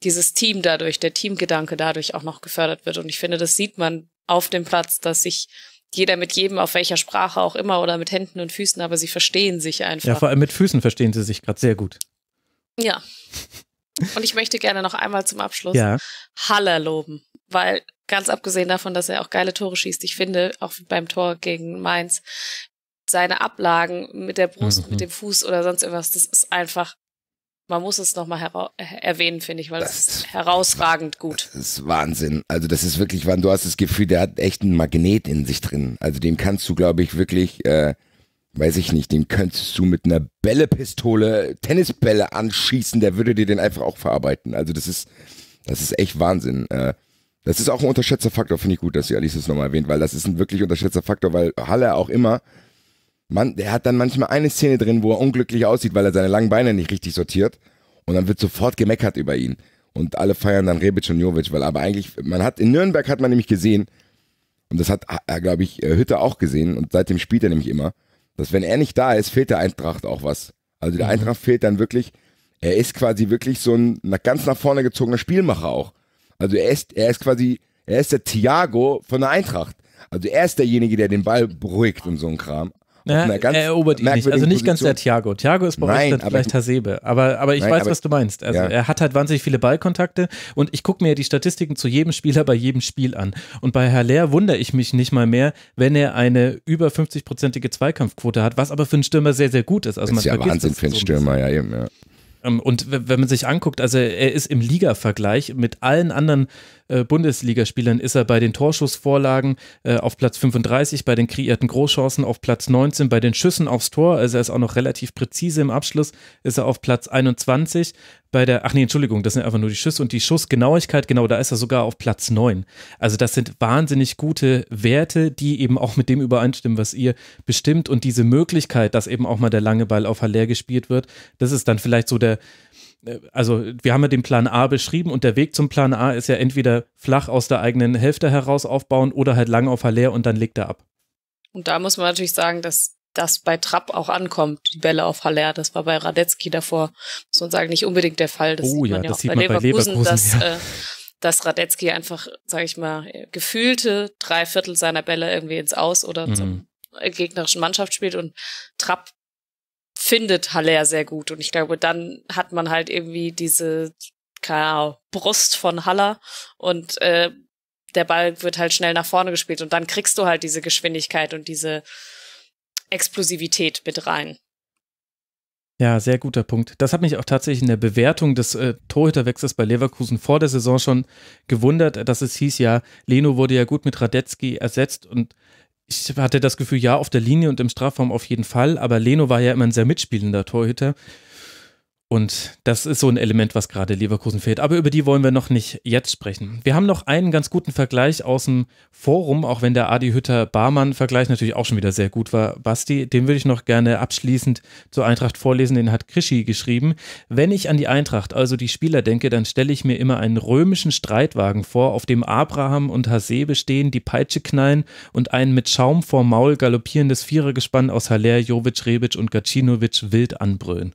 dieses Team dadurch, der Teamgedanke dadurch auch noch gefördert wird. Und ich finde, das sieht man auf dem Platz, dass sich jeder mit jedem, auf welcher Sprache auch immer oder mit Händen und Füßen, aber sie verstehen sich einfach. Ja, vor allem mit Füßen verstehen sie sich gerade sehr gut. Ja. Und ich möchte gerne noch einmal zum Abschluss ja. Haller loben, weil ganz abgesehen davon, dass er auch geile Tore schießt, ich finde, auch beim Tor gegen Mainz, seine Ablagen mit der Brust, mhm. mit dem Fuß oder sonst irgendwas, das ist einfach man muss es nochmal äh, erwähnen, finde ich, weil das, es ist herausragend gut. Das ist Wahnsinn. Also das ist wirklich, wann du hast das Gefühl, der hat echt einen Magnet in sich drin. Also den kannst du, glaube ich, wirklich, äh, weiß ich nicht, den könntest du mit einer Bällepistole Tennisbälle anschießen, der würde dir den einfach auch verarbeiten. Also das ist, das ist echt Wahnsinn. Äh, das ist auch ein unterschätzter Faktor, finde ich gut, dass ihr Alice das nochmal erwähnt, weil das ist ein wirklich unterschätzter Faktor, weil Halle auch immer man, der hat dann manchmal eine Szene drin, wo er unglücklich aussieht, weil er seine langen Beine nicht richtig sortiert. Und dann wird sofort gemeckert über ihn. Und alle feiern dann Rebic und Jovic, weil aber eigentlich, man hat, in Nürnberg hat man nämlich gesehen, und das hat, äh, äh, glaube ich, äh, Hütte auch gesehen, und seitdem spielt er nämlich immer, dass wenn er nicht da ist, fehlt der Eintracht auch was. Also der mhm. Eintracht fehlt dann wirklich, er ist quasi wirklich so ein ganz nach vorne gezogener Spielmacher auch. Also er ist, er ist quasi, er ist der Thiago von der Eintracht. Also er ist derjenige, der den Ball beruhigt und so ein Kram. Na, ne? er erobert ihn nicht. Also nicht ganz der Thiago. Thiago ist bei Nein, euch vielleicht Hasebe. Aber, aber ich Nein, weiß, aber was du meinst. Also ja. er hat halt wahnsinnig viele Ballkontakte und ich gucke mir die Statistiken zu jedem Spieler bei jedem Spiel an. Und bei Herr Lehr wundere ich mich nicht mal mehr, wenn er eine über 50-prozentige Zweikampfquote hat, was aber für einen Stürmer sehr, sehr gut ist. Also das ist ja Wahnsinn für einen Stürmer, ja eben, ja. Ähm, und wenn man sich anguckt, also er ist im Liga-Vergleich mit allen anderen äh, Bundesligaspielern, ist er bei den Torschussvorlagen äh, auf Platz 35, bei den kreierten Großchancen auf Platz 19, bei den Schüssen aufs Tor, also er ist auch noch relativ präzise im Abschluss, ist er auf Platz 21 bei der, ach nee, Entschuldigung, das sind einfach nur die Schüsse und die Schussgenauigkeit, genau, da ist er sogar auf Platz 9. Also das sind wahnsinnig gute Werte, die eben auch mit dem übereinstimmen, was ihr bestimmt und diese Möglichkeit, dass eben auch mal der lange Ball auf Haller gespielt wird, das ist dann vielleicht so der, äh, also wir haben ja den Plan A beschrieben und der Weg zum Plan A ist ja entweder flach aus der eigenen Hälfte heraus aufbauen oder halt lang auf Haller und dann legt er ab. Und da muss man natürlich sagen, dass das bei Trapp auch ankommt, die Bälle auf Haller. Das war bei Radetzky davor, muss man sagen, nicht unbedingt der Fall. Das oh ja, ja, das sieht bei man Leverkusen, bei Leverkusen, dass, ja. äh, dass Radetzky einfach, sage ich mal, gefühlte drei Viertel seiner Bälle irgendwie ins Aus oder mhm. zum gegnerischen Mannschaft spielt und Trapp findet Haller sehr gut. Und ich glaube, dann hat man halt irgendwie diese keine Ahnung, Brust von Haller und äh, der Ball wird halt schnell nach vorne gespielt und dann kriegst du halt diese Geschwindigkeit und diese Explosivität mit rein. Ja, sehr guter Punkt. Das hat mich auch tatsächlich in der Bewertung des äh, Torhüterwechsels bei Leverkusen vor der Saison schon gewundert, dass es hieß, ja, Leno wurde ja gut mit Radetzky ersetzt und ich hatte das Gefühl, ja, auf der Linie und im Strafraum auf jeden Fall, aber Leno war ja immer ein sehr mitspielender Torhüter. Und das ist so ein Element, was gerade Leverkusen fehlt. Aber über die wollen wir noch nicht jetzt sprechen. Wir haben noch einen ganz guten Vergleich aus dem Forum, auch wenn der Adi Hütter-Barmann-Vergleich natürlich auch schon wieder sehr gut war, Basti. Den würde ich noch gerne abschließend zur Eintracht vorlesen. Den hat Krischi geschrieben. Wenn ich an die Eintracht, also die Spieler denke, dann stelle ich mir immer einen römischen Streitwagen vor, auf dem Abraham und Hasebe stehen, die Peitsche knallen und ein mit Schaum vor Maul galoppierendes Vierergespann aus Haller, Jovic, Rebic und Gacinovic wild anbrüllen.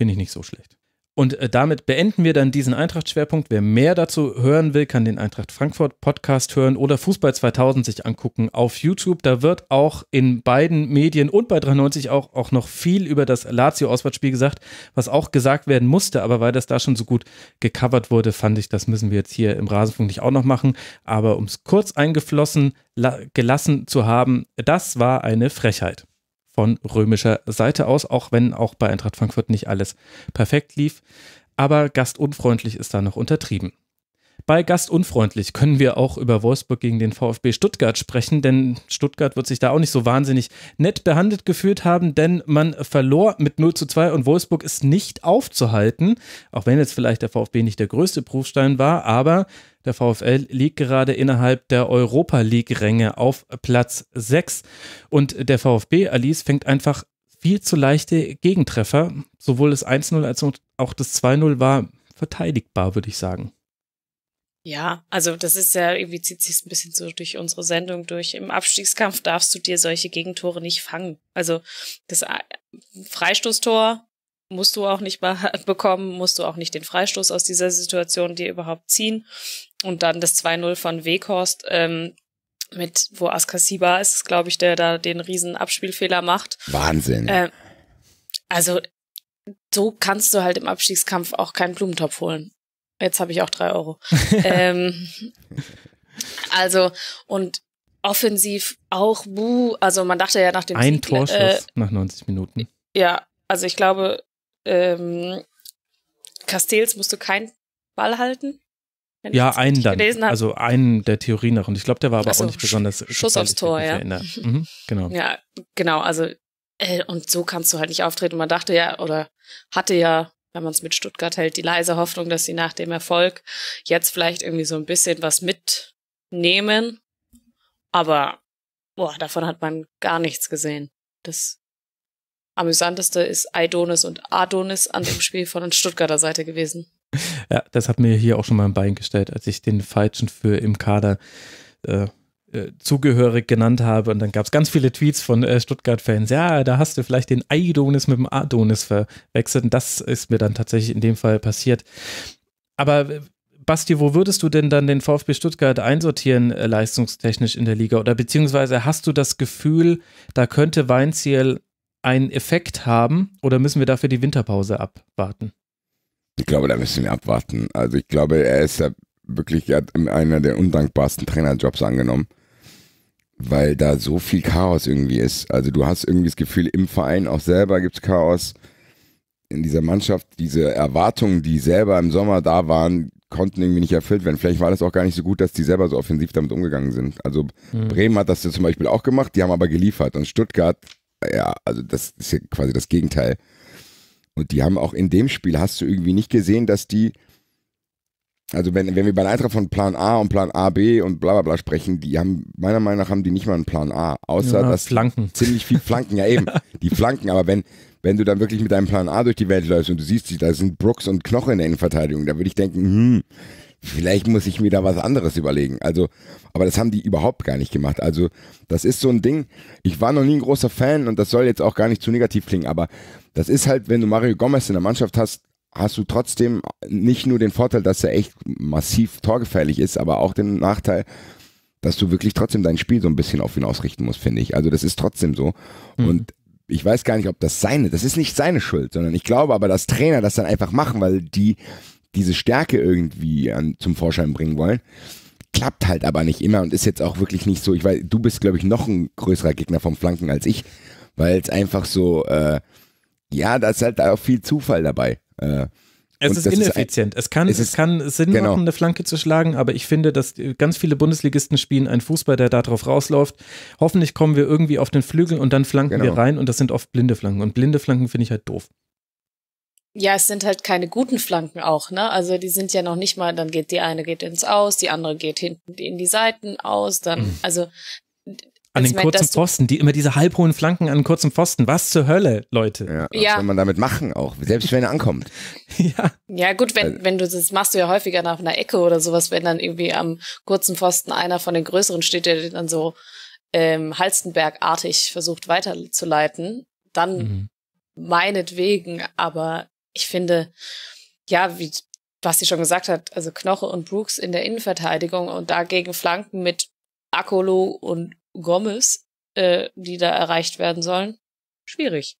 Finde ich nicht so schlecht. Und äh, damit beenden wir dann diesen Eintracht-Schwerpunkt. Wer mehr dazu hören will, kann den Eintracht Frankfurt Podcast hören oder Fußball 2000 sich angucken auf YouTube. Da wird auch in beiden Medien und bei 93 auch, auch noch viel über das Lazio-Auswärtsspiel gesagt, was auch gesagt werden musste. Aber weil das da schon so gut gecovert wurde, fand ich, das müssen wir jetzt hier im Rasenfunk nicht auch noch machen. Aber um es kurz eingeflossen gelassen zu haben, das war eine Frechheit von römischer Seite aus, auch wenn auch bei Eintracht Frankfurt nicht alles perfekt lief. Aber gastunfreundlich ist da noch untertrieben. Bei Gastunfreundlich können wir auch über Wolfsburg gegen den VfB Stuttgart sprechen, denn Stuttgart wird sich da auch nicht so wahnsinnig nett behandelt gefühlt haben, denn man verlor mit 0 zu 2 und Wolfsburg ist nicht aufzuhalten, auch wenn jetzt vielleicht der VfB nicht der größte Prüfstein war, aber der VfL liegt gerade innerhalb der Europa League-Ränge auf Platz 6 und der VfB, Alice, fängt einfach viel zu leichte Gegentreffer. Sowohl das 1-0 als auch das 2-0 war verteidigbar, würde ich sagen. Ja, also das ist ja irgendwie zieht sich ein bisschen so durch unsere Sendung durch. Im Abstiegskampf darfst du dir solche Gegentore nicht fangen. Also das äh, Freistoßtor musst du auch nicht (laughs) bekommen, musst du auch nicht den Freistoß aus dieser Situation dir überhaupt ziehen. Und dann das 2-0 von Weghorst, ähm, mit, wo Askasiba ist, glaube ich, der da den riesen Abspielfehler macht. Wahnsinn. Ähm, also so kannst du halt im Abstiegskampf auch keinen Blumentopf holen. Jetzt habe ich auch drei Euro. (laughs) ähm, also, und offensiv auch, buh, also man dachte ja nach dem Ein Sieg, äh, Torschuss äh, nach 90 Minuten. Ja, also ich glaube, ähm, Castells du keinen Ball halten. Wenn Ja, einen dann. Also einen der Theorie nach. Und ich glaube, der war aber also, auch nicht besonders. Schuss aufs Tor, ja. Mhm, genau. Ja, genau. Also, äh, und so kannst du halt nicht auftreten. Man dachte ja, oder hatte ja wenn man es mit Stuttgart hält, die leise Hoffnung, dass sie nach dem Erfolg jetzt vielleicht irgendwie so ein bisschen was mitnehmen. Aber boah, davon hat man gar nichts gesehen. Das amüsanteste ist Aidonis und Adonis an dem Spiel von Stuttgarter Seite gewesen. Ja, das hat mir hier auch schon mal ein Bein gestellt, als ich den Falschen für im Kader äh, äh, zugehörig genannt habe. Und dann gab es ganz viele Tweets von äh, Stuttgart-Fans. Ja, da hast du vielleicht den Aidonis mit dem Adonis verwechselt. Und das ist mir dann tatsächlich in dem Fall passiert. Aber äh, Basti, wo würdest du denn dann den VfB Stuttgart einsortieren, äh, leistungstechnisch in der Liga? Oder beziehungsweise hast du das Gefühl, da könnte Weinziel einen Effekt haben oder müssen wir dafür die Winterpause abwarten? Ich glaube, da müssen wir abwarten. Also ich glaube, er ist ja wirklich, er hat einer der undankbarsten Trainerjobs angenommen weil da so viel Chaos irgendwie ist. Also du hast irgendwie das Gefühl, im Verein auch selber gibt es Chaos. In dieser Mannschaft, diese Erwartungen, die selber im Sommer da waren, konnten irgendwie nicht erfüllt werden. Vielleicht war das auch gar nicht so gut, dass die selber so offensiv damit umgegangen sind. Also mhm. Bremen hat das ja zum Beispiel auch gemacht, die haben aber geliefert. Und Stuttgart, ja, also das ist ja quasi das Gegenteil. Und die haben auch in dem Spiel, hast du irgendwie nicht gesehen, dass die also wenn, wenn wir bei Eintracht von Plan A und Plan A, B und bla bla bla sprechen, die haben, meiner Meinung nach haben die nicht mal einen Plan A, außer ja, dass Flanken. (laughs) ziemlich viel Flanken, ja eben, (laughs) die Flanken, aber wenn, wenn du dann wirklich mit deinem Plan A durch die Welt läufst und du siehst, da sind Brooks und Knoche in der Innenverteidigung, da würde ich denken, hm, vielleicht muss ich mir da was anderes überlegen. Also, aber das haben die überhaupt gar nicht gemacht. Also, das ist so ein Ding. Ich war noch nie ein großer Fan und das soll jetzt auch gar nicht zu negativ klingen, aber das ist halt, wenn du Mario Gomez in der Mannschaft hast, hast du trotzdem nicht nur den Vorteil, dass er echt massiv torgefährlich ist, aber auch den Nachteil, dass du wirklich trotzdem dein Spiel so ein bisschen auf ihn ausrichten musst, finde ich. Also das ist trotzdem so. Mhm. Und ich weiß gar nicht, ob das seine, das ist nicht seine Schuld, sondern ich glaube aber, dass Trainer das dann einfach machen, weil die diese Stärke irgendwie an, zum Vorschein bringen wollen. Klappt halt aber nicht immer und ist jetzt auch wirklich nicht so. Ich weiß, du bist, glaube ich, noch ein größerer Gegner vom Flanken als ich, weil es einfach so, äh, ja, da ist halt auch viel Zufall dabei. Äh, es ist ineffizient. Ist ein, es, kann, es, ist, es kann Sinn genau. machen, eine Flanke zu schlagen, aber ich finde, dass ganz viele Bundesligisten spielen einen Fußball, der darauf rausläuft. Hoffentlich kommen wir irgendwie auf den Flügel und dann flanken genau. wir rein und das sind oft blinde Flanken. Und blinde Flanken finde ich halt doof. Ja, es sind halt keine guten Flanken auch, ne? Also die sind ja noch nicht mal, dann geht die eine geht ins Aus, die andere geht hinten in die Seiten aus, dann, mhm. also an den kurzen Pfosten, die immer diese halbhohen Flanken an kurzen Pfosten. Was zur Hölle, Leute? Ja, was ja. soll man damit machen auch? Selbst wenn er ankommt. (laughs) ja. Ja, gut, wenn, also wenn du das machst du ja häufiger nach einer Ecke oder sowas, wenn dann irgendwie am kurzen Pfosten einer von den größeren steht, der dann so ähm, Halstenberg-artig versucht weiterzuleiten, dann mhm. meinetwegen, aber ich finde, ja, wie was sie schon gesagt hat, also Knoche und Brooks in der Innenverteidigung und dagegen Flanken mit Akolo und Gomez, äh, die da erreicht werden sollen, schwierig.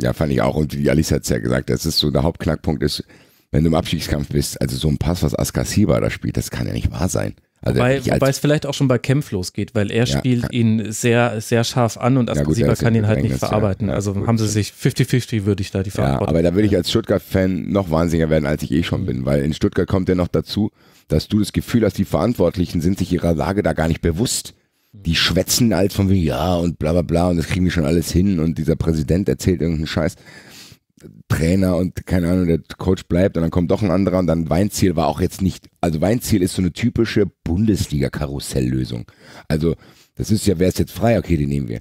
Ja, fand ich auch. Und die Alice hat es ja gesagt, das ist so der Hauptknackpunkt ist, wenn du im Abstiegskampf bist, also so ein Pass, was Askasiba da spielt, das kann ja nicht wahr sein. Also wobei, wobei es vielleicht auch schon bei Kempf losgeht, weil er ja, spielt kann. ihn sehr, sehr scharf an und Askasiba ja, kann ihn halt nicht verarbeiten. Ja, also gut, haben sie sich 50-50 würde ich da die Verantwortung. Ja, aber da würde ich als Stuttgart-Fan noch wahnsinniger werden, als ich eh schon bin, weil in Stuttgart kommt ja noch dazu, dass du das Gefühl hast, die Verantwortlichen sind sich ihrer Lage da gar nicht bewusst die schwätzen als halt von wie ja und bla bla bla und das kriegen wir schon alles hin und dieser Präsident erzählt irgendeinen Scheiß. Trainer und keine Ahnung, der Coach bleibt und dann kommt doch ein anderer und dann Weinziel war auch jetzt nicht, also Weinziel ist so eine typische bundesliga karussell lösung Also das ist ja, wer ist jetzt frei? Okay, den nehmen wir.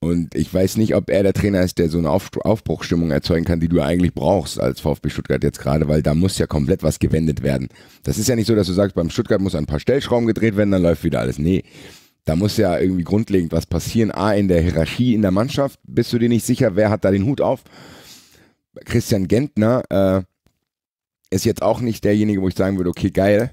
Und ich weiß nicht, ob er der Trainer ist, der so eine Aufbruchstimmung erzeugen kann, die du eigentlich brauchst als VfB Stuttgart jetzt gerade, weil da muss ja komplett was gewendet werden. Das ist ja nicht so, dass du sagst, beim Stuttgart muss ein paar Stellschrauben gedreht werden, dann läuft wieder alles. Nee, da muss ja irgendwie grundlegend was passieren. A, in der Hierarchie in der Mannschaft. Bist du dir nicht sicher, wer hat da den Hut auf? Christian Gentner äh, ist jetzt auch nicht derjenige, wo ich sagen würde, okay, geil,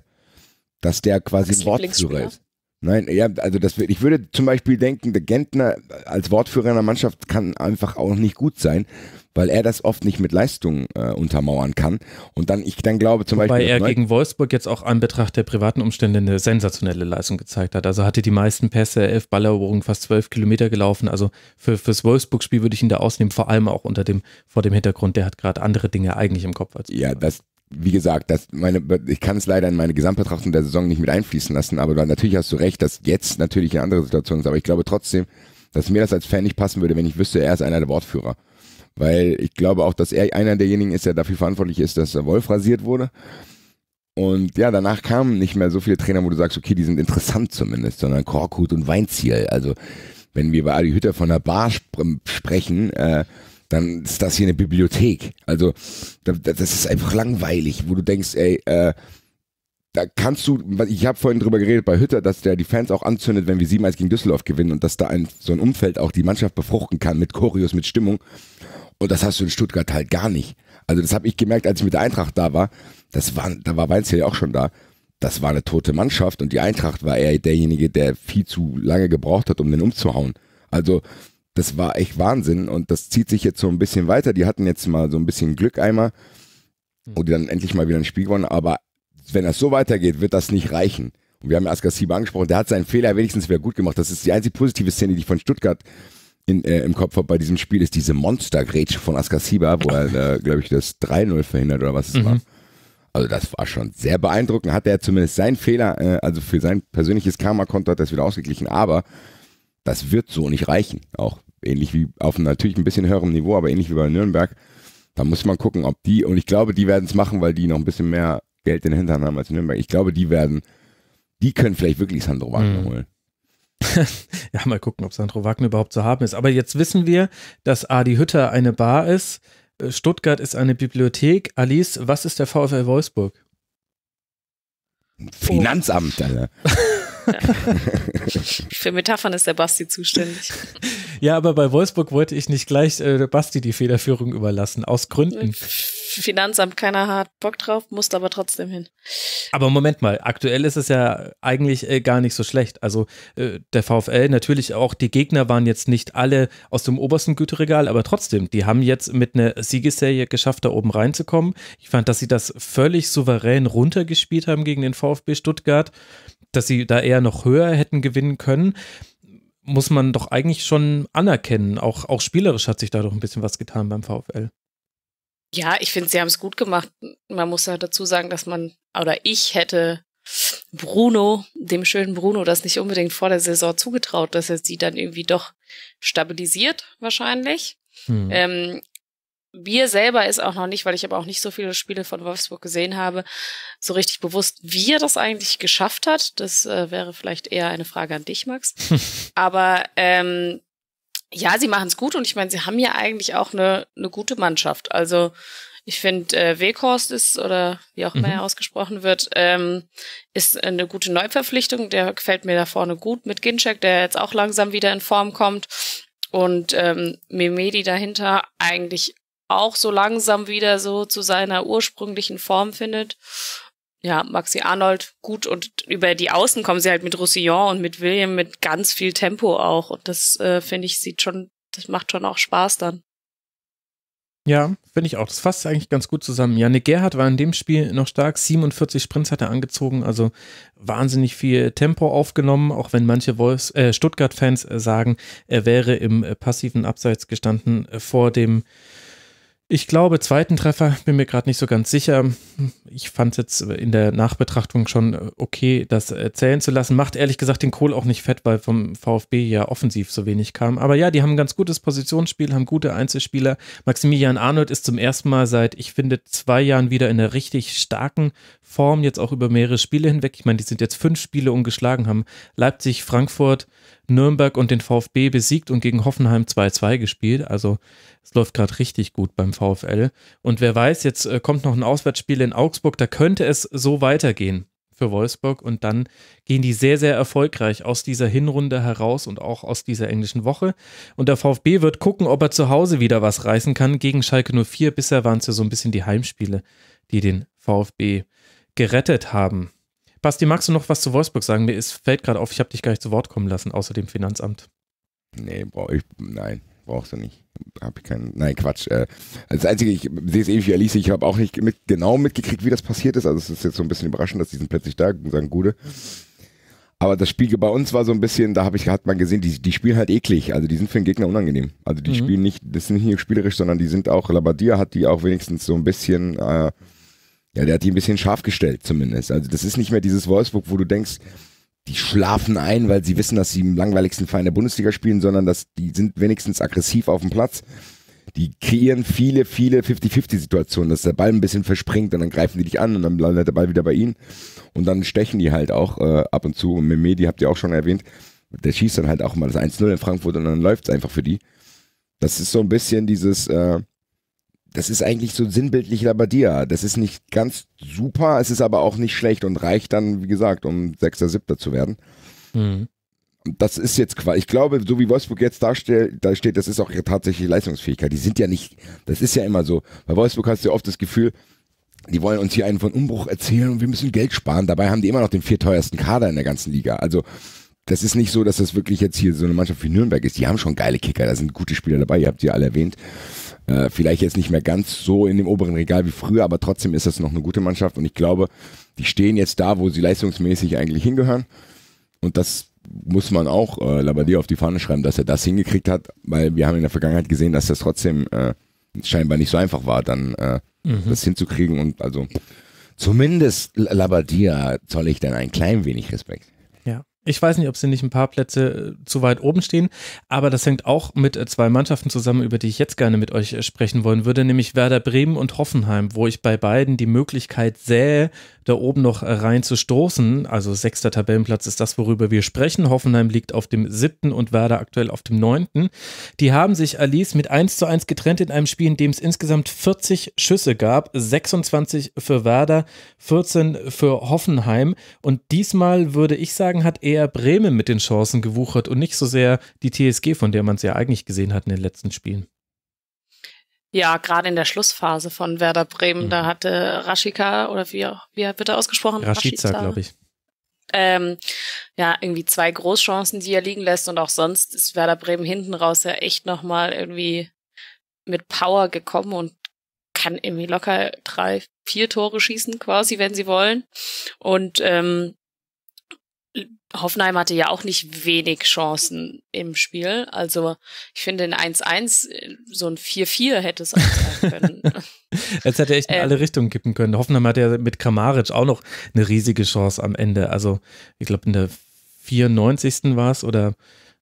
dass der quasi das ein Wortführer ist. Nein, ja, also das, ich würde zum Beispiel denken, der Gentner als Wortführer einer Mannschaft kann einfach auch nicht gut sein, weil er das oft nicht mit Leistung äh, untermauern kann. Und dann, ich dann glaube zum Wobei Beispiel. Weil er ne gegen Wolfsburg jetzt auch an Betracht der privaten Umstände eine sensationelle Leistung gezeigt hat. Also hatte die meisten Pässe, elf Balleroberungen, fast zwölf Kilometer gelaufen. Also für, fürs Wolfsburg-Spiel würde ich ihn da ausnehmen, vor allem auch unter dem, vor dem Hintergrund, der hat gerade andere Dinge eigentlich im Kopf als. Ja, das, wie gesagt, das meine, ich kann es leider in meine Gesamtbetrachtung der Saison nicht mit einfließen lassen, aber natürlich hast du recht, dass jetzt natürlich eine andere Situation ist, aber ich glaube trotzdem, dass mir das als Fan nicht passen würde, wenn ich wüsste, er ist einer der Wortführer weil ich glaube auch, dass er einer derjenigen ist, der dafür verantwortlich ist, dass der Wolf rasiert wurde. Und ja, danach kamen nicht mehr so viele Trainer, wo du sagst, okay, die sind interessant zumindest, sondern Korkut und Weinziel. Also wenn wir bei Adi Hütter von der Bar sp ähm, sprechen, äh, dann ist das hier eine Bibliothek. Also das ist einfach langweilig, wo du denkst, ey, äh, da kannst du, ich habe vorhin drüber geredet bei Hütter, dass der die Fans auch anzündet, wenn wir 7-1 gegen Düsseldorf gewinnen und dass da ein, so ein Umfeld auch die Mannschaft befruchten kann mit Choreos, mit Stimmung. Und das hast du in Stuttgart halt gar nicht. Also das habe ich gemerkt, als ich mit der Eintracht da war. Das war, da war Weinzel ja auch schon da. Das war eine tote Mannschaft und die Eintracht war eher derjenige, der viel zu lange gebraucht hat, um den umzuhauen. Also das war echt Wahnsinn und das zieht sich jetzt so ein bisschen weiter. Die hatten jetzt mal so ein bisschen Glück einmal hm. und die dann endlich mal wieder ein Spiel gewonnen. Aber wenn das so weitergeht, wird das nicht reichen. Und wir haben Asgard Sieber angesprochen, der hat seinen Fehler wenigstens wieder gut gemacht. Das ist die einzige positive Szene, die ich von Stuttgart in, äh, im Kopf habe bei diesem Spiel, ist diese Monstergrätsche von Askasiba, wo er, äh, glaube ich, das 3-0 verhindert oder was es mhm. war. Also das war schon sehr beeindruckend. Hat er zumindest seinen Fehler, äh, also für sein persönliches Karma-Konto hat er es wieder ausgeglichen, aber das wird so nicht reichen. Auch ähnlich wie auf natürlich ein bisschen höherem Niveau, aber ähnlich wie bei Nürnberg. Da muss man gucken, ob die, und ich glaube, die werden es machen, weil die noch ein bisschen mehr Geld in den Hintern haben als Nürnberg. Ich glaube, die werden, die können vielleicht wirklich Sandro Wagner mhm. holen. (laughs) ja, mal gucken, ob Sandro Wagner überhaupt zu haben ist. Aber jetzt wissen wir, dass Adi Hütter eine Bar ist, äh, Stuttgart ist eine Bibliothek. Alice, was ist der VfL Wolfsburg? Finanzamt, Alter. (laughs) Ja. Für Metaphern ist der Basti zuständig. Ja, aber bei Wolfsburg wollte ich nicht gleich äh, Basti die Federführung überlassen, aus Gründen. Finanzamt, keiner hat Bock drauf, muss aber trotzdem hin. Aber Moment mal, aktuell ist es ja eigentlich äh, gar nicht so schlecht. Also äh, der VfL, natürlich auch die Gegner waren jetzt nicht alle aus dem obersten Güterregal, aber trotzdem, die haben jetzt mit einer Siegesserie geschafft, da oben reinzukommen. Ich fand, dass sie das völlig souverän runtergespielt haben gegen den VfB Stuttgart dass sie da eher noch höher hätten gewinnen können, muss man doch eigentlich schon anerkennen. Auch, auch spielerisch hat sich da doch ein bisschen was getan beim VfL. Ja, ich finde, sie haben es gut gemacht. Man muss ja dazu sagen, dass man, oder ich hätte Bruno, dem schönen Bruno, das nicht unbedingt vor der Saison zugetraut, dass er sie dann irgendwie doch stabilisiert, wahrscheinlich. Hm. Ähm, mir selber ist auch noch nicht, weil ich aber auch nicht so viele Spiele von Wolfsburg gesehen habe, so richtig bewusst, wie er das eigentlich geschafft hat. Das äh, wäre vielleicht eher eine Frage an dich, Max. (laughs) aber ähm, ja, sie machen es gut und ich meine, sie haben ja eigentlich auch eine, ne gute Mannschaft. Also ich finde, äh, Weghorst ist, oder wie auch immer mhm. er ausgesprochen wird, ähm, ist eine gute Neuverpflichtung. Der gefällt mir da vorne gut mit Ginczek, der jetzt auch langsam wieder in Form kommt. Und ähm, Mimedi dahinter eigentlich auch so langsam wieder so zu seiner ursprünglichen Form findet. Ja, Maxi Arnold gut und über die Außen kommen sie halt mit Roussillon und mit William mit ganz viel Tempo auch. Und das äh, finde ich, sieht schon, das macht schon auch Spaß dann. Ja, finde ich auch. Das fasst eigentlich ganz gut zusammen. Janik Gerhard war in dem Spiel noch stark. 47 Sprints hat er angezogen, also wahnsinnig viel Tempo aufgenommen, auch wenn manche äh, Stuttgart-Fans äh, sagen, er wäre im äh, passiven Abseits gestanden äh, vor dem ich glaube, zweiten Treffer, bin mir gerade nicht so ganz sicher ich fand es jetzt in der Nachbetrachtung schon äh, okay, das zählen zu lassen. Macht ehrlich gesagt den Kohl auch nicht fett, weil vom VfB ja offensiv so wenig kam. Aber ja, die haben ein ganz gutes Positionsspiel, haben gute Einzelspieler. Maximilian Arnold ist zum ersten Mal seit, ich finde, zwei Jahren wieder in einer richtig starken Form, jetzt auch über mehrere Spiele hinweg. Ich meine, die sind jetzt fünf Spiele ungeschlagen, haben Leipzig, Frankfurt, Nürnberg und den VfB besiegt und gegen Hoffenheim 2-2 gespielt. Also es läuft gerade richtig gut beim VfL. Und wer weiß, jetzt äh, kommt noch ein Auswärtsspiel in Augsburg Wolfsburg, da könnte es so weitergehen für Wolfsburg und dann gehen die sehr, sehr erfolgreich aus dieser Hinrunde heraus und auch aus dieser englischen Woche. Und der VfB wird gucken, ob er zu Hause wieder was reißen kann gegen Schalke 04. Bisher waren es ja so ein bisschen die Heimspiele, die den VfB gerettet haben. Basti, magst du noch was zu Wolfsburg sagen? Mir ist, fällt gerade auf, ich habe dich gar nicht zu Wort kommen lassen, außer dem Finanzamt. Nee, brauche ich, nein, brauchst du nicht habe ich keinen. Nein, Quatsch. Äh, das Einzige, ich sehe es ähnlich wie Alice, ich habe auch nicht mit, genau mitgekriegt, wie das passiert ist. Also es ist jetzt so ein bisschen überraschend, dass die sind plötzlich da und sagen, Gude. Aber das Spiel bei uns war so ein bisschen, da habe ich gerade mal gesehen, die, die spielen halt eklig. Also die sind für den Gegner unangenehm. Also die mhm. spielen nicht, das sind nicht nur spielerisch, sondern die sind auch, Labadia hat die auch wenigstens so ein bisschen, äh, ja, der hat die ein bisschen scharf gestellt zumindest. Also das ist nicht mehr dieses Wolfsburg, wo du denkst, die schlafen ein, weil sie wissen, dass sie im langweiligsten Verein der Bundesliga spielen, sondern dass die sind wenigstens aggressiv auf dem Platz. Die kreieren viele, viele 50-50-Situationen, dass der Ball ein bisschen verspringt und dann greifen die dich an und dann landet der Ball wieder bei ihnen. Und dann stechen die halt auch äh, ab und zu. Und die habt ihr auch schon erwähnt, der schießt dann halt auch mal das 1-0 in Frankfurt und dann läuft es einfach für die. Das ist so ein bisschen dieses, äh, das ist eigentlich so sinnbildlich Labadia. Das ist nicht ganz super, es ist aber auch nicht schlecht und reicht dann, wie gesagt, um Sechster, Siebter zu werden. Mhm. Das ist jetzt quasi, ich glaube, so wie Wolfsburg jetzt da steht, das ist auch ihre tatsächliche Leistungsfähigkeit. Die sind ja nicht, das ist ja immer so. Bei Wolfsburg hast du ja oft das Gefühl, die wollen uns hier einen von Umbruch erzählen und wir müssen Geld sparen. Dabei haben die immer noch den vierteuersten Kader in der ganzen Liga. Also, das ist nicht so, dass das wirklich jetzt hier so eine Mannschaft wie Nürnberg ist. Die haben schon geile Kicker, da sind gute Spieler dabei, ihr habt sie alle erwähnt. Äh, vielleicht jetzt nicht mehr ganz so in dem oberen Regal wie früher, aber trotzdem ist das noch eine gute Mannschaft und ich glaube, die stehen jetzt da, wo sie leistungsmäßig eigentlich hingehören. Und das muss man auch äh, Labadier auf die Fahne schreiben, dass er das hingekriegt hat, weil wir haben in der Vergangenheit gesehen, dass das trotzdem äh, scheinbar nicht so einfach war, dann äh, mhm. das hinzukriegen und also zumindest Labadier zoll äh, ich dann ein klein wenig Respekt. Ich weiß nicht, ob sie nicht ein paar Plätze äh, zu weit oben stehen, aber das hängt auch mit äh, zwei Mannschaften zusammen, über die ich jetzt gerne mit euch äh, sprechen wollen würde, nämlich Werder Bremen und Hoffenheim, wo ich bei beiden die Möglichkeit sähe, da oben noch äh, reinzustoßen. Also sechster Tabellenplatz ist das, worüber wir sprechen. Hoffenheim liegt auf dem siebten und Werder aktuell auf dem neunten. Die haben sich Alice mit 1 zu 1 getrennt in einem Spiel, in dem es insgesamt 40 Schüsse gab. 26 für Werder, 14 für Hoffenheim. Und diesmal würde ich sagen, hat eher Bremen mit den Chancen gewuchert und nicht so sehr die TSG, von der man es ja eigentlich gesehen hat in den letzten Spielen. Ja, gerade in der Schlussphase von Werder Bremen, mhm. da hatte Rashika oder wie, wie wird er ausgesprochen? Rashica, glaube ich. Ähm, ja, irgendwie zwei Großchancen, die er liegen lässt und auch sonst ist Werder Bremen hinten raus ja echt nochmal irgendwie mit Power gekommen und kann irgendwie locker drei, vier Tore schießen quasi, wenn sie wollen. Und ähm, Hoffenheim hatte ja auch nicht wenig Chancen im Spiel. Also ich finde ein 1-1 äh, so ein 4-4 hätte es auch sein können. (laughs) Jetzt hätte echt in ähm. alle Richtungen kippen können. Hoffenheim hat ja mit Kramaric auch noch eine riesige Chance am Ende. Also ich glaube in der 94. war es oder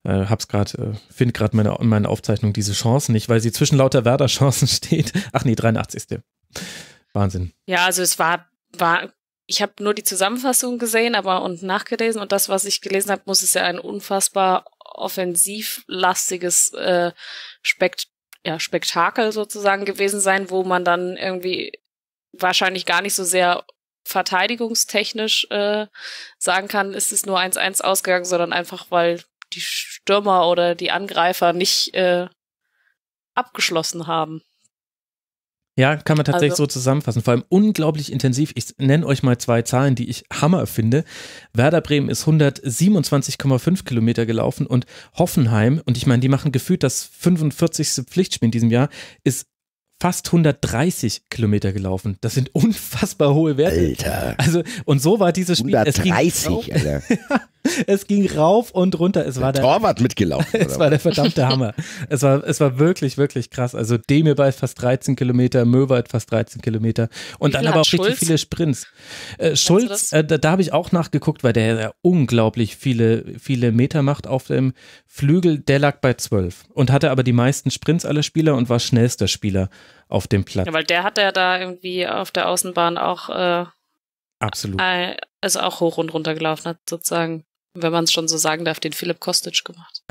äh, hab's gerade, äh, finde gerade meine, in meiner Aufzeichnung diese Chance nicht, weil sie zwischen lauter Werder-Chancen (laughs) steht. Ach nee, 83. Wahnsinn. Ja, also es war, war ich habe nur die Zusammenfassung gesehen, aber und nachgelesen und das, was ich gelesen habe, muss es ja ein unfassbar offensivlastiges äh, Spekt ja, Spektakel sozusagen gewesen sein, wo man dann irgendwie wahrscheinlich gar nicht so sehr verteidigungstechnisch äh, sagen kann, ist es nur 1-1 ausgegangen, sondern einfach, weil die Stürmer oder die Angreifer nicht äh, abgeschlossen haben. Ja, kann man tatsächlich also. so zusammenfassen. Vor allem unglaublich intensiv. Ich nenne euch mal zwei Zahlen, die ich Hammer finde. Werder Bremen ist 127,5 Kilometer gelaufen und Hoffenheim, und ich meine, die machen gefühlt das 45. Pflichtspiel in diesem Jahr, ist fast 130 Kilometer gelaufen. Das sind (laughs) unfassbar hohe Werte. Alter. Also, und so war dieses Spiel. 130, Alter. (laughs) Es ging rauf und runter. Es der war der Torwart mitgelaufen. (laughs) es war der verdammte Hammer. Es war, es war wirklich, wirklich krass. Also Demirbai fast 13 Kilometer, Möwald fast 13 Kilometer und dann aber auch Schulz? richtig viele Sprints. Äh, Schulz, äh, da, da habe ich auch nachgeguckt, weil der ja unglaublich viele, viele Meter macht auf dem Flügel. Der lag bei 12 und hatte aber die meisten Sprints aller Spieler und war schnellster Spieler auf dem Platz. Ja, weil der hat ja da irgendwie auf der Außenbahn auch äh Absolut. Also auch hoch und runter gelaufen hat, sozusagen wenn man es schon so sagen darf, den Philipp Kostic gemacht.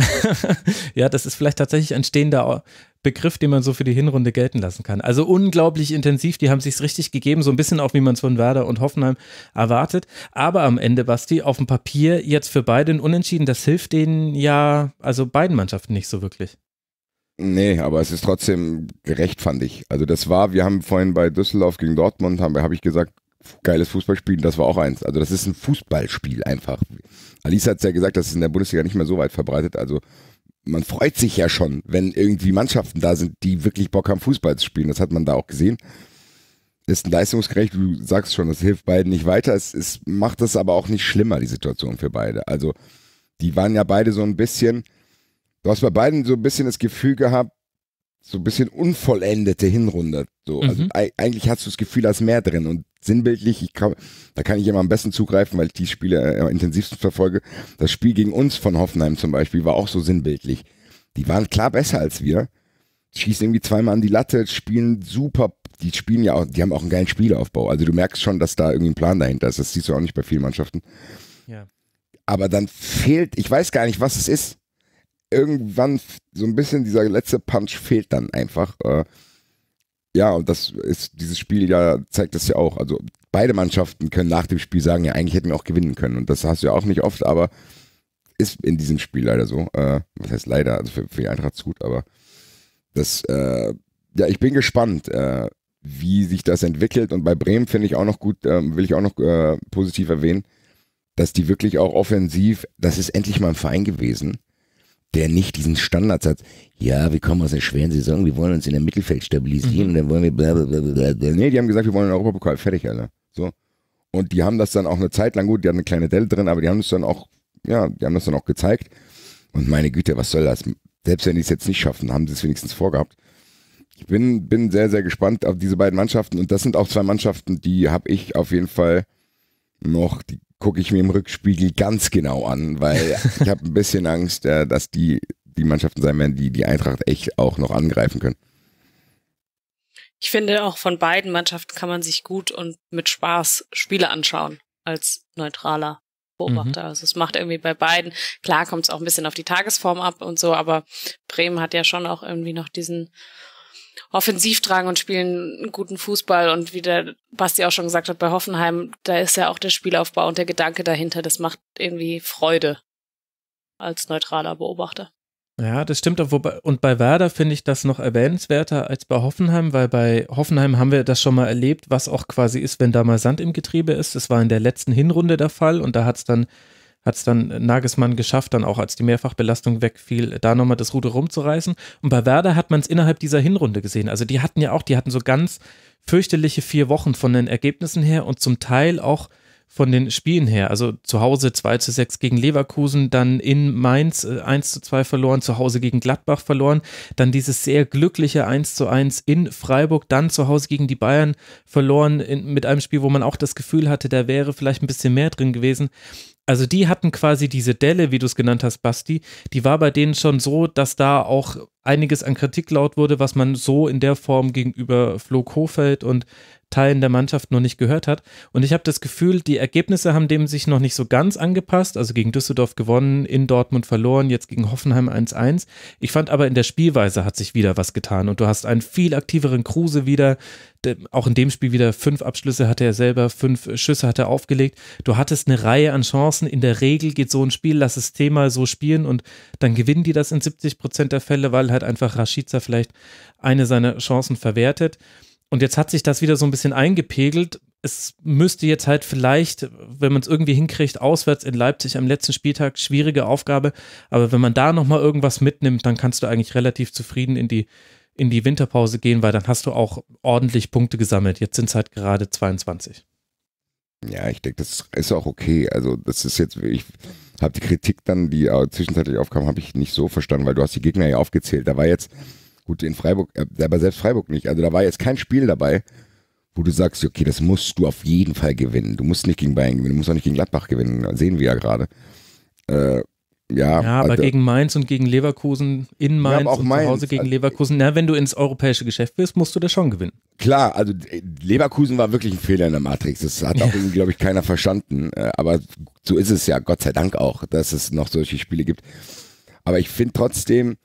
(laughs) ja, das ist vielleicht tatsächlich ein stehender Begriff, den man so für die Hinrunde gelten lassen kann. Also unglaublich intensiv, die haben sich richtig gegeben, so ein bisschen auch wie man es von Werder und Hoffenheim erwartet. Aber am Ende, Basti, auf dem Papier jetzt für beide ein Unentschieden, das hilft denen ja, also beiden Mannschaften nicht so wirklich. Nee, aber es ist trotzdem gerecht, fand ich. Also das war, wir haben vorhin bei Düsseldorf gegen Dortmund, habe hab ich gesagt, geiles Fußballspiel. Das war auch eins. Also das ist ein Fußballspiel einfach. Alice hat es ja gesagt, das ist in der Bundesliga nicht mehr so weit verbreitet. Also man freut sich ja schon, wenn irgendwie Mannschaften da sind, die wirklich Bock haben, Fußball zu spielen. Das hat man da auch gesehen. Ist ein leistungsgerecht, du sagst schon, das hilft beiden nicht weiter. Es, es macht das aber auch nicht schlimmer, die Situation für beide. Also, die waren ja beide so ein bisschen, du hast bei beiden so ein bisschen das Gefühl gehabt, so ein bisschen unvollendete Hinrunde. So. Also mhm. Also, eigentlich hast du das Gefühl, da ist mehr drin. Und sinnbildlich. Kann, da kann ich immer am besten zugreifen, weil ich die Spiele äh, am intensivsten verfolge. Das Spiel gegen uns von Hoffenheim zum Beispiel war auch so sinnbildlich. Die waren klar besser als wir. Schießen irgendwie zweimal an die Latte, spielen super. Die spielen ja auch, die haben auch einen geilen Spielaufbau. Also du merkst schon, dass da irgendwie ein Plan dahinter ist. Das siehst du auch nicht bei vielen Mannschaften. Ja. Aber dann fehlt, ich weiß gar nicht, was es ist. Irgendwann so ein bisschen dieser letzte Punch fehlt dann einfach. Äh, ja, und das ist dieses Spiel ja zeigt das ja auch. Also beide Mannschaften können nach dem Spiel sagen, ja, eigentlich hätten wir auch gewinnen können. Und das hast du ja auch nicht oft, aber ist in diesem Spiel leider so. Äh, was heißt leider? Also für, für die Eintracht gut, aber das, äh, ja, ich bin gespannt, äh, wie sich das entwickelt. Und bei Bremen finde ich auch noch gut, ähm, will ich auch noch äh, positiv erwähnen, dass die wirklich auch offensiv, das ist endlich mal ein Verein gewesen, der nicht diesen hat. ja, wir kommen aus einer schweren Saison, wir wollen uns in der Mittelfeld stabilisieren mhm. und dann wollen wir blablabla. Nee, die haben gesagt, wir wollen den Europapokal, fertig, Alter. So. Und die haben das dann auch eine Zeit lang, gut, die hatten eine kleine Delle drin, aber die haben es dann auch, ja, die haben das dann auch gezeigt. Und meine Güte, was soll das? Selbst wenn die es jetzt nicht schaffen, haben sie es wenigstens vorgehabt. Ich bin, bin sehr, sehr gespannt auf diese beiden Mannschaften. Und das sind auch zwei Mannschaften, die habe ich auf jeden Fall noch die gucke ich mir im Rückspiegel ganz genau an, weil (laughs) ich habe ein bisschen Angst, äh, dass die, die Mannschaften sein werden, die die Eintracht echt auch noch angreifen können. Ich finde, auch von beiden Mannschaften kann man sich gut und mit Spaß Spiele anschauen als neutraler Beobachter. Mhm. Also es macht irgendwie bei beiden, klar kommt es auch ein bisschen auf die Tagesform ab und so, aber Bremen hat ja schon auch irgendwie noch diesen offensiv tragen und spielen guten Fußball. Und wie der Basti auch schon gesagt hat, bei Hoffenheim, da ist ja auch der Spielaufbau und der Gedanke dahinter, das macht irgendwie Freude als neutraler Beobachter. Ja, das stimmt. Und bei Werder finde ich das noch erwähnenswerter als bei Hoffenheim, weil bei Hoffenheim haben wir das schon mal erlebt, was auch quasi ist, wenn da mal Sand im Getriebe ist. Das war in der letzten Hinrunde der Fall und da hat es dann hat es dann Nagelsmann geschafft, dann auch als die Mehrfachbelastung wegfiel, da nochmal das Ruder rumzureißen. Und bei Werder hat man es innerhalb dieser Hinrunde gesehen. Also die hatten ja auch, die hatten so ganz fürchterliche vier Wochen von den Ergebnissen her und zum Teil auch von den Spielen her. Also zu Hause 2 zu 6 gegen Leverkusen, dann in Mainz 1 äh, zu 2 verloren, zu Hause gegen Gladbach verloren, dann dieses sehr glückliche 1 zu 1 in Freiburg, dann zu Hause gegen die Bayern verloren in, mit einem Spiel, wo man auch das Gefühl hatte, da wäre vielleicht ein bisschen mehr drin gewesen. Also die hatten quasi diese Delle, wie du es genannt hast, Basti, die war bei denen schon so, dass da auch einiges an Kritik laut wurde, was man so in der Form gegenüber Flo Kofeld und Teilen der Mannschaft noch nicht gehört hat. Und ich habe das Gefühl, die Ergebnisse haben dem sich noch nicht so ganz angepasst. Also gegen Düsseldorf gewonnen, in Dortmund verloren, jetzt gegen Hoffenheim 1-1. Ich fand aber in der Spielweise hat sich wieder was getan und du hast einen viel aktiveren Kruse wieder. Auch in dem Spiel wieder fünf Abschlüsse hatte er selber, fünf Schüsse hat er aufgelegt. Du hattest eine Reihe an Chancen. In der Regel geht so ein Spiel, lass es Thema so spielen und dann gewinnen die das in 70 Prozent der Fälle, weil halt einfach Rashica vielleicht eine seiner Chancen verwertet. Und jetzt hat sich das wieder so ein bisschen eingepegelt. Es müsste jetzt halt vielleicht, wenn man es irgendwie hinkriegt, auswärts in Leipzig am letzten Spieltag, schwierige Aufgabe. Aber wenn man da nochmal irgendwas mitnimmt, dann kannst du eigentlich relativ zufrieden in die, in die Winterpause gehen, weil dann hast du auch ordentlich Punkte gesammelt. Jetzt sind es halt gerade 22. Ja, ich denke, das ist auch okay. Also, das ist jetzt, ich habe die Kritik dann, die äh, zwischenzeitlich aufkam, habe ich nicht so verstanden, weil du hast die Gegner ja aufgezählt. Da war jetzt Gut, in Freiburg, äh, aber selbst Freiburg nicht. Also da war jetzt kein Spiel dabei, wo du sagst, okay, das musst du auf jeden Fall gewinnen. Du musst nicht gegen Bayern gewinnen, du musst auch nicht gegen Gladbach gewinnen. Das sehen wir ja gerade. Äh, ja, ja, aber also, gegen Mainz und gegen Leverkusen, in Mainz und Mainz, zu Hause gegen also Leverkusen, na, wenn du ins europäische Geschäft bist, musst du das schon gewinnen. Klar, also äh, Leverkusen war wirklich ein Fehler in der Matrix. Das hat auch irgendwie, glaube ich, keiner verstanden. Äh, aber so ist es ja, Gott sei Dank auch, dass es noch solche Spiele gibt. Aber ich finde trotzdem,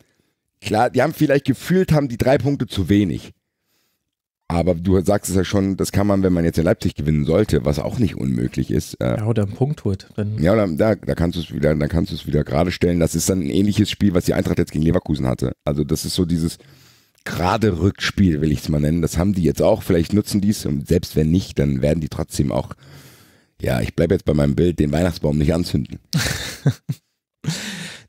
Klar, die haben vielleicht gefühlt, haben die drei Punkte zu wenig. Aber du sagst es ja schon, das kann man, wenn man jetzt in Leipzig gewinnen sollte, was auch nicht unmöglich ist. Äh, ja, oder einen Punkt holt. Dann ja, oder, da, da kannst du es wieder, da kannst du es wieder gerade stellen. Das ist dann ein ähnliches Spiel, was die Eintracht jetzt gegen Leverkusen hatte. Also das ist so dieses gerade Rückspiel, will ich es mal nennen. Das haben die jetzt auch. Vielleicht nutzen die es und selbst wenn nicht, dann werden die trotzdem auch, ja, ich bleibe jetzt bei meinem Bild, den Weihnachtsbaum nicht anzünden. (laughs)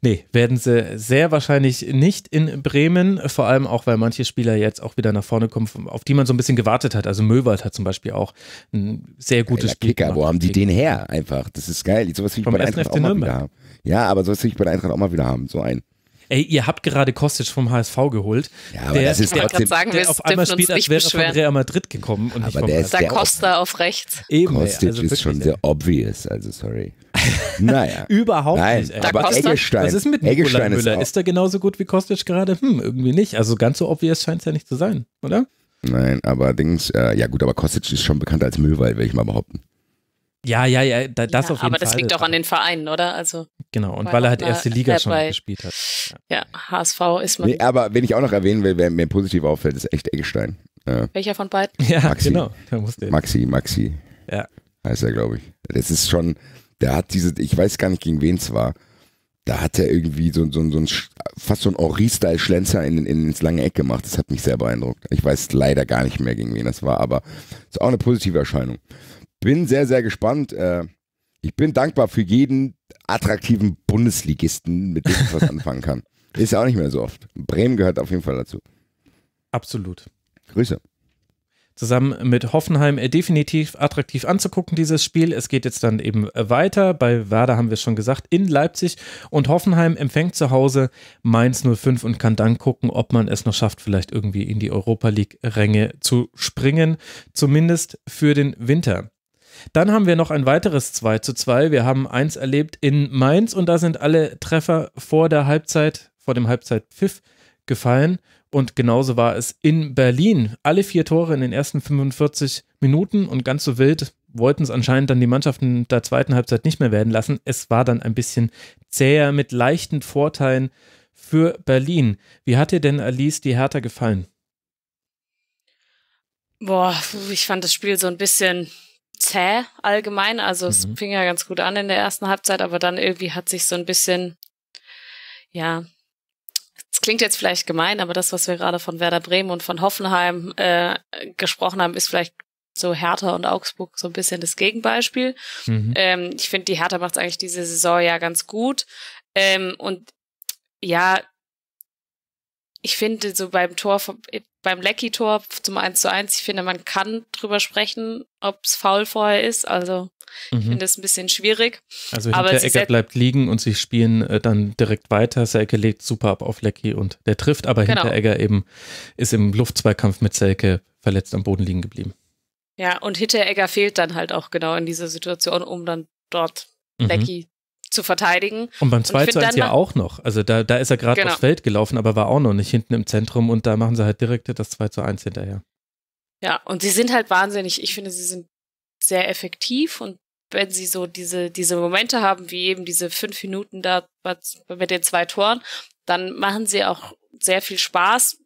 Nee, werden sie sehr wahrscheinlich nicht in Bremen, vor allem auch, weil manche Spieler jetzt auch wieder nach vorne kommen, auf die man so ein bisschen gewartet hat. Also Möwald hat zum Beispiel auch ein sehr gutes Geiler Spiel. Kicker, gemacht. wo haben die den her? Einfach, das ist geil. Sowas will ich Vom bei der Eintracht auch mal wieder haben. Ja, aber sowas will ich bei der Eintracht auch mal wieder haben, so einen ey, ihr habt gerade Kostic vom HSV geholt. Ja, aber der, das ist der, trotzdem, sagen, der auf einmal spielt, als wäre beschweren. von Real Madrid gekommen. Und aber der ist da der Costa auf, rechts. Eben, Kostic also ist schon sehr obvious, also sorry. (laughs) Naja. Überhaupt Nein, nicht. Aber Eggestein, was ist mit Eggestein Müller? Ist, ist er genauso gut wie Kostic gerade? Hm, irgendwie nicht. Also ganz so obvious scheint es ja nicht zu sein, oder? Nein, aber Dings, äh, ja gut, aber Kostic ist schon bekannt als Müllwald, will ich mal behaupten. Ja, ja, ja, da, das ja, auf jeden Fall. Aber das liegt auch an den Vereinen, oder? Also genau, und weil, weil er halt erste Liga schon bei, gespielt hat. Ja. ja. HSV ist man. Nee, aber wenn ich auch noch erwähnen will, wer mir positiv auffällt, ist echt Eggestein. Äh, Welcher von beiden? (laughs) Ja, Maxi. genau. Maxi, Maxi. Ja. Heißt er, glaube ich. Das ist schon, der hat diese, ich weiß gar nicht, gegen wen es war. Da hat er irgendwie so, so, so ein, fast so ein Ori-Style-Schlenzer in, in, ins lange Eck gemacht. Das hat mich sehr beeindruckt. Ich weiß leider gar nicht mehr, gegen wen das war, aber ist auch eine positive Erscheinung. Bin sehr, sehr gespannt. Äh, ich bin dankbar für jeden attraktiven Bundesligisten, mit dem ich was (laughs) anfangen kann. Ist ja auch nicht mehr so oft. Bremen gehört auf jeden Fall dazu. Absolut. Grüße zusammen mit Hoffenheim äh, definitiv attraktiv anzugucken, dieses Spiel. Es geht jetzt dann eben äh, weiter. Bei Werder haben wir es schon gesagt, in Leipzig. Und Hoffenheim empfängt zu Hause Mainz 05 und kann dann gucken, ob man es noch schafft, vielleicht irgendwie in die Europa League-Ränge zu springen. Zumindest für den Winter. Dann haben wir noch ein weiteres 2 zu 2. Wir haben eins erlebt in Mainz und da sind alle Treffer vor der Halbzeit, vor dem Halbzeitpfiff gefallen. Und genauso war es in Berlin. Alle vier Tore in den ersten 45 Minuten und ganz so wild wollten es anscheinend dann die Mannschaften der zweiten Halbzeit nicht mehr werden lassen. Es war dann ein bisschen zäher mit leichten Vorteilen für Berlin. Wie hat dir denn Alice die Hertha gefallen? Boah, ich fand das Spiel so ein bisschen zäh allgemein. Also mhm. es fing ja ganz gut an in der ersten Halbzeit, aber dann irgendwie hat sich so ein bisschen, ja, es klingt jetzt vielleicht gemein, aber das, was wir gerade von Werder Bremen und von Hoffenheim äh, gesprochen haben, ist vielleicht so Hertha und Augsburg so ein bisschen das Gegenbeispiel. Mhm. Ähm, ich finde, die Hertha macht es eigentlich diese Saison ja ganz gut. Ähm, und ja, ich finde so beim Tor, vom, äh, beim Lecky-Tor zum 1 zu 1, ich finde, man kann drüber sprechen, ob es faul vorher ist. Also mhm. ich finde es ein bisschen schwierig. Also Aber der Ecke bleibt liegen und sie spielen äh, dann direkt weiter. Selke legt super ab auf Lecky und der trifft, aber genau. Hinteregger eben ist im Luftzweikampf mit Selke verletzt am Boden liegen geblieben. Ja, und Hinteregger fehlt dann halt auch genau in dieser Situation, um dann dort mhm. Lecky zu verteidigen. Und beim 2 zu 1 ja auch noch. Also da, da ist er gerade genau. aufs Feld gelaufen, aber war auch noch nicht hinten im Zentrum und da machen sie halt direkt das 2 zu 1 hinterher. Ja, und sie sind halt wahnsinnig. Ich finde, sie sind sehr effektiv und wenn sie so diese, diese Momente haben, wie eben diese fünf Minuten da mit den zwei Toren, dann machen sie auch sehr viel Spaß.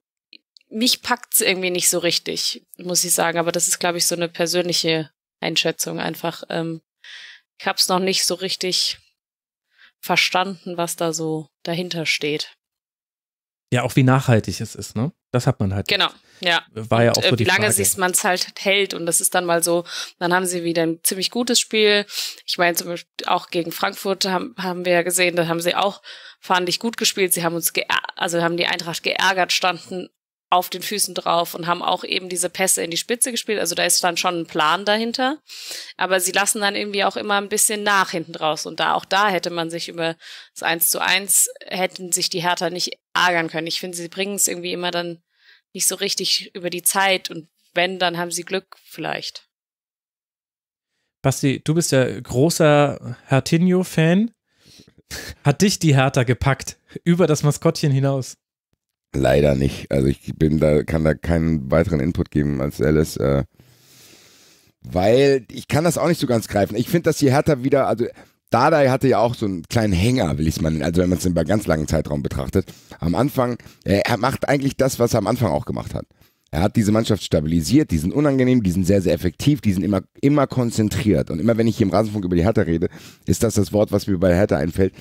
Mich packt's irgendwie nicht so richtig, muss ich sagen. Aber das ist, glaube ich, so eine persönliche Einschätzung einfach. Ähm, ich hab's noch nicht so richtig verstanden, was da so dahinter steht. Ja, auch wie nachhaltig es ist, ne? Das hat man halt. Genau, ja. War und, ja auch so äh, die wie lange sich man halt hält und das ist dann mal so, dann haben sie wieder ein ziemlich gutes Spiel. Ich meine, zum Beispiel auch gegen Frankfurt haben, haben wir ja gesehen, da haben sie auch, fand ich, gut gespielt. Sie haben uns, also haben die Eintracht geärgert, standen auf den Füßen drauf und haben auch eben diese Pässe in die Spitze gespielt. Also da ist dann schon ein Plan dahinter. Aber sie lassen dann irgendwie auch immer ein bisschen nach hinten raus. Und da auch da hätte man sich über das 1 zu 1, hätten sich die Hertha nicht ärgern können. Ich finde, sie bringen es irgendwie immer dann nicht so richtig über die Zeit. Und wenn, dann haben sie Glück vielleicht. Basti, du bist ja großer Hertinho-Fan. Hat dich die Hertha gepackt, über das Maskottchen hinaus? Leider nicht. Also ich bin da, kann da keinen weiteren Input geben als Alice. Äh, weil ich kann das auch nicht so ganz greifen. Ich finde, dass die Hertha wieder, also Dada hatte ja auch so einen kleinen Hänger, will ich es mal nennen, also wenn man es über ganz langen Zeitraum betrachtet. Am Anfang, er macht eigentlich das, was er am Anfang auch gemacht hat. Er hat diese Mannschaft stabilisiert, die sind unangenehm, die sind sehr, sehr effektiv, die sind immer, immer konzentriert. Und immer wenn ich hier im Rasenfunk über die Hertha rede, ist das das Wort, was mir bei Hertha einfällt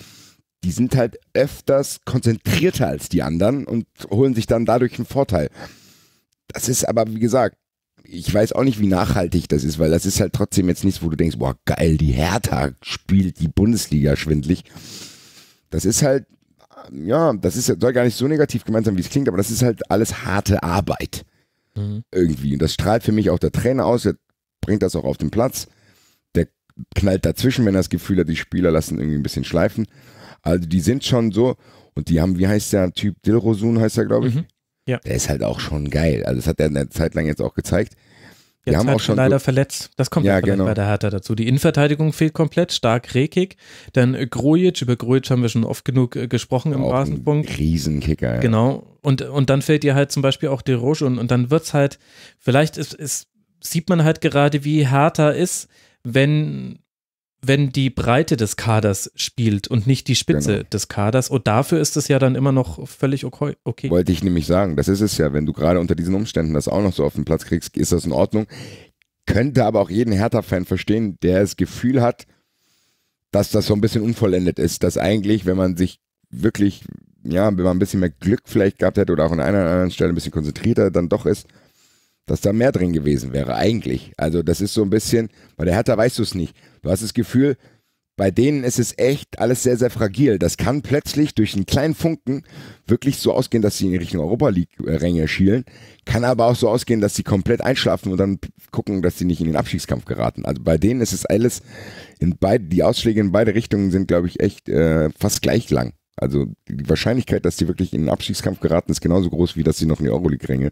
die sind halt öfters konzentrierter als die anderen und holen sich dann dadurch einen Vorteil. Das ist aber, wie gesagt, ich weiß auch nicht, wie nachhaltig das ist, weil das ist halt trotzdem jetzt nichts, wo du denkst, boah, geil, die Hertha spielt die Bundesliga schwindlig. Das ist halt, ja, das ist, soll gar nicht so negativ gemeint sein, wie es klingt, aber das ist halt alles harte Arbeit. Mhm. Irgendwie. Und das strahlt für mich auch der Trainer aus, der bringt das auch auf den Platz. Der knallt dazwischen, wenn er das Gefühl hat, die Spieler lassen irgendwie ein bisschen schleifen. Also die sind schon so und die haben, wie heißt der Typ, Dilrosun heißt er, glaube ich. Mhm. Ja. Der ist halt auch schon geil. Also das hat er eine Zeit lang jetzt auch gezeigt. Die jetzt haben auch schon leider so verletzt. Das kommt ja, genau. bei der Hertha dazu. Die Innenverteidigung fehlt komplett, stark Rekik. Dann Grojic, über Grojic haben wir schon oft genug äh, gesprochen im Rasenpunkt. Riesenkicker, ja. Genau. Und, und dann fehlt dir halt zum Beispiel auch De Roche und, und dann wird es halt, vielleicht ist, ist, sieht man halt gerade, wie Hertha ist, wenn wenn die Breite des Kaders spielt und nicht die Spitze genau. des Kaders. Und dafür ist es ja dann immer noch völlig okay. Wollte ich nämlich sagen, das ist es ja. Wenn du gerade unter diesen Umständen das auch noch so auf den Platz kriegst, ist das in Ordnung. Könnte aber auch jeden Hertha-Fan verstehen, der das Gefühl hat, dass das so ein bisschen unvollendet ist. Dass eigentlich, wenn man sich wirklich, ja, wenn man ein bisschen mehr Glück vielleicht gehabt hätte oder auch an einer oder anderen Stelle ein bisschen konzentrierter dann doch ist, dass da mehr drin gewesen wäre, eigentlich. Also das ist so ein bisschen, bei der Hertha weißt du es nicht. Du hast das Gefühl, bei denen ist es echt alles sehr, sehr fragil. Das kann plötzlich durch einen kleinen Funken wirklich so ausgehen, dass sie in Richtung Europa League-Ränge schielen. Kann aber auch so ausgehen, dass sie komplett einschlafen und dann gucken, dass sie nicht in den Abstiegskampf geraten. Also bei denen ist es alles, in beide, die Ausschläge in beide Richtungen sind, glaube ich, echt äh, fast gleich lang. Also die Wahrscheinlichkeit, dass sie wirklich in den Abstiegskampf geraten, ist genauso groß, wie dass sie noch in die Euroleague-Ränge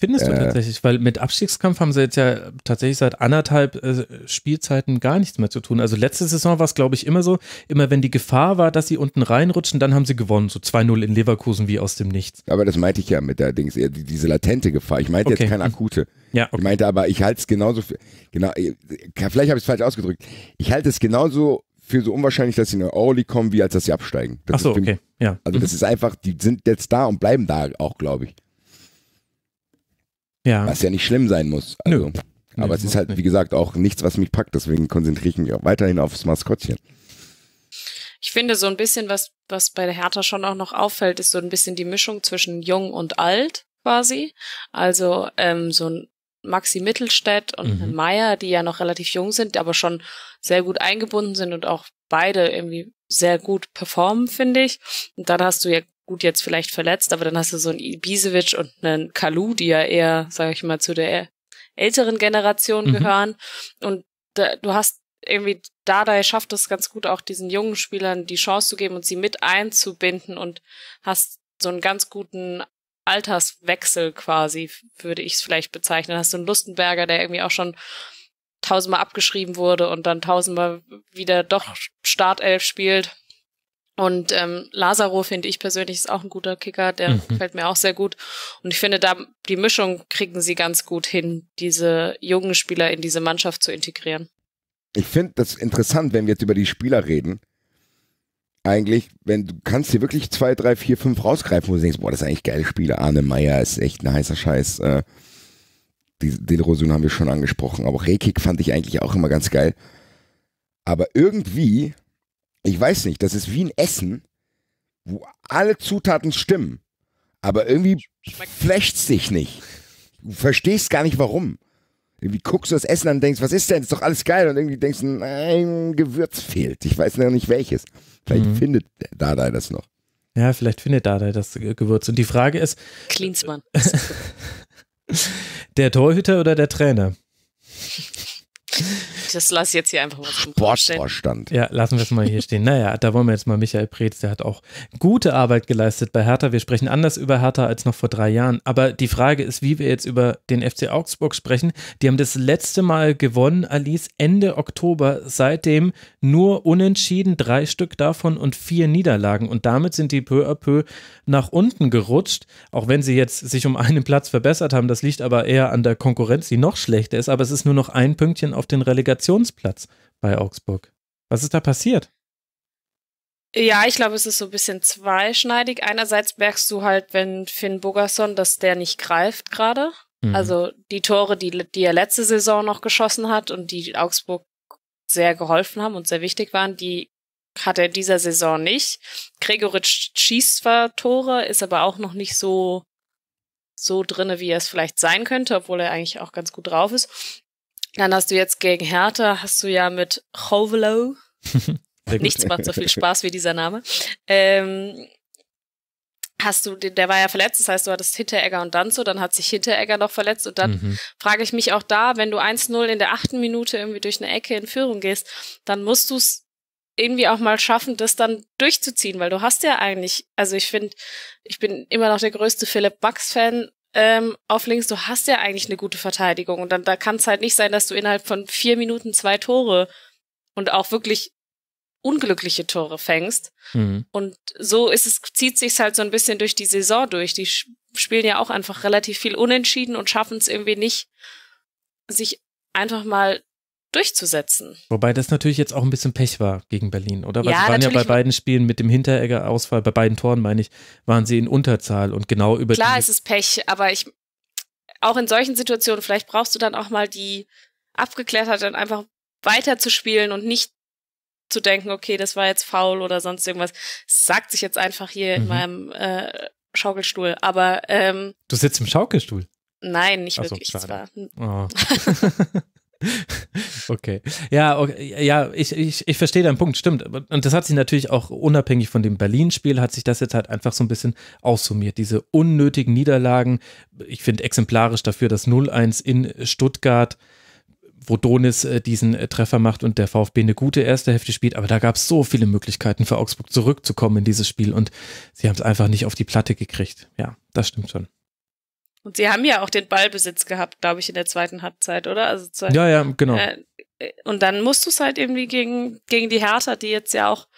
Findest du äh, tatsächlich, weil mit Abstiegskampf haben sie jetzt ja tatsächlich seit anderthalb äh, Spielzeiten gar nichts mehr zu tun. Also letzte Saison war es, glaube ich, immer so, immer wenn die Gefahr war, dass sie unten reinrutschen, dann haben sie gewonnen. So 2-0 in Leverkusen wie aus dem Nichts. Aber das meinte ich ja mit der Dings, diese latente Gefahr. Ich meinte okay. jetzt keine akute. Ja, okay. Ich meinte aber, ich halte es genauso für, genau, äh, vielleicht habe ich es falsch ausgedrückt. Ich halte es genauso für so unwahrscheinlich, dass sie in der Euroleague kommen, wie als dass sie absteigen. Das Ach so, okay. Ja. Also mhm. das ist einfach, die sind jetzt da und bleiben da auch, glaube ich. Ja. Was ja nicht schlimm sein muss. Also, Nö. Nee, aber es ist halt, nicht. wie gesagt, auch nichts, was mich packt. Deswegen konzentriere ich mich auch weiterhin aufs Maskottchen. Ich finde so ein bisschen, was, was bei der Hertha schon auch noch auffällt, ist so ein bisschen die Mischung zwischen jung und alt quasi. Also ähm, so ein Maxi Mittelstädt und mhm. ein Meier, die ja noch relativ jung sind, aber schon sehr gut eingebunden sind und auch beide irgendwie sehr gut performen, finde ich. Und dann hast du ja gut jetzt vielleicht verletzt, aber dann hast du so einen Ibisevic und einen Kalu, die ja eher, sage ich mal, zu der älteren Generation mhm. gehören. Und da, du hast irgendwie, Dardai schafft es ganz gut, auch diesen jungen Spielern die Chance zu geben und sie mit einzubinden und hast so einen ganz guten Alterswechsel quasi, würde ich es vielleicht bezeichnen. Hast du einen Lustenberger, der irgendwie auch schon tausendmal abgeschrieben wurde und dann tausendmal wieder doch Startelf spielt. Und ähm, Lazaro finde ich persönlich ist auch ein guter Kicker, der mhm. gefällt mir auch sehr gut. Und ich finde, da die Mischung kriegen sie ganz gut hin, diese jungen Spieler in diese Mannschaft zu integrieren. Ich finde das interessant, wenn wir jetzt über die Spieler reden. Eigentlich, wenn du kannst dir wirklich zwei, drei, vier, fünf rausgreifen, wo du denkst, boah, das ist eigentlich geile Spieler. Arne Meyer ist echt ein heißer Scheiß. Äh, den Rosun haben wir schon angesprochen, aber Rekik fand ich eigentlich auch immer ganz geil. Aber irgendwie ich weiß nicht, das ist wie ein Essen, wo alle Zutaten stimmen, aber irgendwie flecht sich nicht. Du verstehst gar nicht warum. Irgendwie guckst du das Essen an und denkst, was ist denn? Ist doch alles geil. Und irgendwie denkst du, ein Gewürz fehlt. Ich weiß noch nicht welches. Vielleicht mhm. findet Dada das noch. Ja, vielleicht findet Dada das Gewürz. Und die Frage ist: Klinsmann. (laughs) der Torhüter oder der Trainer? (laughs) (laughs) das lasse ich jetzt hier einfach mal Sportvorstand. Ja, lassen wir es mal hier stehen. Naja, da wollen wir jetzt mal Michael Preetz, der hat auch gute Arbeit geleistet bei Hertha. Wir sprechen anders über Hertha als noch vor drei Jahren. Aber die Frage ist, wie wir jetzt über den FC Augsburg sprechen. Die haben das letzte Mal gewonnen, Alice, Ende Oktober. Seitdem nur unentschieden, drei Stück davon und vier Niederlagen. Und damit sind die peu à peu nach unten gerutscht. Auch wenn sie jetzt sich um einen Platz verbessert haben. Das liegt aber eher an der Konkurrenz, die noch schlechter ist. Aber es ist nur noch ein Pünktchen auf den Relegationen. Relegationsplatz bei Augsburg. Was ist da passiert? Ja, ich glaube, es ist so ein bisschen zweischneidig. Einerseits merkst du halt, wenn Finn Bogerson, dass der nicht greift gerade. Mhm. Also die Tore, die, die er letzte Saison noch geschossen hat und die Augsburg sehr geholfen haben und sehr wichtig waren, die hat er in dieser Saison nicht. Gregoritsch schießt zwar Tore, ist aber auch noch nicht so so drinne, wie er es vielleicht sein könnte, obwohl er eigentlich auch ganz gut drauf ist. Dann hast du jetzt gegen Hertha, hast du ja mit Hovelo. (laughs) Nichts macht so viel Spaß wie dieser Name. Ähm, hast du, der war ja verletzt, das heißt, du hattest Hinteregger und Danzo, dann hat sich Hinteregger noch verletzt und dann mhm. frage ich mich auch da, wenn du 1-0 in der achten Minute irgendwie durch eine Ecke in Führung gehst, dann musst du es irgendwie auch mal schaffen, das dann durchzuziehen, weil du hast ja eigentlich, also ich finde, ich bin immer noch der größte Philipp bucks Fan, ähm, auf links, du hast ja eigentlich eine gute Verteidigung. Und dann da kann es halt nicht sein, dass du innerhalb von vier Minuten zwei Tore und auch wirklich unglückliche Tore fängst. Mhm. Und so ist es, zieht sich halt so ein bisschen durch die Saison durch. Die spielen ja auch einfach relativ viel unentschieden und schaffen es irgendwie nicht, sich einfach mal durchzusetzen. Wobei das natürlich jetzt auch ein bisschen Pech war gegen Berlin, oder? Weil ja, sie waren ja bei beiden Spielen mit dem Hinteregger-Ausfall, bei beiden Toren meine ich, waren sie in Unterzahl und genau über Klar, es ist Pech, aber ich auch in solchen Situationen, vielleicht brauchst du dann auch mal die abgeklettert und einfach weiterzuspielen und nicht zu denken, okay, das war jetzt faul oder sonst irgendwas. Das sagt sich jetzt einfach hier mhm. in meinem äh, Schaukelstuhl, aber ähm, Du sitzt im Schaukelstuhl? Nein, nicht so, wirklich. Schade. Es war, oh. (laughs) (laughs) Okay. Ja, okay, ja ich, ich, ich verstehe deinen Punkt, stimmt. Und das hat sich natürlich auch unabhängig von dem Berlin-Spiel, hat sich das jetzt halt einfach so ein bisschen aussummiert. Diese unnötigen Niederlagen, ich finde exemplarisch dafür dass 0-1 in Stuttgart, wo Donis äh, diesen äh, Treffer macht und der VfB eine gute erste Hälfte spielt. Aber da gab es so viele Möglichkeiten für Augsburg zurückzukommen in dieses Spiel und sie haben es einfach nicht auf die Platte gekriegt. Ja, das stimmt schon. Und sie haben ja auch den Ballbesitz gehabt, glaube ich, in der zweiten Halbzeit, oder? Also zwei, ja, ja, genau. Äh, und dann musst du es halt irgendwie gegen, gegen die Hertha, die jetzt ja auch,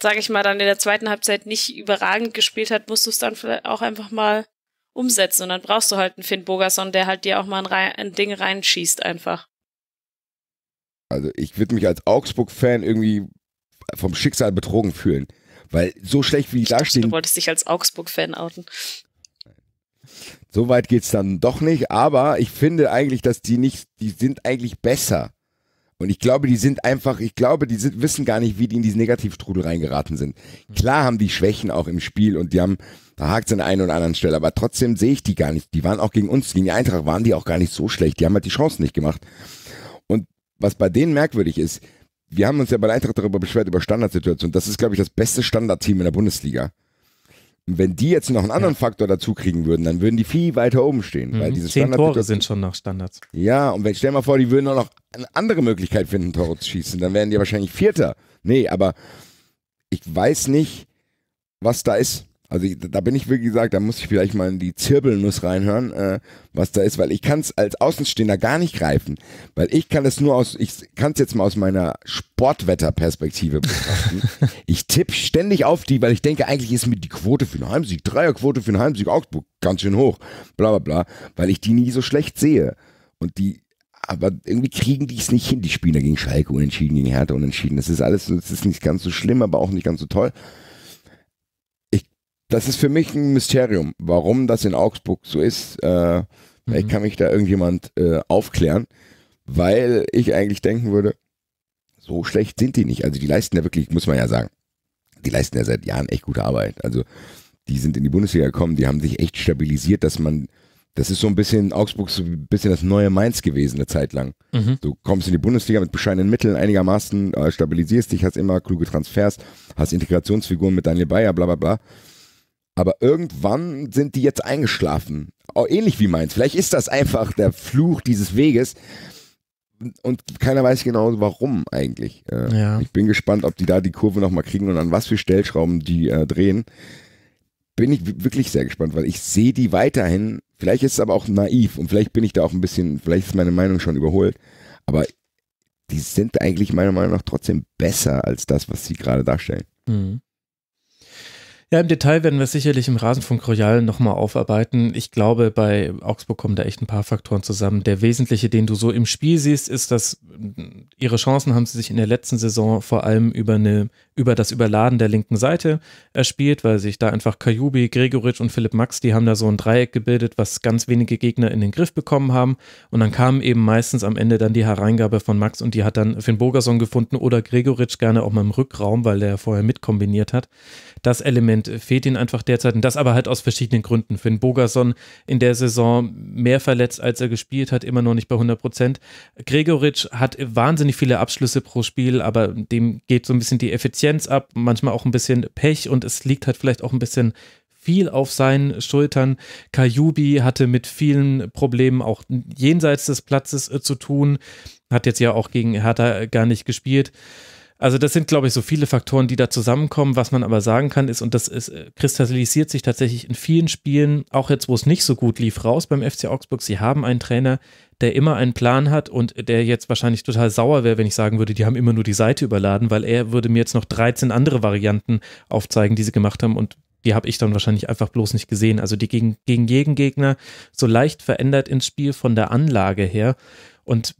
sage ich mal, dann in der zweiten Halbzeit nicht überragend gespielt hat, musst du es dann vielleicht auch einfach mal umsetzen. Und dann brauchst du halt einen Finn Bogerson, der halt dir auch mal ein, ein Ding reinschießt einfach. Also ich würde mich als Augsburg-Fan irgendwie vom Schicksal betrogen fühlen. Weil so schlecht wie die da stehen. Du wolltest dich als Augsburg-Fan outen. So weit geht's dann doch nicht, aber ich finde eigentlich, dass die nicht, die sind eigentlich besser. Und ich glaube, die sind einfach, ich glaube, die sind, wissen gar nicht, wie die in diesen Negativstrudel reingeraten sind. Klar haben die Schwächen auch im Spiel und die haben, da hakt es an einer und anderen Stelle, aber trotzdem sehe ich die gar nicht. Die waren auch gegen uns, gegen die Eintracht waren die auch gar nicht so schlecht. Die haben halt die Chancen nicht gemacht. Und was bei denen merkwürdig ist, wir haben uns ja bei der Eintracht darüber beschwert, über Standardsituationen. Das ist, glaube ich, das beste Standardteam in der Bundesliga. Wenn die jetzt noch einen anderen ja. Faktor dazu kriegen würden, dann würden die viel weiter oben stehen. Mhm. Weil diese Zehn Standard Tore sind schon noch Standards. Ja, und wenn, stell mal vor, die würden auch noch eine andere Möglichkeit finden, Tore zu schießen. Dann wären die wahrscheinlich Vierter. Nee, aber ich weiß nicht, was da ist. Also ich, da bin ich wirklich gesagt, da muss ich vielleicht mal in die Zirbelnuss reinhören, äh, was da ist, weil ich kann es als Außenstehender gar nicht greifen, weil ich kann es nur aus, ich kann es jetzt mal aus meiner Sportwetterperspektive betrachten. (laughs) ich tippe ständig auf die, weil ich denke, eigentlich ist mir die Quote für einen Heimsieg, Dreierquote für einen Heimsieg Augsburg ganz schön hoch, bla bla bla, weil ich die nie so schlecht sehe und die aber irgendwie kriegen die es nicht hin. Die spielen gegen Schalke unentschieden, gegen Hertha unentschieden. Das ist alles, das ist nicht ganz so schlimm, aber auch nicht ganz so toll das ist für mich ein Mysterium, warum das in Augsburg so ist. Äh, mhm. Ich kann mich da irgendjemand äh, aufklären, weil ich eigentlich denken würde, so schlecht sind die nicht. Also die leisten ja wirklich, muss man ja sagen, die leisten ja seit Jahren echt gute Arbeit. Also die sind in die Bundesliga gekommen, die haben sich echt stabilisiert, dass man, das ist so ein bisschen, Augsburg so ein bisschen das neue Mainz gewesen eine Zeit lang. Mhm. Du kommst in die Bundesliga mit bescheidenen Mitteln einigermaßen, äh, stabilisierst dich, hast immer kluge Transfers, hast Integrationsfiguren mit Daniel Bayer, bla bla bla. Aber irgendwann sind die jetzt eingeschlafen. Auch ähnlich wie meins. Vielleicht ist das einfach der Fluch dieses Weges. Und keiner weiß genau, warum eigentlich. Äh, ja. Ich bin gespannt, ob die da die Kurve nochmal kriegen und an was für Stellschrauben die äh, drehen. Bin ich wirklich sehr gespannt, weil ich sehe die weiterhin. Vielleicht ist es aber auch naiv und vielleicht bin ich da auch ein bisschen, vielleicht ist meine Meinung schon überholt. Aber die sind eigentlich meiner Meinung nach trotzdem besser als das, was sie gerade darstellen. Mhm. Ja, im Detail werden wir sicherlich im Rasenfunk Royal nochmal aufarbeiten. Ich glaube, bei Augsburg kommen da echt ein paar Faktoren zusammen. Der wesentliche, den du so im Spiel siehst, ist, dass mm, ihre Chancen haben sie sich in der letzten Saison vor allem über, eine, über das Überladen der linken Seite erspielt, weil sich da einfach Kajubi, Gregoritsch und Philipp Max, die haben da so ein Dreieck gebildet, was ganz wenige Gegner in den Griff bekommen haben. Und dann kam eben meistens am Ende dann die Hereingabe von Max und die hat dann Finn Bogerson gefunden oder Gregoritsch gerne auch mal im Rückraum, weil der vorher mitkombiniert hat. Das Element Talent äh, fehlt ihnen einfach derzeit. Und das aber halt aus verschiedenen Gründen. Finn Bogason in der Saison mehr verletzt, als er gespielt hat, immer noch nicht bei 100 Prozent. Gregoritsch hat wahnsinnig viele Abschlüsse pro Spiel, aber dem geht so ein bisschen die Effizienz ab, manchmal auch ein bisschen Pech und es liegt halt vielleicht auch ein bisschen viel auf seinen Schultern. Kajubi hatte mit vielen Problemen auch jenseits des Platzes äh, zu tun, hat jetzt ja auch gegen Hertha äh, gar nicht gespielt. Also das sind, glaube ich, so viele Faktoren, die da zusammenkommen. Was man aber sagen kann, ist, und das ist, äh, kristallisiert sich tatsächlich in vielen Spielen, auch jetzt, wo es nicht so gut lief, raus beim FC Augsburg. Sie haben einen Trainer, der immer einen Plan hat und der jetzt wahrscheinlich total sauer wäre, wenn ich sagen würde, die haben immer nur die Seite überladen, weil er würde mir jetzt noch 13 andere Varianten aufzeigen, die sie gemacht haben und die habe ich dann wahrscheinlich einfach bloß nicht gesehen. Also die gegen, gegen jeden Gegner so leicht verändert ins Spiel von der Anlage her. Und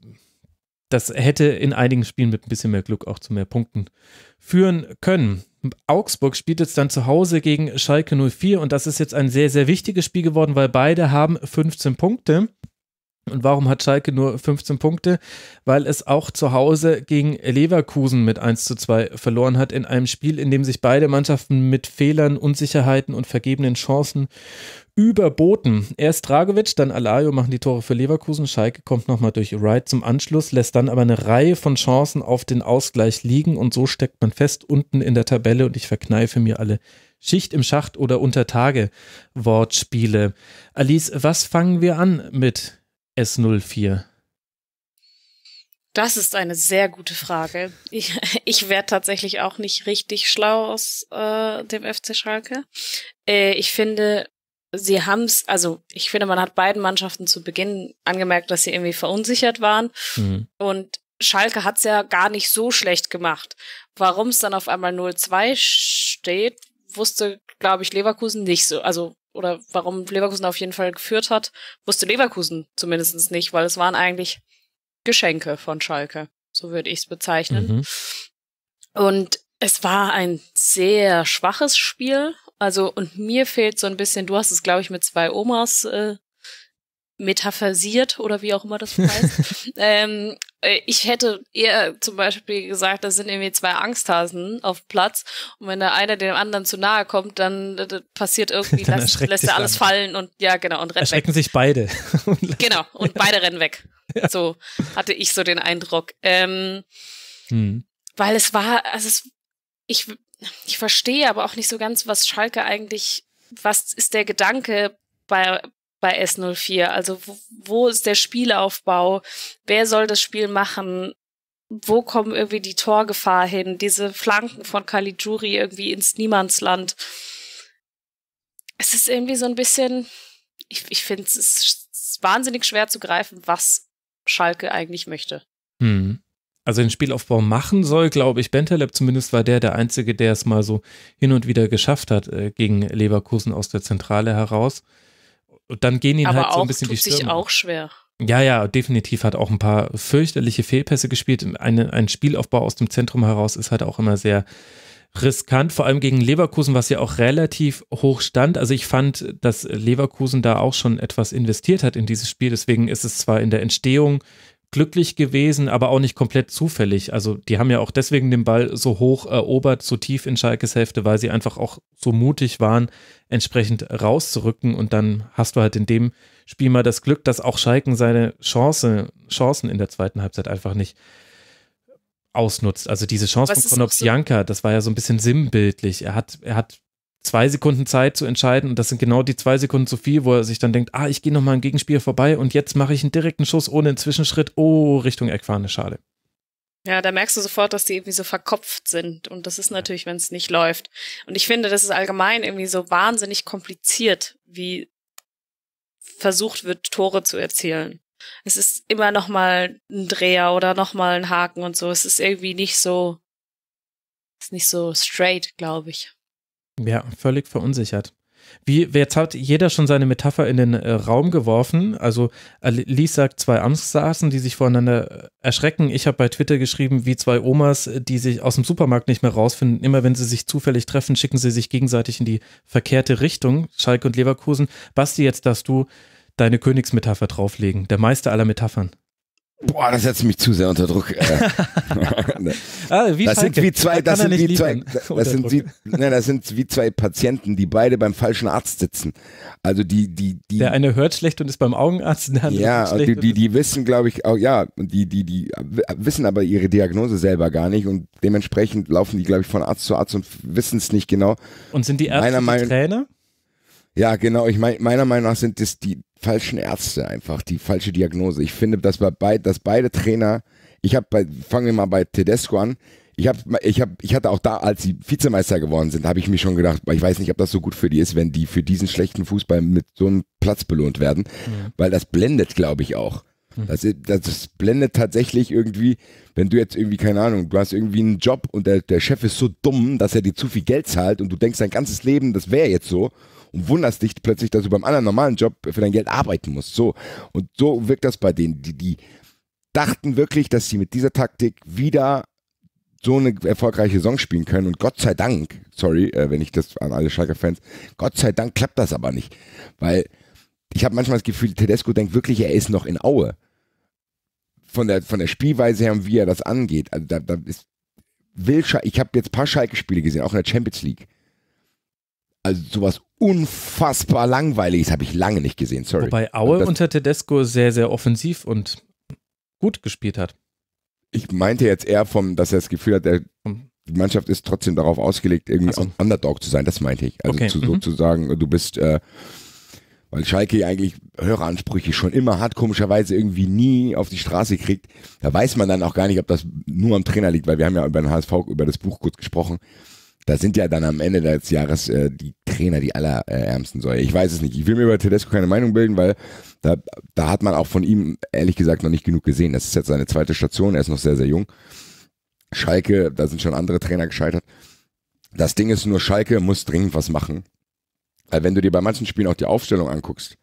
das hätte in einigen Spielen mit ein bisschen mehr Glück auch zu mehr Punkten führen können. Augsburg spielt jetzt dann zu Hause gegen Schalke 04 und das ist jetzt ein sehr, sehr wichtiges Spiel geworden, weil beide haben 15 Punkte. Und warum hat Schalke nur 15 Punkte? Weil es auch zu Hause gegen Leverkusen mit 1 zu 2 verloren hat in einem Spiel, in dem sich beide Mannschaften mit Fehlern, Unsicherheiten und vergebenen Chancen überboten. Erst Dragovic, dann Alario machen die Tore für Leverkusen. Schalke kommt nochmal durch Wright zum Anschluss, lässt dann aber eine Reihe von Chancen auf den Ausgleich liegen und so steckt man fest unten in der Tabelle und ich verkneife mir alle Schicht im Schacht oder unter Tage Wortspiele. Alice, was fangen wir an mit S04? Das ist eine sehr gute Frage. Ich, (laughs) ich werde tatsächlich auch nicht richtig schlau aus äh, dem FC Schalke. Äh, ich finde, sie haben es, also ich finde, man hat beiden Mannschaften zu Beginn angemerkt, dass sie irgendwie verunsichert waren. Mhm. Und Schalke hat es ja gar nicht so schlecht gemacht. Warum es dann auf einmal 0-2 steht, wusste, glaube ich, Leverkusen nicht so. Also, oder warum Leverkusen auf jeden Fall geführt hat, wusste Leverkusen zumindest nicht, weil es waren eigentlich Geschenke von Schalke. So würde ich es bezeichnen. Mhm. Und es war ein sehr schwaches Spiel also, und mir fehlt so ein bisschen, du hast es, glaube ich, mit zwei Omas äh, metaphorisiert oder wie auch immer das (laughs) heißt. ähm, äh, ich hätte eher zum Beispiel gesagt, da sind irgendwie zwei Angsthasen auf Platz und wenn der eine dem anderen zu nahe kommt, dann äh, passiert irgendwie, (laughs) dann lässt, lässt er alles an. fallen und ja, genau, und rennt Erschrecken weg. sich beide. (laughs) genau, und beide rennen weg. Ja. So hatte ich so den Eindruck. Ähm, hm. Weil es war, also es, ich ich verstehe aber auch nicht so ganz, was Schalke eigentlich, was ist der Gedanke bei, bei S04? Also wo, wo ist der Spielaufbau? Wer soll das Spiel machen? Wo kommen irgendwie die Torgefahr hin? Diese Flanken von Caligiuri irgendwie ins Niemandsland. Es ist irgendwie so ein bisschen, ich, ich finde es ist wahnsinnig schwer zu greifen, was Schalke eigentlich möchte. Hm also den Spielaufbau machen soll, glaube ich. Bentaleb zumindest war der der Einzige, der es mal so hin und wieder geschafft hat äh, gegen Leverkusen aus der Zentrale heraus. Und dann gehen ihn Aber halt so ein bisschen die Stürme. sich auch schwer. Ja, ja, definitiv hat auch ein paar fürchterliche Fehlpässe gespielt. Eine, ein Spielaufbau aus dem Zentrum heraus ist halt auch immer sehr riskant, vor allem gegen Leverkusen, was ja auch relativ hoch stand. Also ich fand, dass Leverkusen da auch schon etwas investiert hat in dieses Spiel. Deswegen ist es zwar in der Entstehung glücklich gewesen, aber auch nicht komplett zufällig. Also die haben ja auch deswegen den Ball so hoch erobert, so tief in Schalkes Hälfte, weil sie einfach auch so mutig waren, entsprechend rauszurücken. Und dann hast du halt in dem Spiel mal das Glück, dass auch Schalken seine Chance, Chancen in der zweiten Halbzeit einfach nicht ausnutzt. Also diese Chance von Konopsianka, so? das war ja so ein bisschen sinnbildlich. Er hat, er hat zwei Sekunden Zeit zu entscheiden und das sind genau die zwei Sekunden zu viel, wo er sich dann denkt, ah, ich gehe nochmal im Gegenspiel vorbei und jetzt mache ich einen direkten Schuss ohne einen Zwischenschritt, oh, Richtung Eckfahne, schade. Ja, da merkst du sofort, dass die irgendwie so verkopft sind. Und das ist natürlich, wenn es nicht läuft. Und ich finde, das ist allgemein irgendwie so wahnsinnig kompliziert, wie versucht wird, Tore zu erzielen. Es ist immer nochmal ein Dreher oder nochmal ein Haken und so. Es ist irgendwie nicht so, ist nicht so straight, glaube ich. Ja, völlig verunsichert. Wie, jetzt hat jeder schon seine Metapher in den äh, Raum geworfen. Also Lies sagt zwei Amtssaßen, die sich voreinander äh, erschrecken. Ich habe bei Twitter geschrieben, wie zwei Omas, äh, die sich aus dem Supermarkt nicht mehr rausfinden. Immer wenn sie sich zufällig treffen, schicken sie sich gegenseitig in die verkehrte Richtung. Schalke und Leverkusen. Basti, jetzt darfst du deine Königsmetapher drauflegen. Der Meister aller Metaphern. Boah, das setzt mich zu sehr unter Druck. Äh. (laughs) (laughs) Ah, das sind wie zwei, das sind wie zwei, (laughs) das sind wie, das sind wie zwei Patienten, die beide beim falschen Arzt sitzen. Also die, die, die. Der eine hört schlecht und ist beim Augenarzt, der andere ja, schlecht. die, die, die wissen, glaube ich, auch ja, die, die, die wissen aber ihre Diagnose selber gar nicht und dementsprechend laufen die, glaube ich, von Arzt zu Arzt und wissen es nicht genau. Und sind die Ärzte Meiner Trainer? Ja, genau. Ich meine, meiner Meinung nach sind das die falschen Ärzte einfach, die falsche Diagnose. Ich finde, dass, bei beid, dass beide Trainer, ich habe bei, fangen wir mal bei Tedesco an, ich habe, ich habe, ich hatte auch da, als sie Vizemeister geworden sind, habe ich mir schon gedacht, ich weiß nicht, ob das so gut für die ist, wenn die für diesen schlechten Fußball mit so einem Platz belohnt werden, ja. weil das blendet, glaube ich auch. Hm. Das, das blendet tatsächlich irgendwie, wenn du jetzt irgendwie, keine Ahnung, du hast irgendwie einen Job und der, der Chef ist so dumm, dass er dir zu viel Geld zahlt und du denkst dein ganzes Leben, das wäre jetzt so und wunderst dich plötzlich, dass du beim anderen normalen Job für dein Geld arbeiten musst. So. Und so wirkt das bei denen. Die, die dachten wirklich, dass sie mit dieser Taktik wieder so eine erfolgreiche Saison spielen können. Und Gott sei Dank, sorry, äh, wenn ich das an alle Schalke-Fans, Gott sei Dank klappt das aber nicht. Weil ich habe manchmal das Gefühl, Tedesco denkt wirklich, er ist noch in Aue. Von der, von der Spielweise her und wie er das angeht. Also da, da ist will ich habe jetzt ein paar Schalke-Spiele gesehen, auch in der Champions League. Also sowas unfassbar langweiliges habe ich lange nicht gesehen, sorry. Wobei Aue also unter Tedesco sehr, sehr offensiv und gut gespielt hat. Ich meinte jetzt eher vom, dass er das Gefühl hat, der, die Mannschaft ist trotzdem darauf ausgelegt, irgendwie so. Underdog zu sein. Das meinte ich. Also okay. zu, mhm. sozusagen, mhm. du bist, äh, weil Schalke eigentlich Höreransprüche schon immer hat, komischerweise irgendwie nie auf die Straße kriegt. Da weiß man dann auch gar nicht, ob das nur am Trainer liegt, weil wir haben ja über den HSV, über das Buch kurz gesprochen da sind ja dann am Ende des Jahres äh, die Trainer die allerärmsten äh, Säue. Ich weiß es nicht. Ich will mir über Tedesco keine Meinung bilden, weil da, da hat man auch von ihm ehrlich gesagt noch nicht genug gesehen. Das ist jetzt seine zweite Station, er ist noch sehr, sehr jung. Schalke, da sind schon andere Trainer gescheitert. Das Ding ist nur, Schalke muss dringend was machen. Weil wenn du dir bei manchen Spielen auch die Aufstellung anguckst,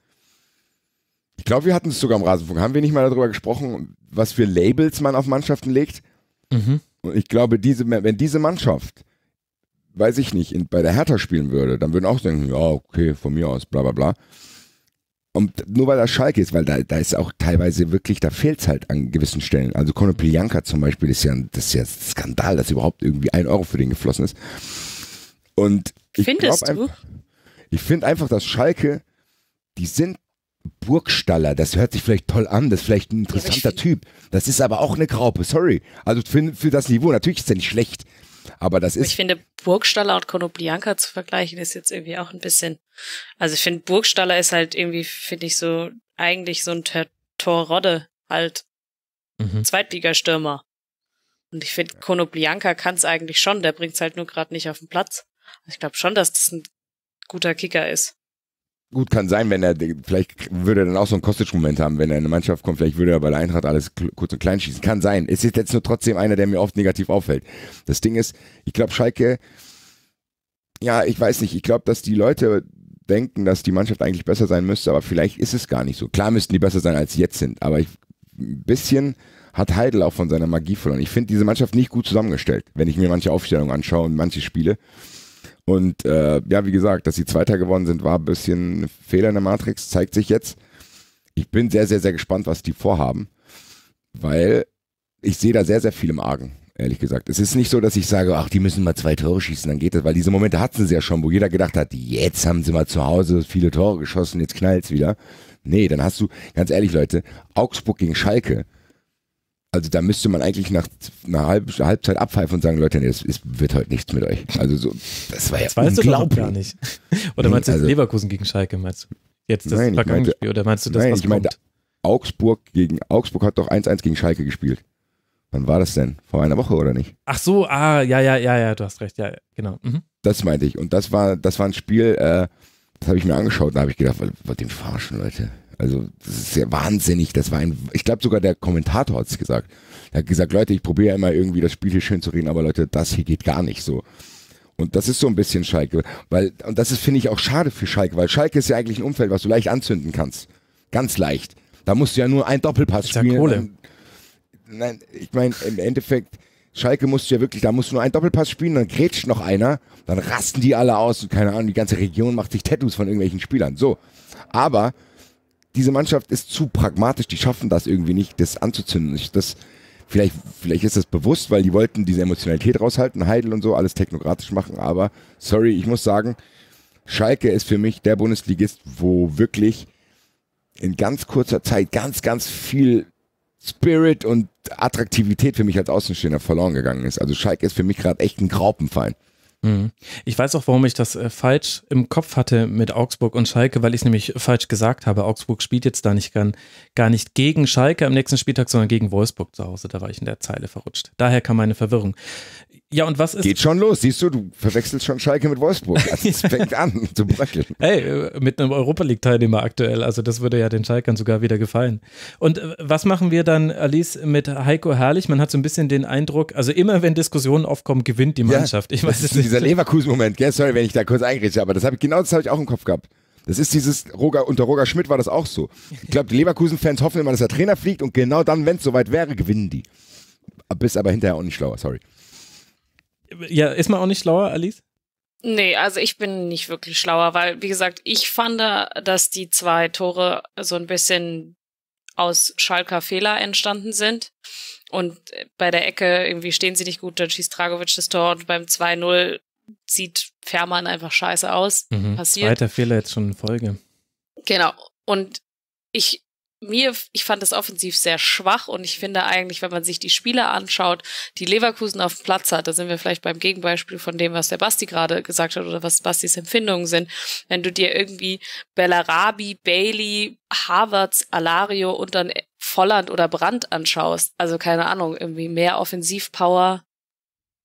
ich glaube, wir hatten es sogar im Rasenfunk. Haben wir nicht mal darüber gesprochen, was für Labels man auf Mannschaften legt? Mhm. Und ich glaube, diese, wenn diese Mannschaft weiß ich nicht, in, bei der Hertha spielen würde, dann würden auch denken, ja, okay, von mir aus, bla bla bla. Und nur weil das Schalke ist, weil da, da ist auch teilweise wirklich, da fehlt es halt an gewissen Stellen. Also Konopiljanka zum Beispiel ist ja, ein, das ist ja ein Skandal, dass überhaupt irgendwie ein Euro für den geflossen ist. Und ich Findest du? ich finde einfach, dass Schalke, die sind Burgstaller, das hört sich vielleicht toll an, das ist vielleicht ein interessanter ja, Typ. Das ist aber auch eine Graupe, sorry. Also für, für das Niveau, natürlich ist er nicht schlecht. Aber das ist. Ich finde, Burgstaller und Konoplianka zu vergleichen ist jetzt irgendwie auch ein bisschen. Also ich finde, Burgstaller ist halt irgendwie, finde ich so, eigentlich so ein Tor Torrodde halt. Mhm. Zweitligastürmer. Und ich finde, Konoplianka kann es eigentlich schon, der bringt's halt nur gerade nicht auf den Platz. Ich glaube schon, dass das ein guter Kicker ist. Gut, kann sein, wenn er, vielleicht würde er dann auch so einen Kostic-Moment haben, wenn er in eine Mannschaft kommt, vielleicht würde er bei der Eintracht alles kurz und klein schießen. Kann sein. Es ist jetzt nur trotzdem einer, der mir oft negativ auffällt. Das Ding ist, ich glaube, Schalke, ja, ich weiß nicht, ich glaube, dass die Leute denken, dass die Mannschaft eigentlich besser sein müsste, aber vielleicht ist es gar nicht so. Klar müssten die besser sein, als sie jetzt sind, aber ich, ein bisschen hat Heidel auch von seiner Magie verloren. Ich finde diese Mannschaft nicht gut zusammengestellt, wenn ich mir manche Aufstellungen anschaue und manche Spiele. Und äh, ja, wie gesagt, dass sie Zweiter geworden sind, war ein bisschen ein Fehler in der Matrix, zeigt sich jetzt. Ich bin sehr, sehr, sehr gespannt, was die vorhaben, weil ich sehe da sehr, sehr viel im Argen, ehrlich gesagt. Es ist nicht so, dass ich sage, ach, die müssen mal zwei Tore schießen, dann geht das, weil diese Momente hatten sie ja schon, wo jeder gedacht hat, jetzt haben sie mal zu Hause viele Tore geschossen, jetzt knallt es wieder. Nee, dann hast du, ganz ehrlich Leute, Augsburg gegen Schalke, also da müsste man eigentlich nach einer Halb Halbzeit abpfeifen und sagen, Leute, nee, wird heute nichts mit euch. Also so, das war ja das weißt du glaub gar nicht. (laughs) Oder meinst du also, Leverkusen gegen Schalke, meinst du? Jetzt das nein, meinte, Spiel, oder meinst du das, nein, was ich kommt? Meinte, Augsburg gegen Augsburg hat doch 1-1 gegen Schalke gespielt. Wann war das denn? Vor einer Woche oder nicht? Ach so, ah, ja, ja, ja, ja, du hast recht, ja, genau. Mhm. Das meinte ich. Und das war, das war ein Spiel, äh, das habe ich mir angeschaut und da habe ich gedacht, was ihr Farschen, Leute? Also das ist ja wahnsinnig. Das war ein, ich glaube sogar der Kommentator hat es gesagt. Er hat gesagt, Leute, ich probiere immer irgendwie das Spiel hier schön zu reden, aber Leute, das hier geht gar nicht so. Und das ist so ein bisschen Schalke, weil und das ist finde ich auch schade für Schalke, weil Schalke ist ja eigentlich ein Umfeld, was du leicht anzünden kannst, ganz leicht. Da musst du ja nur einen Doppelpass ist spielen. Ja Kohle. Nein, ich meine im Endeffekt. Schalke musst du ja wirklich, da musst du nur einen Doppelpass spielen, dann grätscht noch einer, dann rasten die alle aus und keine Ahnung, die ganze Region macht sich Tattoos von irgendwelchen Spielern. So. Aber diese Mannschaft ist zu pragmatisch, die schaffen das irgendwie nicht, das anzuzünden. Ich, das, vielleicht, vielleicht ist das bewusst, weil die wollten diese Emotionalität raushalten, Heidel und so, alles technokratisch machen, aber sorry, ich muss sagen, Schalke ist für mich der Bundesligist, wo wirklich in ganz kurzer Zeit ganz, ganz viel Spirit und Attraktivität für mich als Außenstehender verloren gegangen ist. Also Schalke ist für mich gerade echt ein Graupenfallen. Mhm. Ich weiß auch, warum ich das äh, falsch im Kopf hatte mit Augsburg und Schalke, weil ich es nämlich falsch gesagt habe. Augsburg spielt jetzt da nicht gern, gar nicht gegen Schalke am nächsten Spieltag, sondern gegen Wolfsburg zu Hause. Da war ich in der Zeile verrutscht. Daher kam meine Verwirrung. Ja, und was ist. Geht schon los, siehst du, du verwechselst schon Schalke mit Wolfsburg. Also es (laughs) fängt an zu bröckeln. Hey, äh, mit einem Europa League-Teilnehmer aktuell. Also das würde ja den Schalkern sogar wieder gefallen. Und äh, was machen wir dann, Alice, mit Heiko Herrlich? Man hat so ein bisschen den Eindruck, also immer wenn Diskussionen aufkommen, gewinnt die Mannschaft. Ja, ich weiß es nicht. Dieser Leverkusen-Moment, gell? Sorry, wenn ich da kurz eingrätsche, aber das habe ich, genau das habe ich auch im Kopf gehabt. Das ist dieses, Roger, unter Roger Schmidt war das auch so. Ich glaube, die Leverkusen-Fans hoffen immer, dass der Trainer fliegt und genau dann, wenn es soweit wäre, gewinnen die. Bist aber hinterher auch nicht schlauer, sorry ja, ist man auch nicht schlauer, Alice? Nee, also ich bin nicht wirklich schlauer, weil, wie gesagt, ich fand, dass die zwei Tore so ein bisschen aus Schalker Fehler entstanden sind. Und bei der Ecke irgendwie stehen sie nicht gut, dann schießt Dragovic das Tor und beim 2-0 sieht Fährmann einfach scheiße aus. Mhm. Passiert. Zweiter Fehler jetzt schon in Folge. Genau. Und ich mir, ich fand das offensiv sehr schwach und ich finde eigentlich, wenn man sich die Spieler anschaut, die Leverkusen auf dem Platz hat, da sind wir vielleicht beim Gegenbeispiel von dem, was der Basti gerade gesagt hat oder was Bastis Empfindungen sind. Wenn du dir irgendwie Bellarabi, Bailey, Harvards, Alario und dann Volland oder Brandt anschaust, also keine Ahnung, irgendwie mehr Offensivpower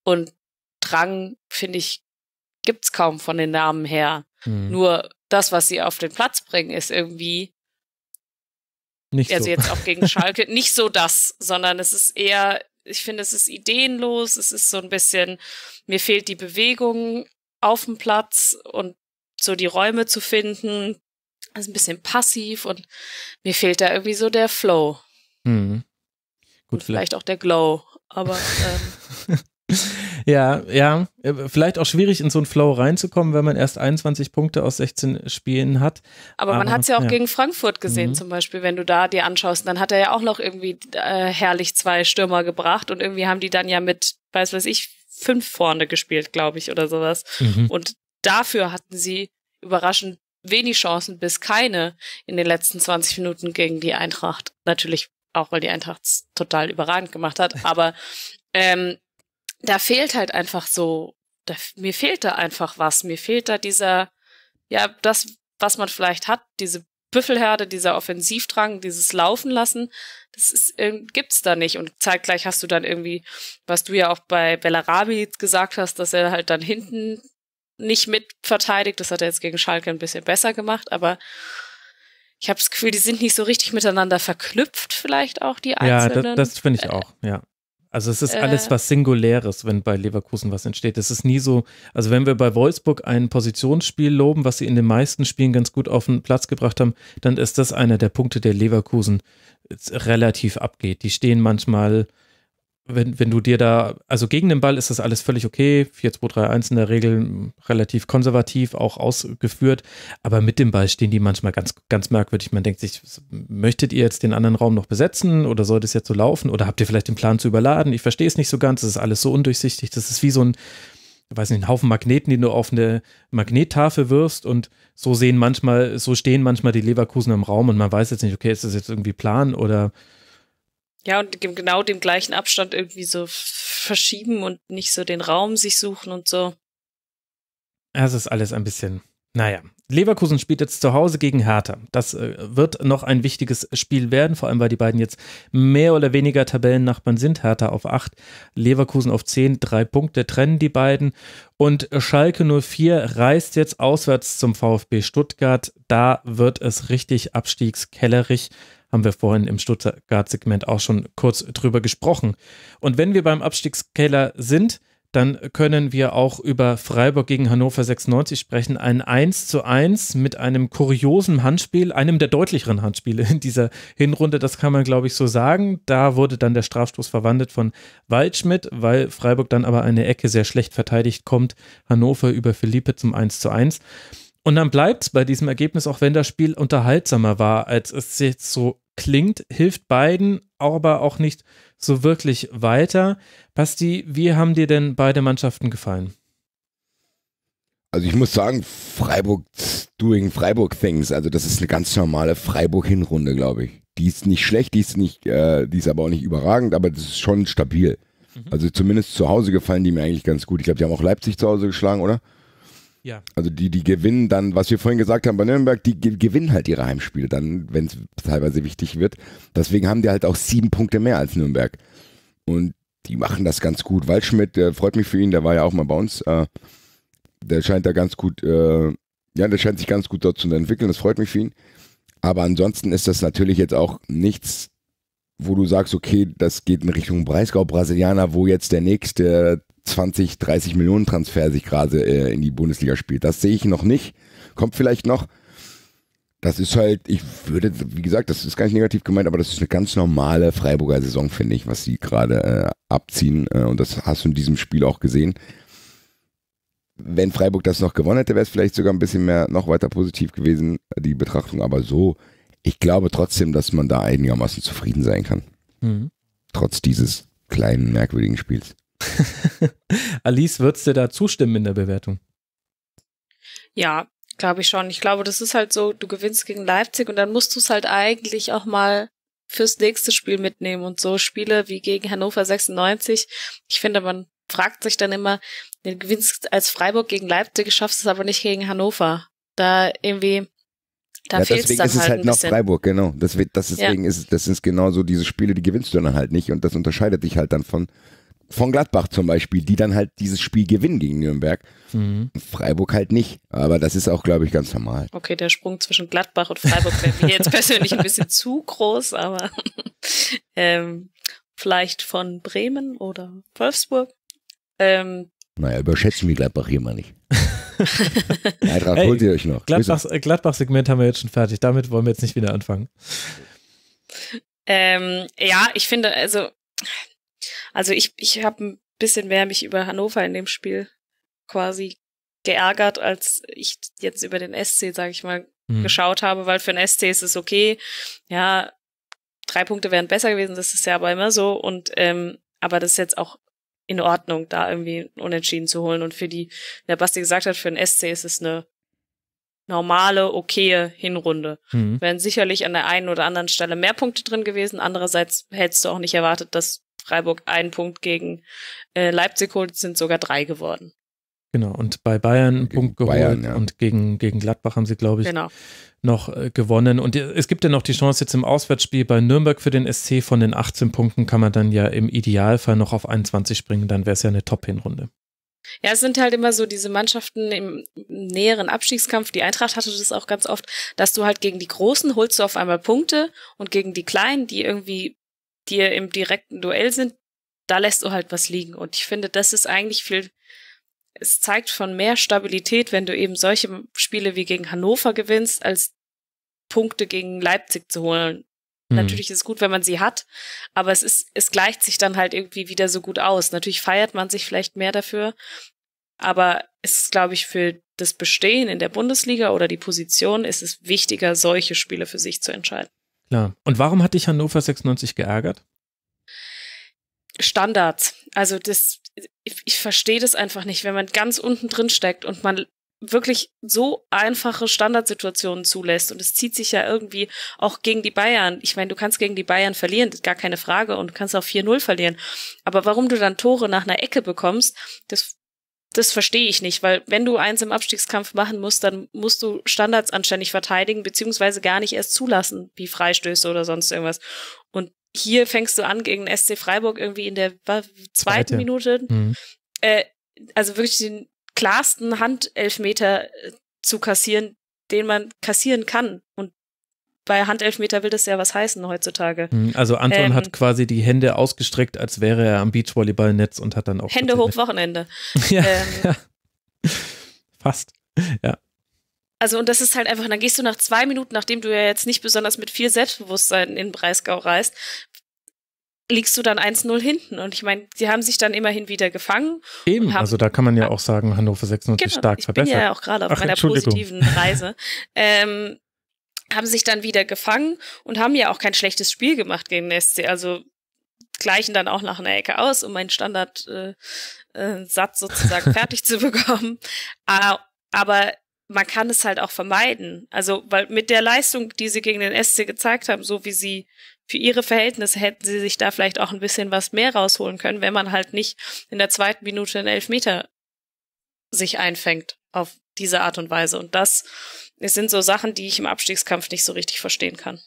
und Drang, finde ich, gibt's kaum von den Namen her. Mhm. Nur das, was sie auf den Platz bringen, ist irgendwie nicht also so. jetzt auch gegen (laughs) Schalke, nicht so das, sondern es ist eher, ich finde, es ist ideenlos, es ist so ein bisschen, mir fehlt die Bewegung auf dem Platz und so die Räume zu finden, also ein bisschen passiv und mir fehlt da irgendwie so der Flow. Mhm. Gut, und vielleicht auch der Glow, aber (laughs) ähm, ja, ja. Äh, vielleicht auch schwierig, in so einen Flow reinzukommen, wenn man erst 21 Punkte aus 16 Spielen hat. Aber, man hat es ja auch ja. gegen Frankfurt gesehen, mhm. zum Beispiel, wenn du da dir anschaust. Dann hat er ja auch noch irgendwie äh, herrlich zwei Stürmer gebracht und irgendwie haben die dann ja mit, weiß weiß ich, fünf vorne gespielt, glaube ich, oder sowas. Mhm. Und dafür hatten sie überraschend wenig Chancen bis keine in den letzten 20 Minuten gegen die Eintracht. Natürlich auch, weil die Eintracht total überragend gemacht hat, aber ähm, da fehlt halt einfach so, da, mir fehlt da einfach was. Mir fehlt da dieser, ja, das, was man vielleicht hat, diese Büffelherde, dieser Offensivdrang, dieses Laufen lassen, das ist, ähm, gibt's da nicht. Und zeitgleich hast du dann irgendwie, was du ja auch bei Bellarabi gesagt hast, dass er halt dann hinten nicht mit verteidigt. Das hat er jetzt gegen Schalke ein bisschen besser gemacht, aber ich habe das Gefühl, die sind nicht so richtig miteinander verknüpft, vielleicht auch die einzelnen. Ja, das, das finde ich auch, ja. Also es ist äh. alles was Singuläres, wenn bei Leverkusen was entsteht. Es ist nie so, also wenn wir bei Wolfsburg ein Positionsspiel loben, was sie in den meisten Spielen ganz gut auf den Platz gebracht haben, dann ist das einer der Punkte, der Leverkusen äh, relativ abgeht. Die stehen manchmal wenn, wenn du dir da, also gegen den Ball ist das alles völlig okay. 4, 2, 3, 1 in der Regel relativ konservativ auch ausgeführt. Aber mit dem Ball stehen die manchmal ganz, ganz merkwürdig. Man denkt sich, möchtet ihr jetzt den anderen Raum noch besetzen oder sollte es jetzt so laufen? Oder habt ihr vielleicht den Plan zu überladen? Ich verstehe es nicht so ganz. Das ist alles so undurchsichtig. Das ist wie so ein, weiß nicht, ein Haufen Magneten, die du auf eine Magnettafel wirfst und so sehen manchmal, so stehen manchmal die Leverkusen im Raum und man weiß jetzt nicht, okay, ist das jetzt irgendwie Plan oder ja, und genau dem gleichen Abstand irgendwie so verschieben und nicht so den Raum sich suchen und so. Es ist alles ein bisschen, naja. Leverkusen spielt jetzt zu Hause gegen Hertha. Das äh, wird noch ein wichtiges Spiel werden, vor allem weil die beiden jetzt mehr oder weniger Tabellennachbarn sind. Hertha auf 8, Leverkusen auf 10, drei Punkte trennen die beiden. Und Schalke 04 reist jetzt auswärts zum VfB Stuttgart. Da wird es richtig abstiegskellerig haben wir vorhin im Stuttgart-Segment auch schon kurz drüber gesprochen. Und wenn wir beim Abstiegskeller sind, dann können wir auch über Freiburg gegen Hannover 96 sprechen. Ein 1 zu 1 mit einem kuriosen Handspiel, einem der deutlicheren Handspiele in dieser Hinrunde, das kann man, glaube ich, so sagen. Da wurde dann der Strafstoß verwandelt von Waldschmidt, weil Freiburg dann aber eine Ecke sehr schlecht verteidigt kommt. Hannover über Philippe zum 1 zu 1. Und dann bleibt es bei diesem Ergebnis, auch wenn das Spiel unterhaltsamer war, als es jetzt so klingt, hilft beiden aber auch nicht so wirklich weiter. Basti, wie haben dir denn beide Mannschaften gefallen? Also ich muss sagen, Freiburg doing Freiburg things. Also das ist eine ganz normale Freiburg Hinrunde, glaube ich. Die ist nicht schlecht, die ist nicht, äh, die ist aber auch nicht überragend, aber das ist schon stabil. Mhm. Also zumindest zu Hause gefallen die mir eigentlich ganz gut. Ich glaube, die haben auch Leipzig zu Hause geschlagen, oder? Ja. Also die, die gewinnen dann, was wir vorhin gesagt haben bei Nürnberg, die gewinnen halt ihre Heimspiele dann, wenn es teilweise wichtig wird. Deswegen haben die halt auch sieben Punkte mehr als Nürnberg. Und die machen das ganz gut. Waldschmidt, äh, freut mich für ihn, der war ja auch mal bei uns. Äh, der scheint da ganz gut, äh, ja, der scheint sich ganz gut dort zu entwickeln. Das freut mich für ihn. Aber ansonsten ist das natürlich jetzt auch nichts, wo du sagst, okay, das geht in Richtung Breisgau-Brasilianer, wo jetzt der nächste 20, 30 Millionen Transfer sich gerade äh, in die Bundesliga spielt. Das sehe ich noch nicht. Kommt vielleicht noch. Das ist halt, ich würde, wie gesagt, das ist gar nicht negativ gemeint, aber das ist eine ganz normale Freiburger Saison, finde ich, was sie gerade äh, abziehen. Äh, und das hast du in diesem Spiel auch gesehen. Wenn Freiburg das noch gewonnen hätte, wäre es vielleicht sogar ein bisschen mehr noch weiter positiv gewesen, die Betrachtung. Aber so, ich glaube trotzdem, dass man da einigermaßen zufrieden sein kann. Mhm. Trotz dieses kleinen, merkwürdigen Spiels. (laughs) Alice, würdest du da zustimmen in der Bewertung? Ja, glaube ich schon. Ich glaube, das ist halt so, du gewinnst gegen Leipzig und dann musst du es halt eigentlich auch mal fürs nächste Spiel mitnehmen und so Spiele wie gegen Hannover 96. Ich finde, man fragt sich dann immer, du gewinnst als Freiburg gegen Leipzig, schaffst es aber nicht gegen Hannover. Da irgendwie, da ja, fehlt es dann ist es halt, halt noch bisschen. Freiburg, genau. Deswegen, das deswegen ja. ist, das sind genau so diese Spiele, die gewinnst du dann halt nicht und das unterscheidet dich halt dann von von Gladbach zum Beispiel, die dann halt dieses Spiel gewinnen gegen Nürnberg. Mhm. Freiburg halt nicht. Aber das ist auch, glaube ich, ganz normal. Okay, der Sprung zwischen Gladbach und Freiburg wäre mir jetzt (laughs) persönlich ein bisschen zu groß, aber (laughs) ähm, vielleicht von Bremen oder Wolfsburg. Ähm, naja, überschätzen wir Gladbach hier mal nicht. (laughs) Eintracht holt ihr euch noch. Äh, Gladbach-Segment haben wir jetzt schon fertig. Damit wollen wir jetzt nicht wieder anfangen. Ähm, ja, ich finde, also also ich, ich habe ein bisschen mehr mich über Hannover in dem Spiel quasi geärgert, als ich jetzt über den SC, sage ich mal, hm. geschaut habe, weil für den SC ist es okay. Ja, drei Punkte wären besser gewesen, das ist ja aber immer so. Und ähm, aber das ist jetzt auch in Ordnung, da irgendwie Unentschieden zu holen. Und für die, wie der Basti gesagt hat, für den SC ist es eine normale, okaye Hinrunde. Mhm. Wären sicherlich an der einen oder anderen Stelle mehr Punkte drin gewesen. Andererseits hättest du auch nicht erwartet, dass Freiburg einen Punkt gegen äh, Leipzig holt, sind sogar drei geworden. Genau, und bei Bayern einen Punkt geholt Bayern, ja. und gegen, gegen Gladbach haben sie, glaube ich, genau. noch äh, gewonnen. Und äh, es gibt ja noch die Chance jetzt im Auswärtsspiel bei Nürnberg für den SC. Von den 18 Punkten kann man dann ja im Idealfall noch auf 21 springen, dann wäre es ja eine Top-Hinrunde. Ja, es sind halt immer so diese Mannschaften im näheren Abstiegskampf. Die Eintracht hatte das auch ganz oft, dass du halt gegen die Großen holst du auf einmal Punkte und gegen die Kleinen, die irgendwie dir im direkten Duell sind, da lässt du halt was liegen. Und ich finde, das ist eigentlich viel, es zeigt von mehr Stabilität, wenn du eben solche Spiele wie gegen Hannover gewinnst, als Punkte gegen Leipzig zu holen. Mhm. Natürlich ist es gut, wenn man sie hat, aber es ist, es gleicht sich dann halt irgendwie wieder so gut aus. Natürlich feiert man sich vielleicht mehr dafür, aber es ist, glaube ich, für das Bestehen in der Bundesliga oder die Position ist es wichtiger, solche Spiele für sich zu entscheiden. Klar. Und warum hat dich Hannover 96 geärgert? Standards. Also das, ich, ich verstehe das einfach nicht, wenn man ganz unten drin steckt und man wirklich so einfache Standardsituationen zulässt und es zieht sich ja irgendwie auch gegen die Bayern. Ich meine, du kannst gegen die Bayern verlieren, gar keine Frage, und du kannst auch 4-0 verlieren. Aber warum du dann Tore nach einer Ecke bekommst, das das verstehe ich nicht, weil wenn du eins im Abstiegskampf machen musst, dann musst du Standards anständig verteidigen, beziehungsweise gar nicht erst zulassen, wie Freistöße oder sonst irgendwas. Und hier fängst du an gegen SC Freiburg irgendwie in der zweiten Seite. Minute, mhm. äh, also wirklich den klarsten Handelfmeter äh, zu kassieren, den man kassieren kann. Und bei Handelfmeter will das ja was heißen heutzutage. Mhm, also Anton ähm, hat quasi die Hände ausgestreckt, als wäre er am Beachvolleyballnetz und hat dann auch. Hände hoch Wochenende. (laughs) ja, ähm, ja. Fast. Ja. Also, und das ist halt einfach, dann gehst du nach zwei Minuten, nachdem du ja jetzt nicht besonders mit viel Selbstbewusstsein in Breisgau reist, liegst du dann 1-0 hinten. Und ich meine, sie haben sich dann immerhin wieder gefangen. Eben, also da kann man ja ah. auch sagen, Hannover 96 genau, stark ich verbessert. Ich bin ja auch gerade auf Ach, meiner positiven Reise. (laughs) Ähm, haben sich dann wieder gefangen und haben ja auch kein schlechtes Spiel gemacht gegen den SC. Also gleichen dann auch nach einer Ecke aus, um einen Standard äh, äh, Satz sozusagen (laughs) fertig zu bekommen. Aber, ah, aber man kann es halt auch vermeiden. Also, weil mit der Leistung, die sie gegen den SC gezeigt haben, so wie sie für ihre Verhältnisse hätten sie sich da vielleicht auch ein bisschen was mehr rausholen können, wenn man halt nicht in der zweiten Minute einen Elfmeter sich einfängt auf diese Art und Weise. Und das es sind so Sachen, die ich im Abstiegskampf nicht so richtig verstehen kann.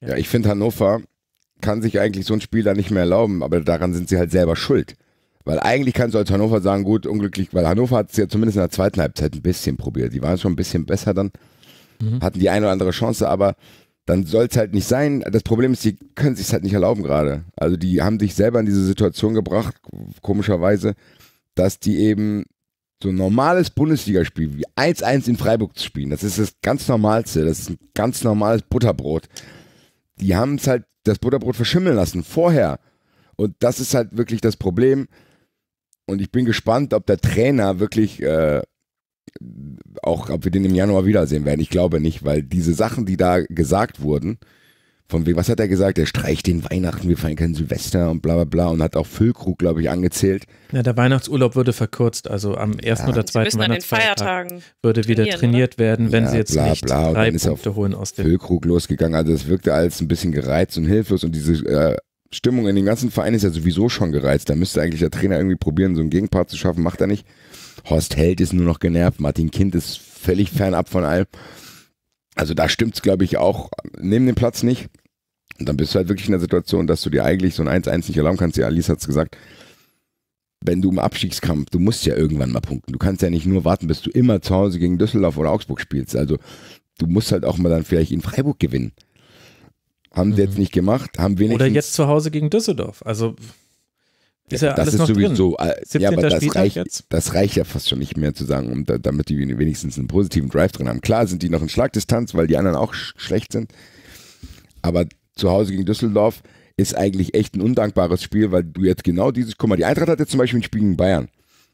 Ja, ich finde, Hannover kann sich eigentlich so ein Spiel da nicht mehr erlauben, aber daran sind sie halt selber schuld. Weil eigentlich kannst du als Hannover sagen, gut, unglücklich, weil Hannover hat es ja zumindest in der zweiten Halbzeit ein bisschen probiert. Die waren schon ein bisschen besser dann, mhm. hatten die eine oder andere Chance, aber dann soll es halt nicht sein. Das Problem ist, die können sich halt nicht erlauben gerade. Also die haben sich selber in diese Situation gebracht, komischerweise, dass die eben so ein normales Bundesligaspiel wie 1-1 in Freiburg zu spielen, das ist das ganz Normalste. Das ist ein ganz normales Butterbrot. Die haben es halt das Butterbrot verschimmeln lassen vorher. Und das ist halt wirklich das Problem. Und ich bin gespannt, ob der Trainer wirklich äh, auch, ob wir den im Januar wiedersehen werden. Ich glaube nicht, weil diese Sachen, die da gesagt wurden, von wegen, was hat er gesagt? Er streicht den Weihnachten, wir feiern kein Silvester und bla bla bla und hat auch Füllkrug, glaube ich, angezählt. Ja, der Weihnachtsurlaub würde verkürzt, also am ersten ja. oder zweiten Weihnachtsfeiertag würde wieder trainiert oder? werden, wenn ja, sie jetzt bla, nicht bla, drei ist Punkte holen aus dem Füllkrug losgegangen. Also es wirkte alles ein bisschen gereizt und hilflos und diese äh, Stimmung in dem ganzen Verein ist ja sowieso schon gereizt. Da müsste eigentlich der Trainer irgendwie probieren, so einen Gegenpart zu schaffen, macht er nicht. Horst Held ist nur noch genervt, Martin Kind ist völlig fernab von allem. Also da stimmt's, glaube ich, auch. neben dem Platz nicht. Und dann bist du halt wirklich in der Situation, dass du dir eigentlich so ein 1-1 nicht erlauben kannst. Ja, Alice hat's gesagt. Wenn du im Abstiegskampf, du musst ja irgendwann mal punkten. Du kannst ja nicht nur warten, bis du immer zu Hause gegen Düsseldorf oder Augsburg spielst. Also du musst halt auch mal dann vielleicht in Freiburg gewinnen. Haben sie mhm. jetzt nicht gemacht, haben wenigstens. Oder jetzt zu Hause gegen Düsseldorf. Also ist ja das ist sowieso, äh, ja, aber das reicht, jetzt? das reicht ja fast schon nicht mehr zu sagen, um, da, damit die wenigstens einen positiven Drive drin haben. Klar sind die noch in Schlagdistanz, weil die anderen auch sch schlecht sind. Aber zu Hause gegen Düsseldorf ist eigentlich echt ein undankbares Spiel, weil du jetzt genau dieses, guck mal, die Eintracht hat jetzt zum Beispiel ein Spiel gegen Bayern.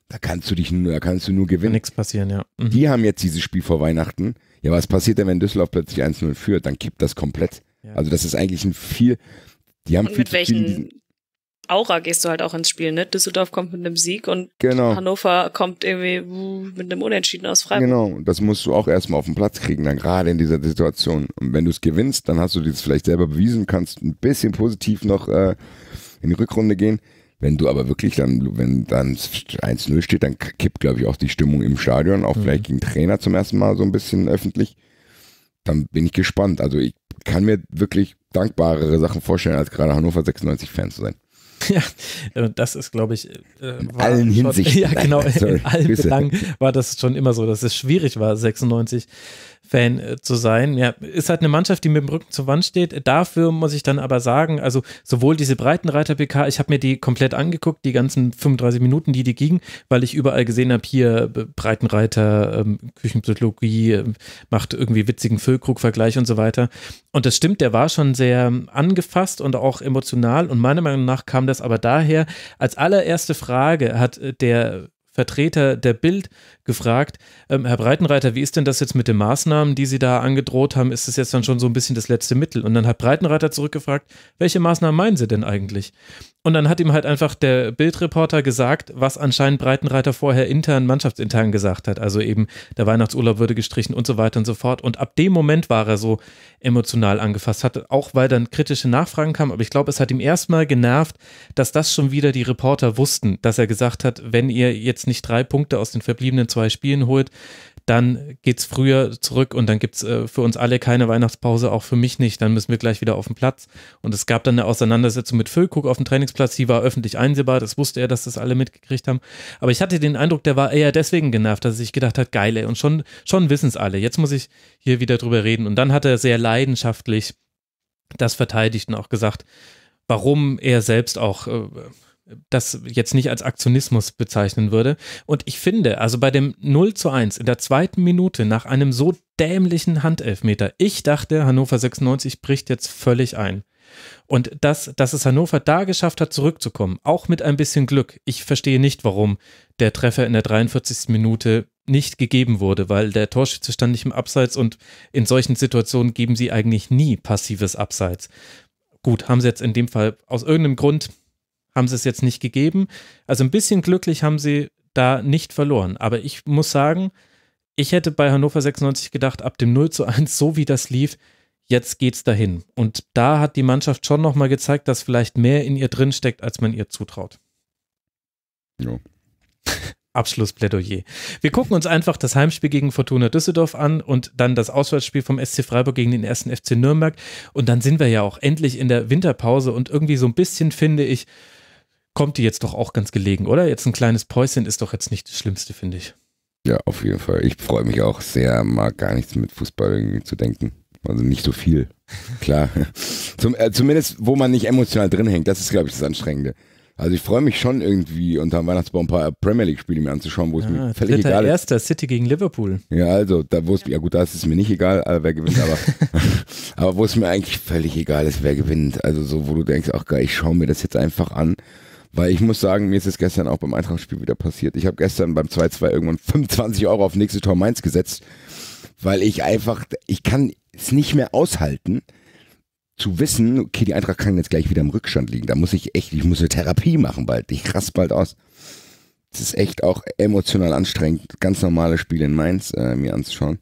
Da kannst du dich nur, da kannst du nur gewinnen. Nichts passieren, ja. Mhm. Die haben jetzt dieses Spiel vor Weihnachten. Ja, was passiert denn, wenn Düsseldorf plötzlich 1-0 führt? Dann kippt das komplett. Ja. Also das ist eigentlich ein viel, die haben und viel mit welchen Aura gehst du halt auch ins Spiel, ne? Düsseldorf kommt mit einem Sieg und genau. Hannover kommt irgendwie mit einem Unentschieden aus Freiburg. Genau, das musst du auch erstmal auf den Platz kriegen, dann gerade in dieser Situation. Und wenn du es gewinnst, dann hast du dir das vielleicht selber bewiesen, kannst ein bisschen positiv noch äh, in die Rückrunde gehen. Wenn du aber wirklich dann, wenn dann 1-0 steht, dann kippt, glaube ich, auch die Stimmung im Stadion, auch mhm. vielleicht gegen Trainer zum ersten Mal so ein bisschen öffentlich. Dann bin ich gespannt. Also ich kann mir wirklich dankbarere Sachen vorstellen, als gerade Hannover 96 Fan zu sein. (laughs) Ja, äh, das ist, glaube ich, äh, in allen (laughs) Hinsichten. Ja, genau, (laughs) Sorry. in allen Belangen war das schon immer so, dass es schwierig war, 96 Fan äh, zu sein. Ja, ist halt eine Mannschaft, die mit dem Rücken zur Wand steht. Dafür muss ich dann aber sagen, also sowohl diese Breitenreiter-PK, ich habe mir die komplett angeguckt, die ganzen 35 Minuten, die die gingen, weil ich überall gesehen habe, hier äh, Breitenreiter, ähm, Küchenpsychologie, ähm, macht irgendwie witzigen Füllkrug-Vergleich und so weiter. Und das stimmt, der war schon sehr ähm, angefasst und auch emotional. Und meiner Meinung nach kam das aber daher, als allererste Frage hat äh, der Vertreter der Bild gefragt, ähm, Herr Breitenreiter, wie ist denn das jetzt mit den Maßnahmen, die Sie da angedroht haben? Ist es jetzt dann schon so ein bisschen das letzte Mittel? Und dann hat Breitenreiter zurückgefragt, welche Maßnahmen meinen Sie denn eigentlich? Und dann hat ihm halt einfach der Bildreporter gesagt, was anscheinend Breitenreiter vorher intern, mannschaftsintern gesagt hat. Also eben, der Weihnachtsurlaub würde gestrichen und so weiter und so fort. Und ab dem Moment war er so emotional angefasst, hat auch weil dann kritische Nachfragen kamen. Aber ich glaube, es hat ihm erstmal genervt, dass das schon wieder die Reporter wussten, dass er gesagt hat, wenn ihr jetzt nicht drei Punkte aus den verbliebenen zwei Spielen holt, dann geht's früher zurück und dann gibt's äh, für uns alle keine Weihnachtspause, auch für mich nicht. Dann müssen wir gleich wieder auf den Platz. Und es gab dann eine Auseinandersetzung mit Füllkrug auf dem Trainingsplatz, die war öffentlich einsehbar, das wusste er, dass das alle mitgekriegt haben. Aber ich hatte den Eindruck, der war eher deswegen genervt, dass er sich gedacht hat, geile. und schon, schon wissen's alle. Jetzt muss ich hier wieder drüber reden. Und dann hat er sehr leidenschaftlich das verteidigt und auch gesagt, warum er selbst auch. Äh, das jetzt nicht als Aktionismus bezeichnen würde. Und ich finde, also bei dem 0 zu 1 in der zweiten Minute nach einem so dämlichen Handelfmeter, ich dachte, Hannover 96 bricht jetzt völlig ein. Und dass, dass es Hannover da geschafft hat, zurückzukommen, auch mit ein bisschen Glück. Ich verstehe nicht, warum der Treffer in der 43. Minute nicht gegeben wurde, weil der Torschütze stand nicht im Abseits und in solchen Situationen geben sie eigentlich nie passives Abseits. Gut, haben sie jetzt in dem Fall aus irgendeinem Grund haben sie es jetzt nicht gegeben. Also ein bisschen glücklich haben sie da nicht verloren. Aber ich muss sagen, ich hätte bei Hannover 96 gedacht, ab dem 0 zu 1, so wie das lief, jetzt geht's dahin. Und da hat die Mannschaft schon nochmal gezeigt, dass vielleicht mehr in ihr drinsteckt, als man ihr zutraut. Ja. (laughs) Abschlussplädoyer. Wir gucken uns einfach das Heimspiel gegen Fortuna Düsseldorf an und dann das Auswärtsspiel vom SC Freiburg gegen den ersten FC Nürnberg. Und dann sind wir ja auch endlich in der Winterpause und irgendwie so ein bisschen finde ich, kommt die jetzt doch auch ganz gelegen, oder? Jetzt ein kleines Päuschen ist doch jetzt nicht das Schlimmste, finde ich. Ja, auf jeden Fall. Ich freue mich auch sehr, mal gar nichts mit Fußball irgendwie zu denken. Also nicht so viel. Klar. (laughs) Zum, äh, zumindest, wo man nicht emotional drin hängt. Das ist, glaube ich, das Anstrengende. Also ich freue mich schon irgendwie unterm Weihnachtsbaum ein paar Premier League-Spiele mir anzuschauen, wo es ah, mir völlig dritter, egal ist. Erster City gegen Liverpool. Ja, also, da wo es ja gut, da ist es mir nicht egal, äh, wer gewinnt, aber, (laughs) (laughs) aber wo es mir eigentlich völlig egal ist, wer gewinnt. Also so, wo du denkst, ach geil, ich schaue mir das jetzt einfach an weil ich muss sagen, mir ist es gestern auch beim Eintrachtspiel wieder passiert. Ich habe gestern beim 2-2 irgendwann 25 Euro auf nächste Tor Mainz gesetzt, weil ich einfach, ich kann es nicht mehr aushalten, zu wissen, okay, die Eintracht kann jetzt gleich wieder im Rückstand liegen. Da muss ich echt, ich muss eine Therapie machen bald. Ich raste bald aus. Es ist echt auch emotional anstrengend, ganz normale Spiele in Mainz äh, mir anzuschauen.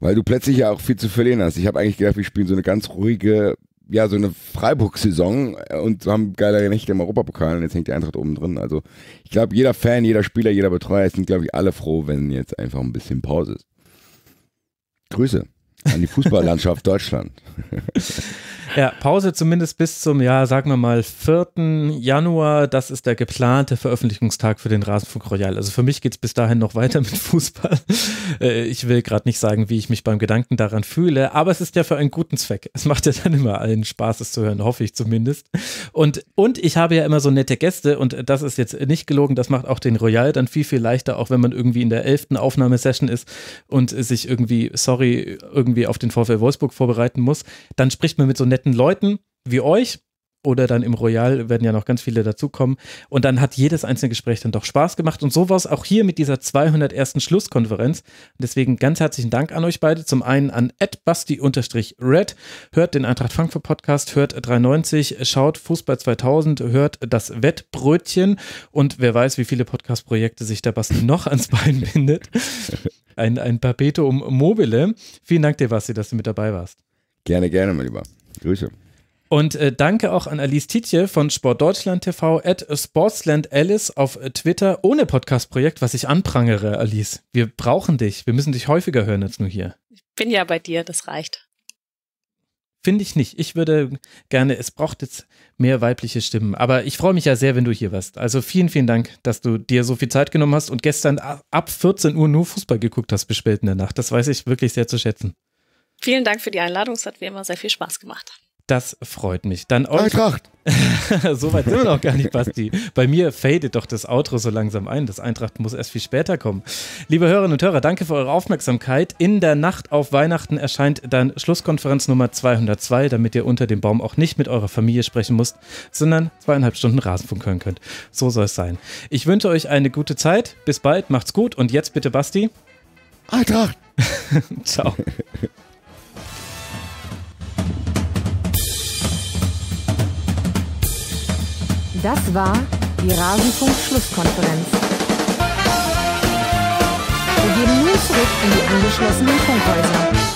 Weil du plötzlich ja auch viel zu verlieren hast. Ich habe eigentlich gedacht, wir spielen so eine ganz ruhige, ja, so eine Freiburg-Saison äh, und haben geile Nächte im Europapokal und jetzt hängt die Eintracht oben drin. Also ich glaube, jeder Fan, jeder Spieler, jeder Betreuer sind, glaube ich, alle froh, wenn jetzt einfach ein bisschen Pause ist. Grüße an die Fußballlandschaft (laughs) Deutschland. (laughs) Ja, Pause zumindest bis zum, ja, sagen wir mal, 4. Januar. Das ist der geplante Veröffentlichungstag für den Rasenfunk Royal. Also für mich geht es bis dahin noch weiter mit Fußball. (laughs) Äh, ich will gerade nicht sagen, wie ich mich beim Gedanken daran fühle, aber es ist ja für einen guten Zweck. Es macht ja dann immer allen Spaß, es zu hören, hoffe ich zumindest. Und, und ich habe ja immer so nette Gäste und das ist jetzt nicht gelogen. Das macht auch den Royal dann viel, viel leichter, auch wenn man irgendwie in der 11. Aufnahmesession ist und sich irgendwie, sorry, irgendwie auf den VfL Wolfsburg vorbereiten muss. Dann spricht man mit so netten netten Leuten wie euch oder dann im Royal werden ja noch ganz viele dazukommen. Und dann hat jedes einzelne Gespräch dann doch Spaß gemacht. Und so war es auch hier mit dieser 201. Schlusskonferenz. Deswegen ganz herzlichen Dank an euch beide. Zum einen an adbasti-red. Hört den Eintracht Frankfurt Podcast, hört 390, schaut Fußball 2000, hört das Wettbrötchen. Und wer weiß, wie viele Podcast-Projekte sich der Basti noch ans Bein bindet. Ein, ein Perpetuum mobile. Vielen Dank dir, Basti, dass du mit dabei warst. Gerne, gerne, mein Lieber. Grüße. Und äh, danke auch an Alice Tietje von Sport TV at Sportsland Alice auf äh, Twitter ohne Podcast-Projekt, was ich anprangere, Alice. Wir brauchen dich. Wir müssen dich häufiger hören als nur hier. Ich bin ja bei dir, das reicht. Finde ich nicht. Ich würde gerne, es braucht jetzt mehr weibliche Stimmen. Aber ich freue mich ja sehr, wenn du hier warst. Also vielen, vielen Dank, dass du dir so viel Zeit genommen hast und gestern ab 14 Uhr nur Fußball geguckt hast bis spät in der Nacht. Das weiß ich wirklich sehr zu schätzen. Vielen Dank für die Einladung. Es hat mir immer sehr viel Spaß gemacht. Das freut mich. Dann Eintracht! (laughs) so weit sind wir noch gar nicht, Basti. Bei mir fadet doch das Outro so langsam ein. Das Eintracht muss erst viel später kommen. Liebe Hörerinnen und Hörer, danke für eure Aufmerksamkeit. In der Nacht auf Weihnachten erscheint dann Schlusskonferenz Nummer 202, damit ihr unter dem Baum auch nicht mit eurer Familie sprechen müsst, sondern zweieinhalb Stunden Rasenfunk hören könnt. So soll es sein. Ich wünsche euch eine gute Zeit. Bis bald, macht's gut und jetzt bitte Basti. Eintracht! (laughs) Ciao. (laughs) Das war die Rasenfunk-Schlusskonferenz. Wir gehen nun zurück in die angeschlossenen Funkhäuser.